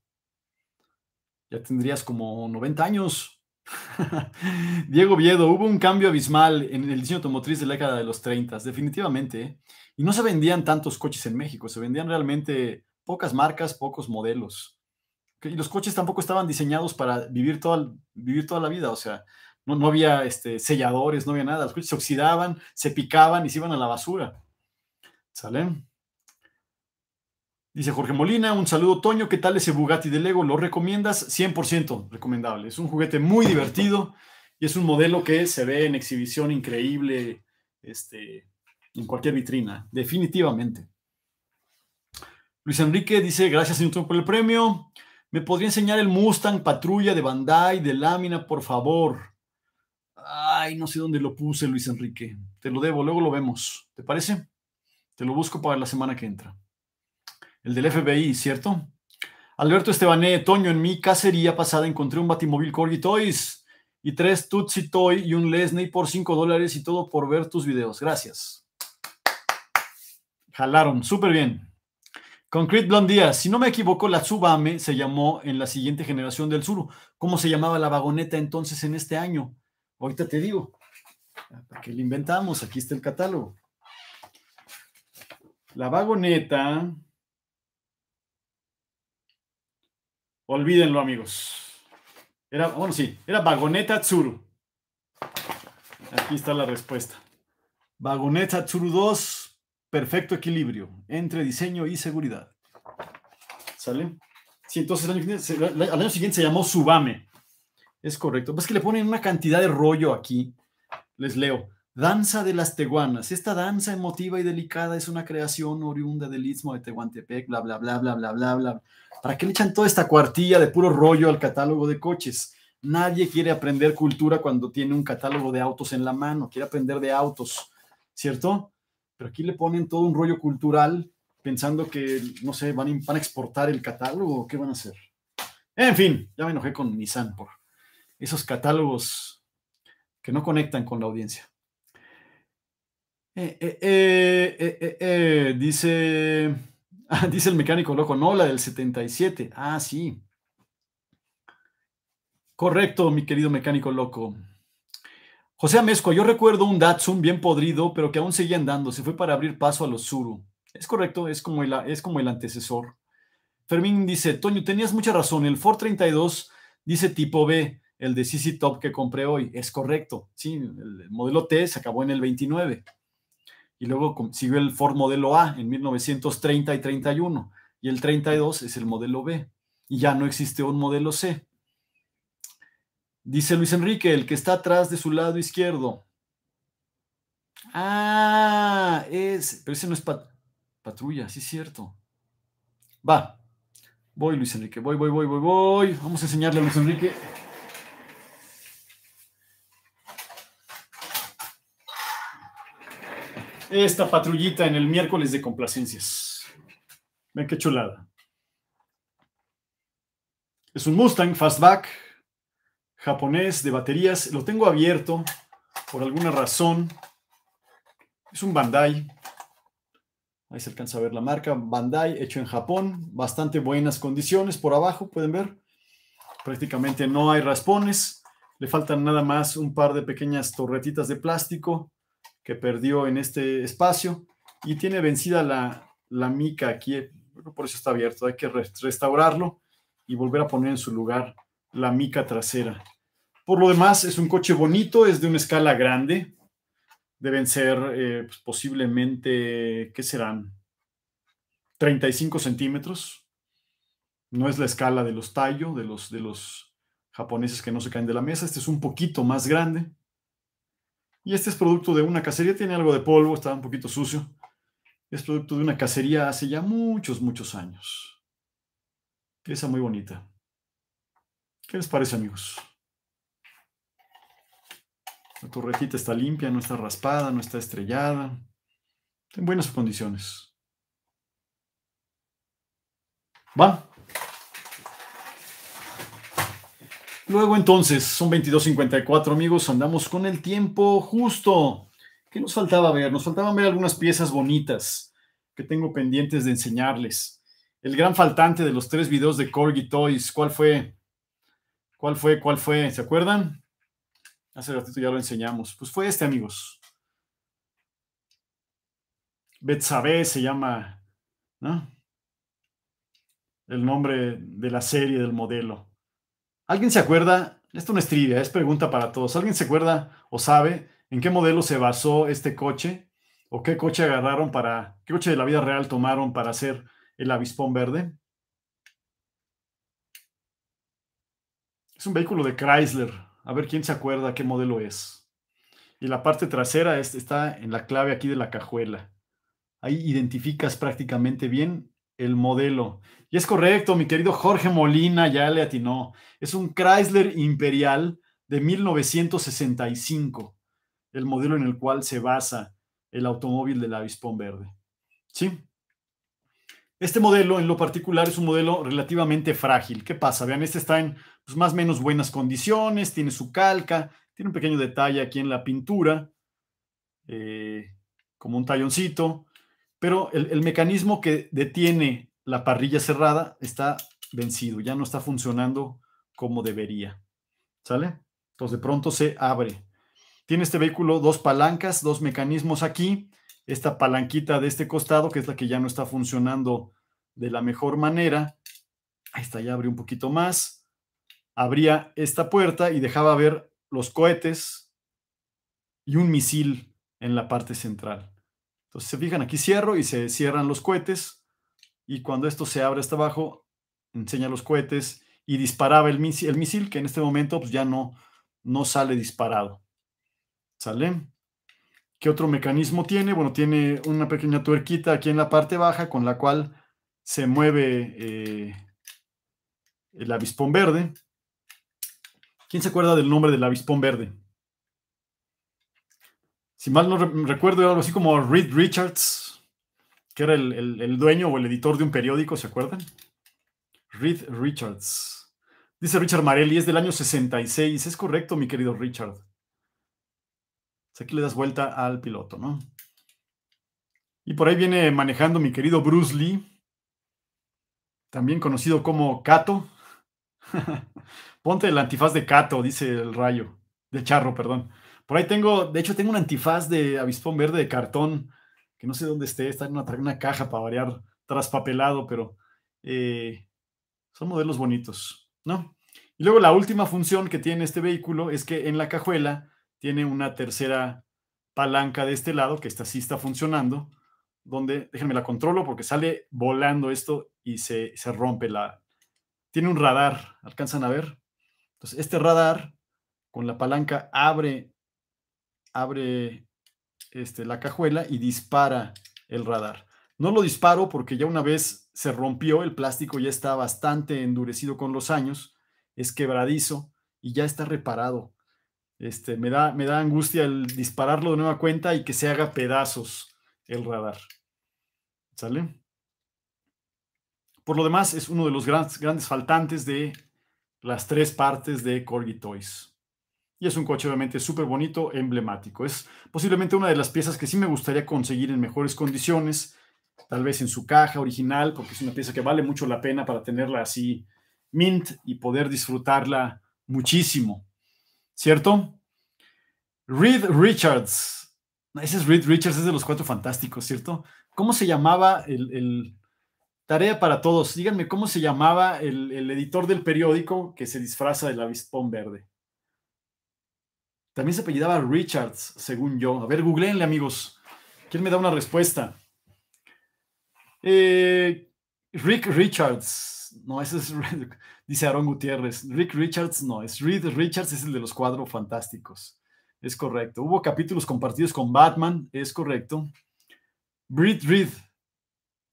Ya tendrías como 90 años. (laughs) Diego Viedo, hubo un cambio abismal en el diseño automotriz de la década de los 30, definitivamente. ¿eh? Y no se vendían tantos coches en México, se vendían realmente pocas marcas, pocos modelos. Y los coches tampoco estaban diseñados para vivir toda, la vida, o sea, no, había este, selladores, no había nada. Los coches se oxidaban, se picaban y se iban a la basura. ¿Sale? Dice Jorge Molina, un saludo Toño, ¿qué tal ese Bugatti de Lego? ¿Lo recomiendas? 100% recomendable. Es un juguete muy divertido y es un modelo que se ve en exhibición increíble este, en cualquier vitrina, definitivamente. Luis Enrique dice, gracias señor por el premio. ¿Me podría enseñar el Mustang Patrulla de Bandai de lámina, por favor? Ay, no sé dónde lo puse, Luis Enrique. Te lo debo, luego lo vemos. ¿Te parece? Te lo busco para la semana que entra el del FBI, ¿cierto? Alberto Estebané, Toño, en mi cacería pasada encontré un batimóvil Corgi Toys y tres Tutsi Toy y un Lesney por 5 dólares y todo por ver tus videos. Gracias. Jalaron, súper bien. Concrete Blondías, si no me equivoco, la Tsubame se llamó en la siguiente generación del sur. ¿Cómo se llamaba la vagoneta entonces en este año? Ahorita te digo. ¿Para qué le inventamos? Aquí está el catálogo. La vagoneta Olvídenlo, amigos. Era, bueno, sí, era Vagoneta Tsuru. Aquí está la respuesta. Vagoneta Tsuru 2, perfecto equilibrio entre diseño y seguridad. ¿Sale? Sí, entonces al año, siguiente se llamó Subame. Es correcto. Pues que le ponen una cantidad de rollo aquí. Les leo. Danza de las Teguanas. Esta danza emotiva y delicada es una creación oriunda del Istmo de Tehuantepec, bla, bla, bla, bla, bla, bla, bla. ¿Para qué le echan toda esta cuartilla de puro rollo al catálogo de coches? Nadie quiere aprender cultura cuando tiene un catálogo de autos en la mano, quiere aprender de autos, ¿cierto? Pero aquí le ponen todo un rollo cultural pensando que, no sé, van, van a exportar el catálogo o qué van a hacer. En fin, ya me enojé con Nissan por esos catálogos que no conectan con la audiencia. Eh, eh, eh, eh, dice, (laughs) ah, dice el mecánico loco, no, la del 77. Ah, sí. Correcto, mi querido mecánico loco. José Amesco, yo recuerdo un Datsun bien podrido, pero que aún seguía andando. Se fue para abrir paso a los Zuru. Es correcto, es como el, es como el antecesor. Fermín dice, Toño, tenías mucha razón. El Ford 32 dice tipo B, el de CC Top que compré hoy. Es correcto. Sí, el modelo T se acabó en el 29 y luego siguió el Ford modelo A en 1930 y 31 y el 32 es el modelo B y ya no existe un modelo C. Dice Luis Enrique, el que está atrás de su lado izquierdo. Ah, es, pero ese no es patrulla, sí es cierto. Va, voy Luis Enrique, voy, voy, voy, voy, voy. Vamos a enseñarle a Luis Enrique esta patrullita en el miércoles de complacencias. Ven qué chulada. Es un Mustang fastback japonés de baterías. Lo tengo abierto por alguna razón. Es un Bandai. Ahí se alcanza a ver la marca. Bandai, hecho en Japón. Bastante buenas condiciones por abajo, pueden ver. Prácticamente no hay raspones. Le faltan nada más un par de pequeñas torretitas de plástico que perdió en este espacio y tiene vencida la, mica aquí, eh, por eso está abierto, hay que restaurarlo y volver a poner en su lugar la mica trasera. Por lo demás, es un coche bonito, es de una escala grande, deben ser eh, pues, posiblemente, ¿qué serán? 35 centímetros. No es la escala de los tallos de los, de los japoneses que no se caen de la mesa. Este es un poquito más grande. Y este es producto de una cacería, tiene algo de polvo, está un poquito sucio. Es producto de una cacería hace ya muchos, muchos años. Pieza muy bonita. ¿Qué les parece, amigos? La torretita está limpia, no está raspada, no está estrellada. En buenas condiciones. ¿Va? Luego entonces, son 22.54 amigos, andamos con el tiempo justo. ¿Qué nos faltaba ver? Nos faltaban ver algunas piezas bonitas que tengo pendientes de enseñarles. El gran faltante de los tres videos de Corgi Toys, ¿cuál fue? ¿Cuál fue? ¿Cuál fue? ¿Se acuerdan? Hace ratito ya lo enseñamos. Pues fue este, amigos. Betsabe se llama, ¿no? El nombre de la serie, del modelo. ¿Alguien se acuerda? Esto no es trivia, es pregunta para todos. ¿Alguien se acuerda o sabe en qué modelo se basó este coche? ¿O qué coche agarraron para, qué coche de la vida real tomaron para hacer el avispón verde? Es un vehículo de Chrysler. A ver quién se acuerda qué modelo es. Y la parte trasera está en la clave aquí de la cajuela. Ahí identificas prácticamente bien el modelo. Y es correcto, mi querido Jorge Molina ya le atinó. Es un Chrysler Imperial de 1965, el modelo en el cual se basa el automóvil del avispón verde. ¿Sí? Este modelo en lo particular es un modelo relativamente frágil. ¿Qué pasa? Vean, este está en pues, más o menos buenas condiciones, tiene su calca, tiene un pequeño detalle aquí en la pintura, eh, como un talloncito pero el, mecanismo que detiene la parrilla cerrada está vencido, ya no está funcionando como debería. ¿Sale? Entonces de pronto se abre. Tiene este vehículo dos palancas, dos mecanismos aquí, esta palanquita de este costado, que es la que ya no está funcionando de la mejor manera. Ahí está, ya abre un poquito más. Abría esta puerta y dejaba ver los cohetes y un misil en la parte central. Entonces se fijan, aquí cierro y se cierran los cohetes y cuando esto se abre hasta abajo, enseña los cohetes y disparaba el, misil, que en este momento pues, ya no, no sale disparado. ¿Sale? ¿Qué otro mecanismo tiene? Bueno, tiene una pequeña tuerquita aquí en la parte baja con la cual se mueve eh, el avispón verde. ¿Quién se acuerda del nombre del avispón verde? si mal no recuerdo, era algo así como Reed Richards, que era el, el dueño o el editor de un periódico, ¿se acuerdan? Reed Richards. Dice Richard Marelli, es del año 66. Es correcto, mi querido Richard. Pues aquí le das vuelta al piloto, ¿no? Y por ahí viene manejando mi querido Bruce Lee, también conocido como Cato. (laughs) Ponte el antifaz de Cato, dice el rayo, de Charro, perdón. Por ahí tengo, de hecho, tengo un antifaz de avispón verde de cartón, que no sé dónde esté, está en una, caja para variar, traspapelado, pero eh, son modelos bonitos, ¿no? Y luego la última función que tiene este vehículo es que en la cajuela tiene una tercera palanca de este lado, que esta sí está funcionando, donde, déjenme la controlo porque sale volando esto y se, se rompe la... Tiene un radar, ¿alcanzan a ver? Entonces, este radar con la palanca abre abre este, la cajuela y dispara el radar. No lo disparo porque ya una vez se rompió, el plástico ya está bastante endurecido con los años, es quebradizo y ya está reparado. Este, me, da, me da angustia el dispararlo de nueva cuenta y que se haga pedazos el radar. ¿Sale? Por lo demás, es uno de los grandes faltantes de las tres partes de Corgi Toys y es un coche obviamente súper bonito, emblemático. Es posiblemente una de las piezas que sí me gustaría conseguir en mejores condiciones, tal vez en su caja original, porque es una pieza que vale mucho la pena para tenerla así mint y poder disfrutarla muchísimo. ¿Cierto? Reed Richards. Ese es Reed Richards, es de los cuatro fantásticos, ¿cierto? ¿Cómo se llamaba el, Tarea para todos. Díganme cómo se llamaba el, el editor del periódico que se disfraza del avispón verde. También se apellidaba Richards, según yo. A ver, googleenle, amigos. ¿Quién me da una respuesta? Eh, Rick Richards. No, ese es. (laughs) Dice Aaron Gutiérrez. Rick Richards no, es Reed Richards, es el de los cuadros fantásticos. Es correcto. Hubo capítulos compartidos con Batman, es correcto. Britt Reed.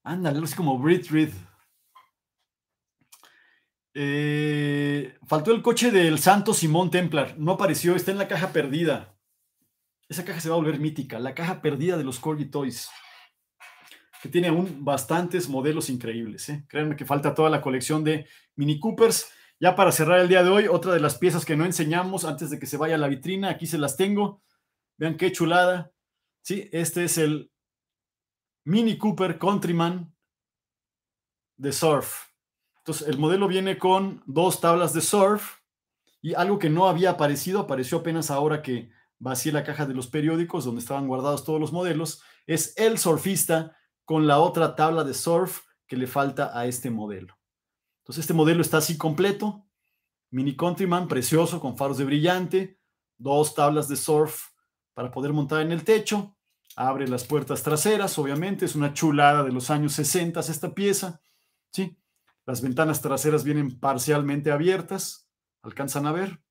Ándale, es como Britt Reed. Eh, faltó el coche del Santo Simón Templar. No apareció, está en la caja perdida. Esa caja se va a volver mítica, la caja perdida de los Corgi Toys, que tiene aún bastantes modelos increíbles. ¿eh? Créanme que falta toda la colección de Mini Coopers. Ya para cerrar el día de hoy, otra de las piezas que no enseñamos antes de que se vaya a la vitrina, aquí se las tengo. Vean qué chulada. Sí, este es el Mini Cooper Countryman de Surf. Entonces, el modelo viene con dos tablas de surf y algo que no había aparecido, apareció apenas ahora que vacié la caja de los periódicos donde estaban guardados todos los modelos, es el surfista con la otra tabla de surf que le falta a este modelo. Entonces, este modelo está así completo. Mini Countryman, precioso, con faros de brillante, dos tablas de surf para poder montar en el techo, abre las puertas traseras, obviamente, es una chulada de los años 60 esta pieza, ¿sí? Las ventanas traseras vienen parcialmente abiertas, alcanzan a ver.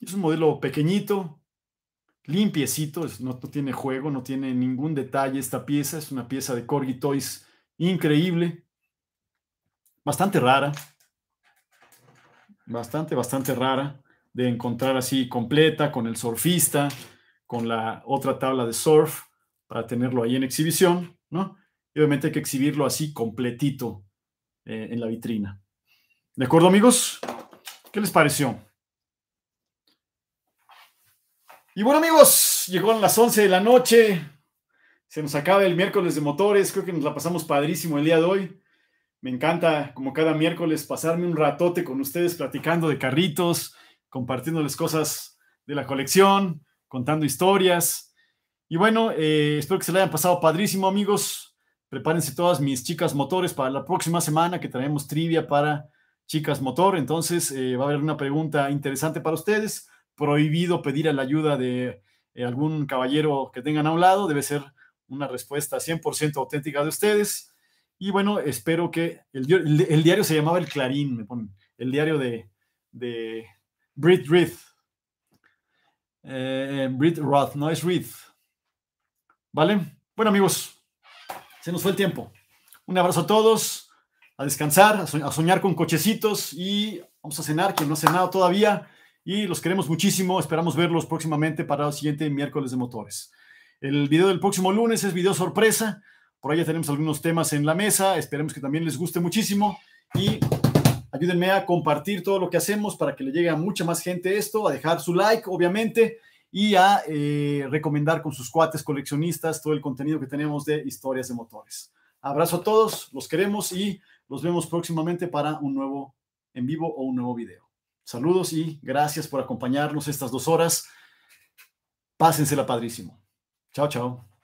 Es un modelo pequeñito, limpiecito, no, no, tiene juego, no tiene ningún detalle esta pieza, es una pieza de Corgi Toys increíble, bastante rara, bastante, bastante rara de encontrar así completa con el surfista, con la otra tabla de surf para tenerlo ahí en exhibición, ¿no? Y obviamente hay que exhibirlo así completito eh, en la vitrina. ¿De acuerdo, amigos? ¿Qué les pareció? Y bueno, amigos, Llegaron las 11 de la noche. Se nos acaba el miércoles de motores. Creo que nos la pasamos padrísimo el día de hoy. Me encanta, como cada miércoles, pasarme un ratote con ustedes platicando de carritos, Compartiendo las cosas de la colección, contando historias. Y bueno, eh, espero que se la hayan pasado padrísimo, amigos. Prepárense todas mis chicas motores para la próxima semana que traemos trivia para chicas motor. Entonces eh, va a haber una pregunta interesante para ustedes. Prohibido pedir a la ayuda de eh, algún caballero que tengan a un lado. Debe ser una respuesta 100% auténtica de ustedes. Y bueno, espero que el, diario se llamaba El Clarín, me el diario de, Brit Reith. Eh, Brit Roth, no es Reith. ¿Vale? Bueno amigos, se nos fue el tiempo. Un abrazo a todos, a descansar, a, soñar con cochecitos y vamos a cenar, quien no ha cenado todavía. Y los queremos muchísimo, esperamos verlos próximamente para el siguiente miércoles de motores. El video del próximo lunes es video sorpresa. Por ahí ya tenemos algunos temas en la mesa. Esperemos que también les guste muchísimo. Y ayúdenme a compartir todo lo que hacemos para que le llegue a mucha más gente esto, a dejar su like, obviamente, y a eh, recomendar con sus cuates coleccionistas todo el contenido que tenemos de historias de motores. Abrazo a todos, los queremos y los vemos próximamente para un nuevo en vivo o un nuevo video. Saludos y gracias por acompañarnos estas dos horas. Pásensela padrísimo. Chao, chao.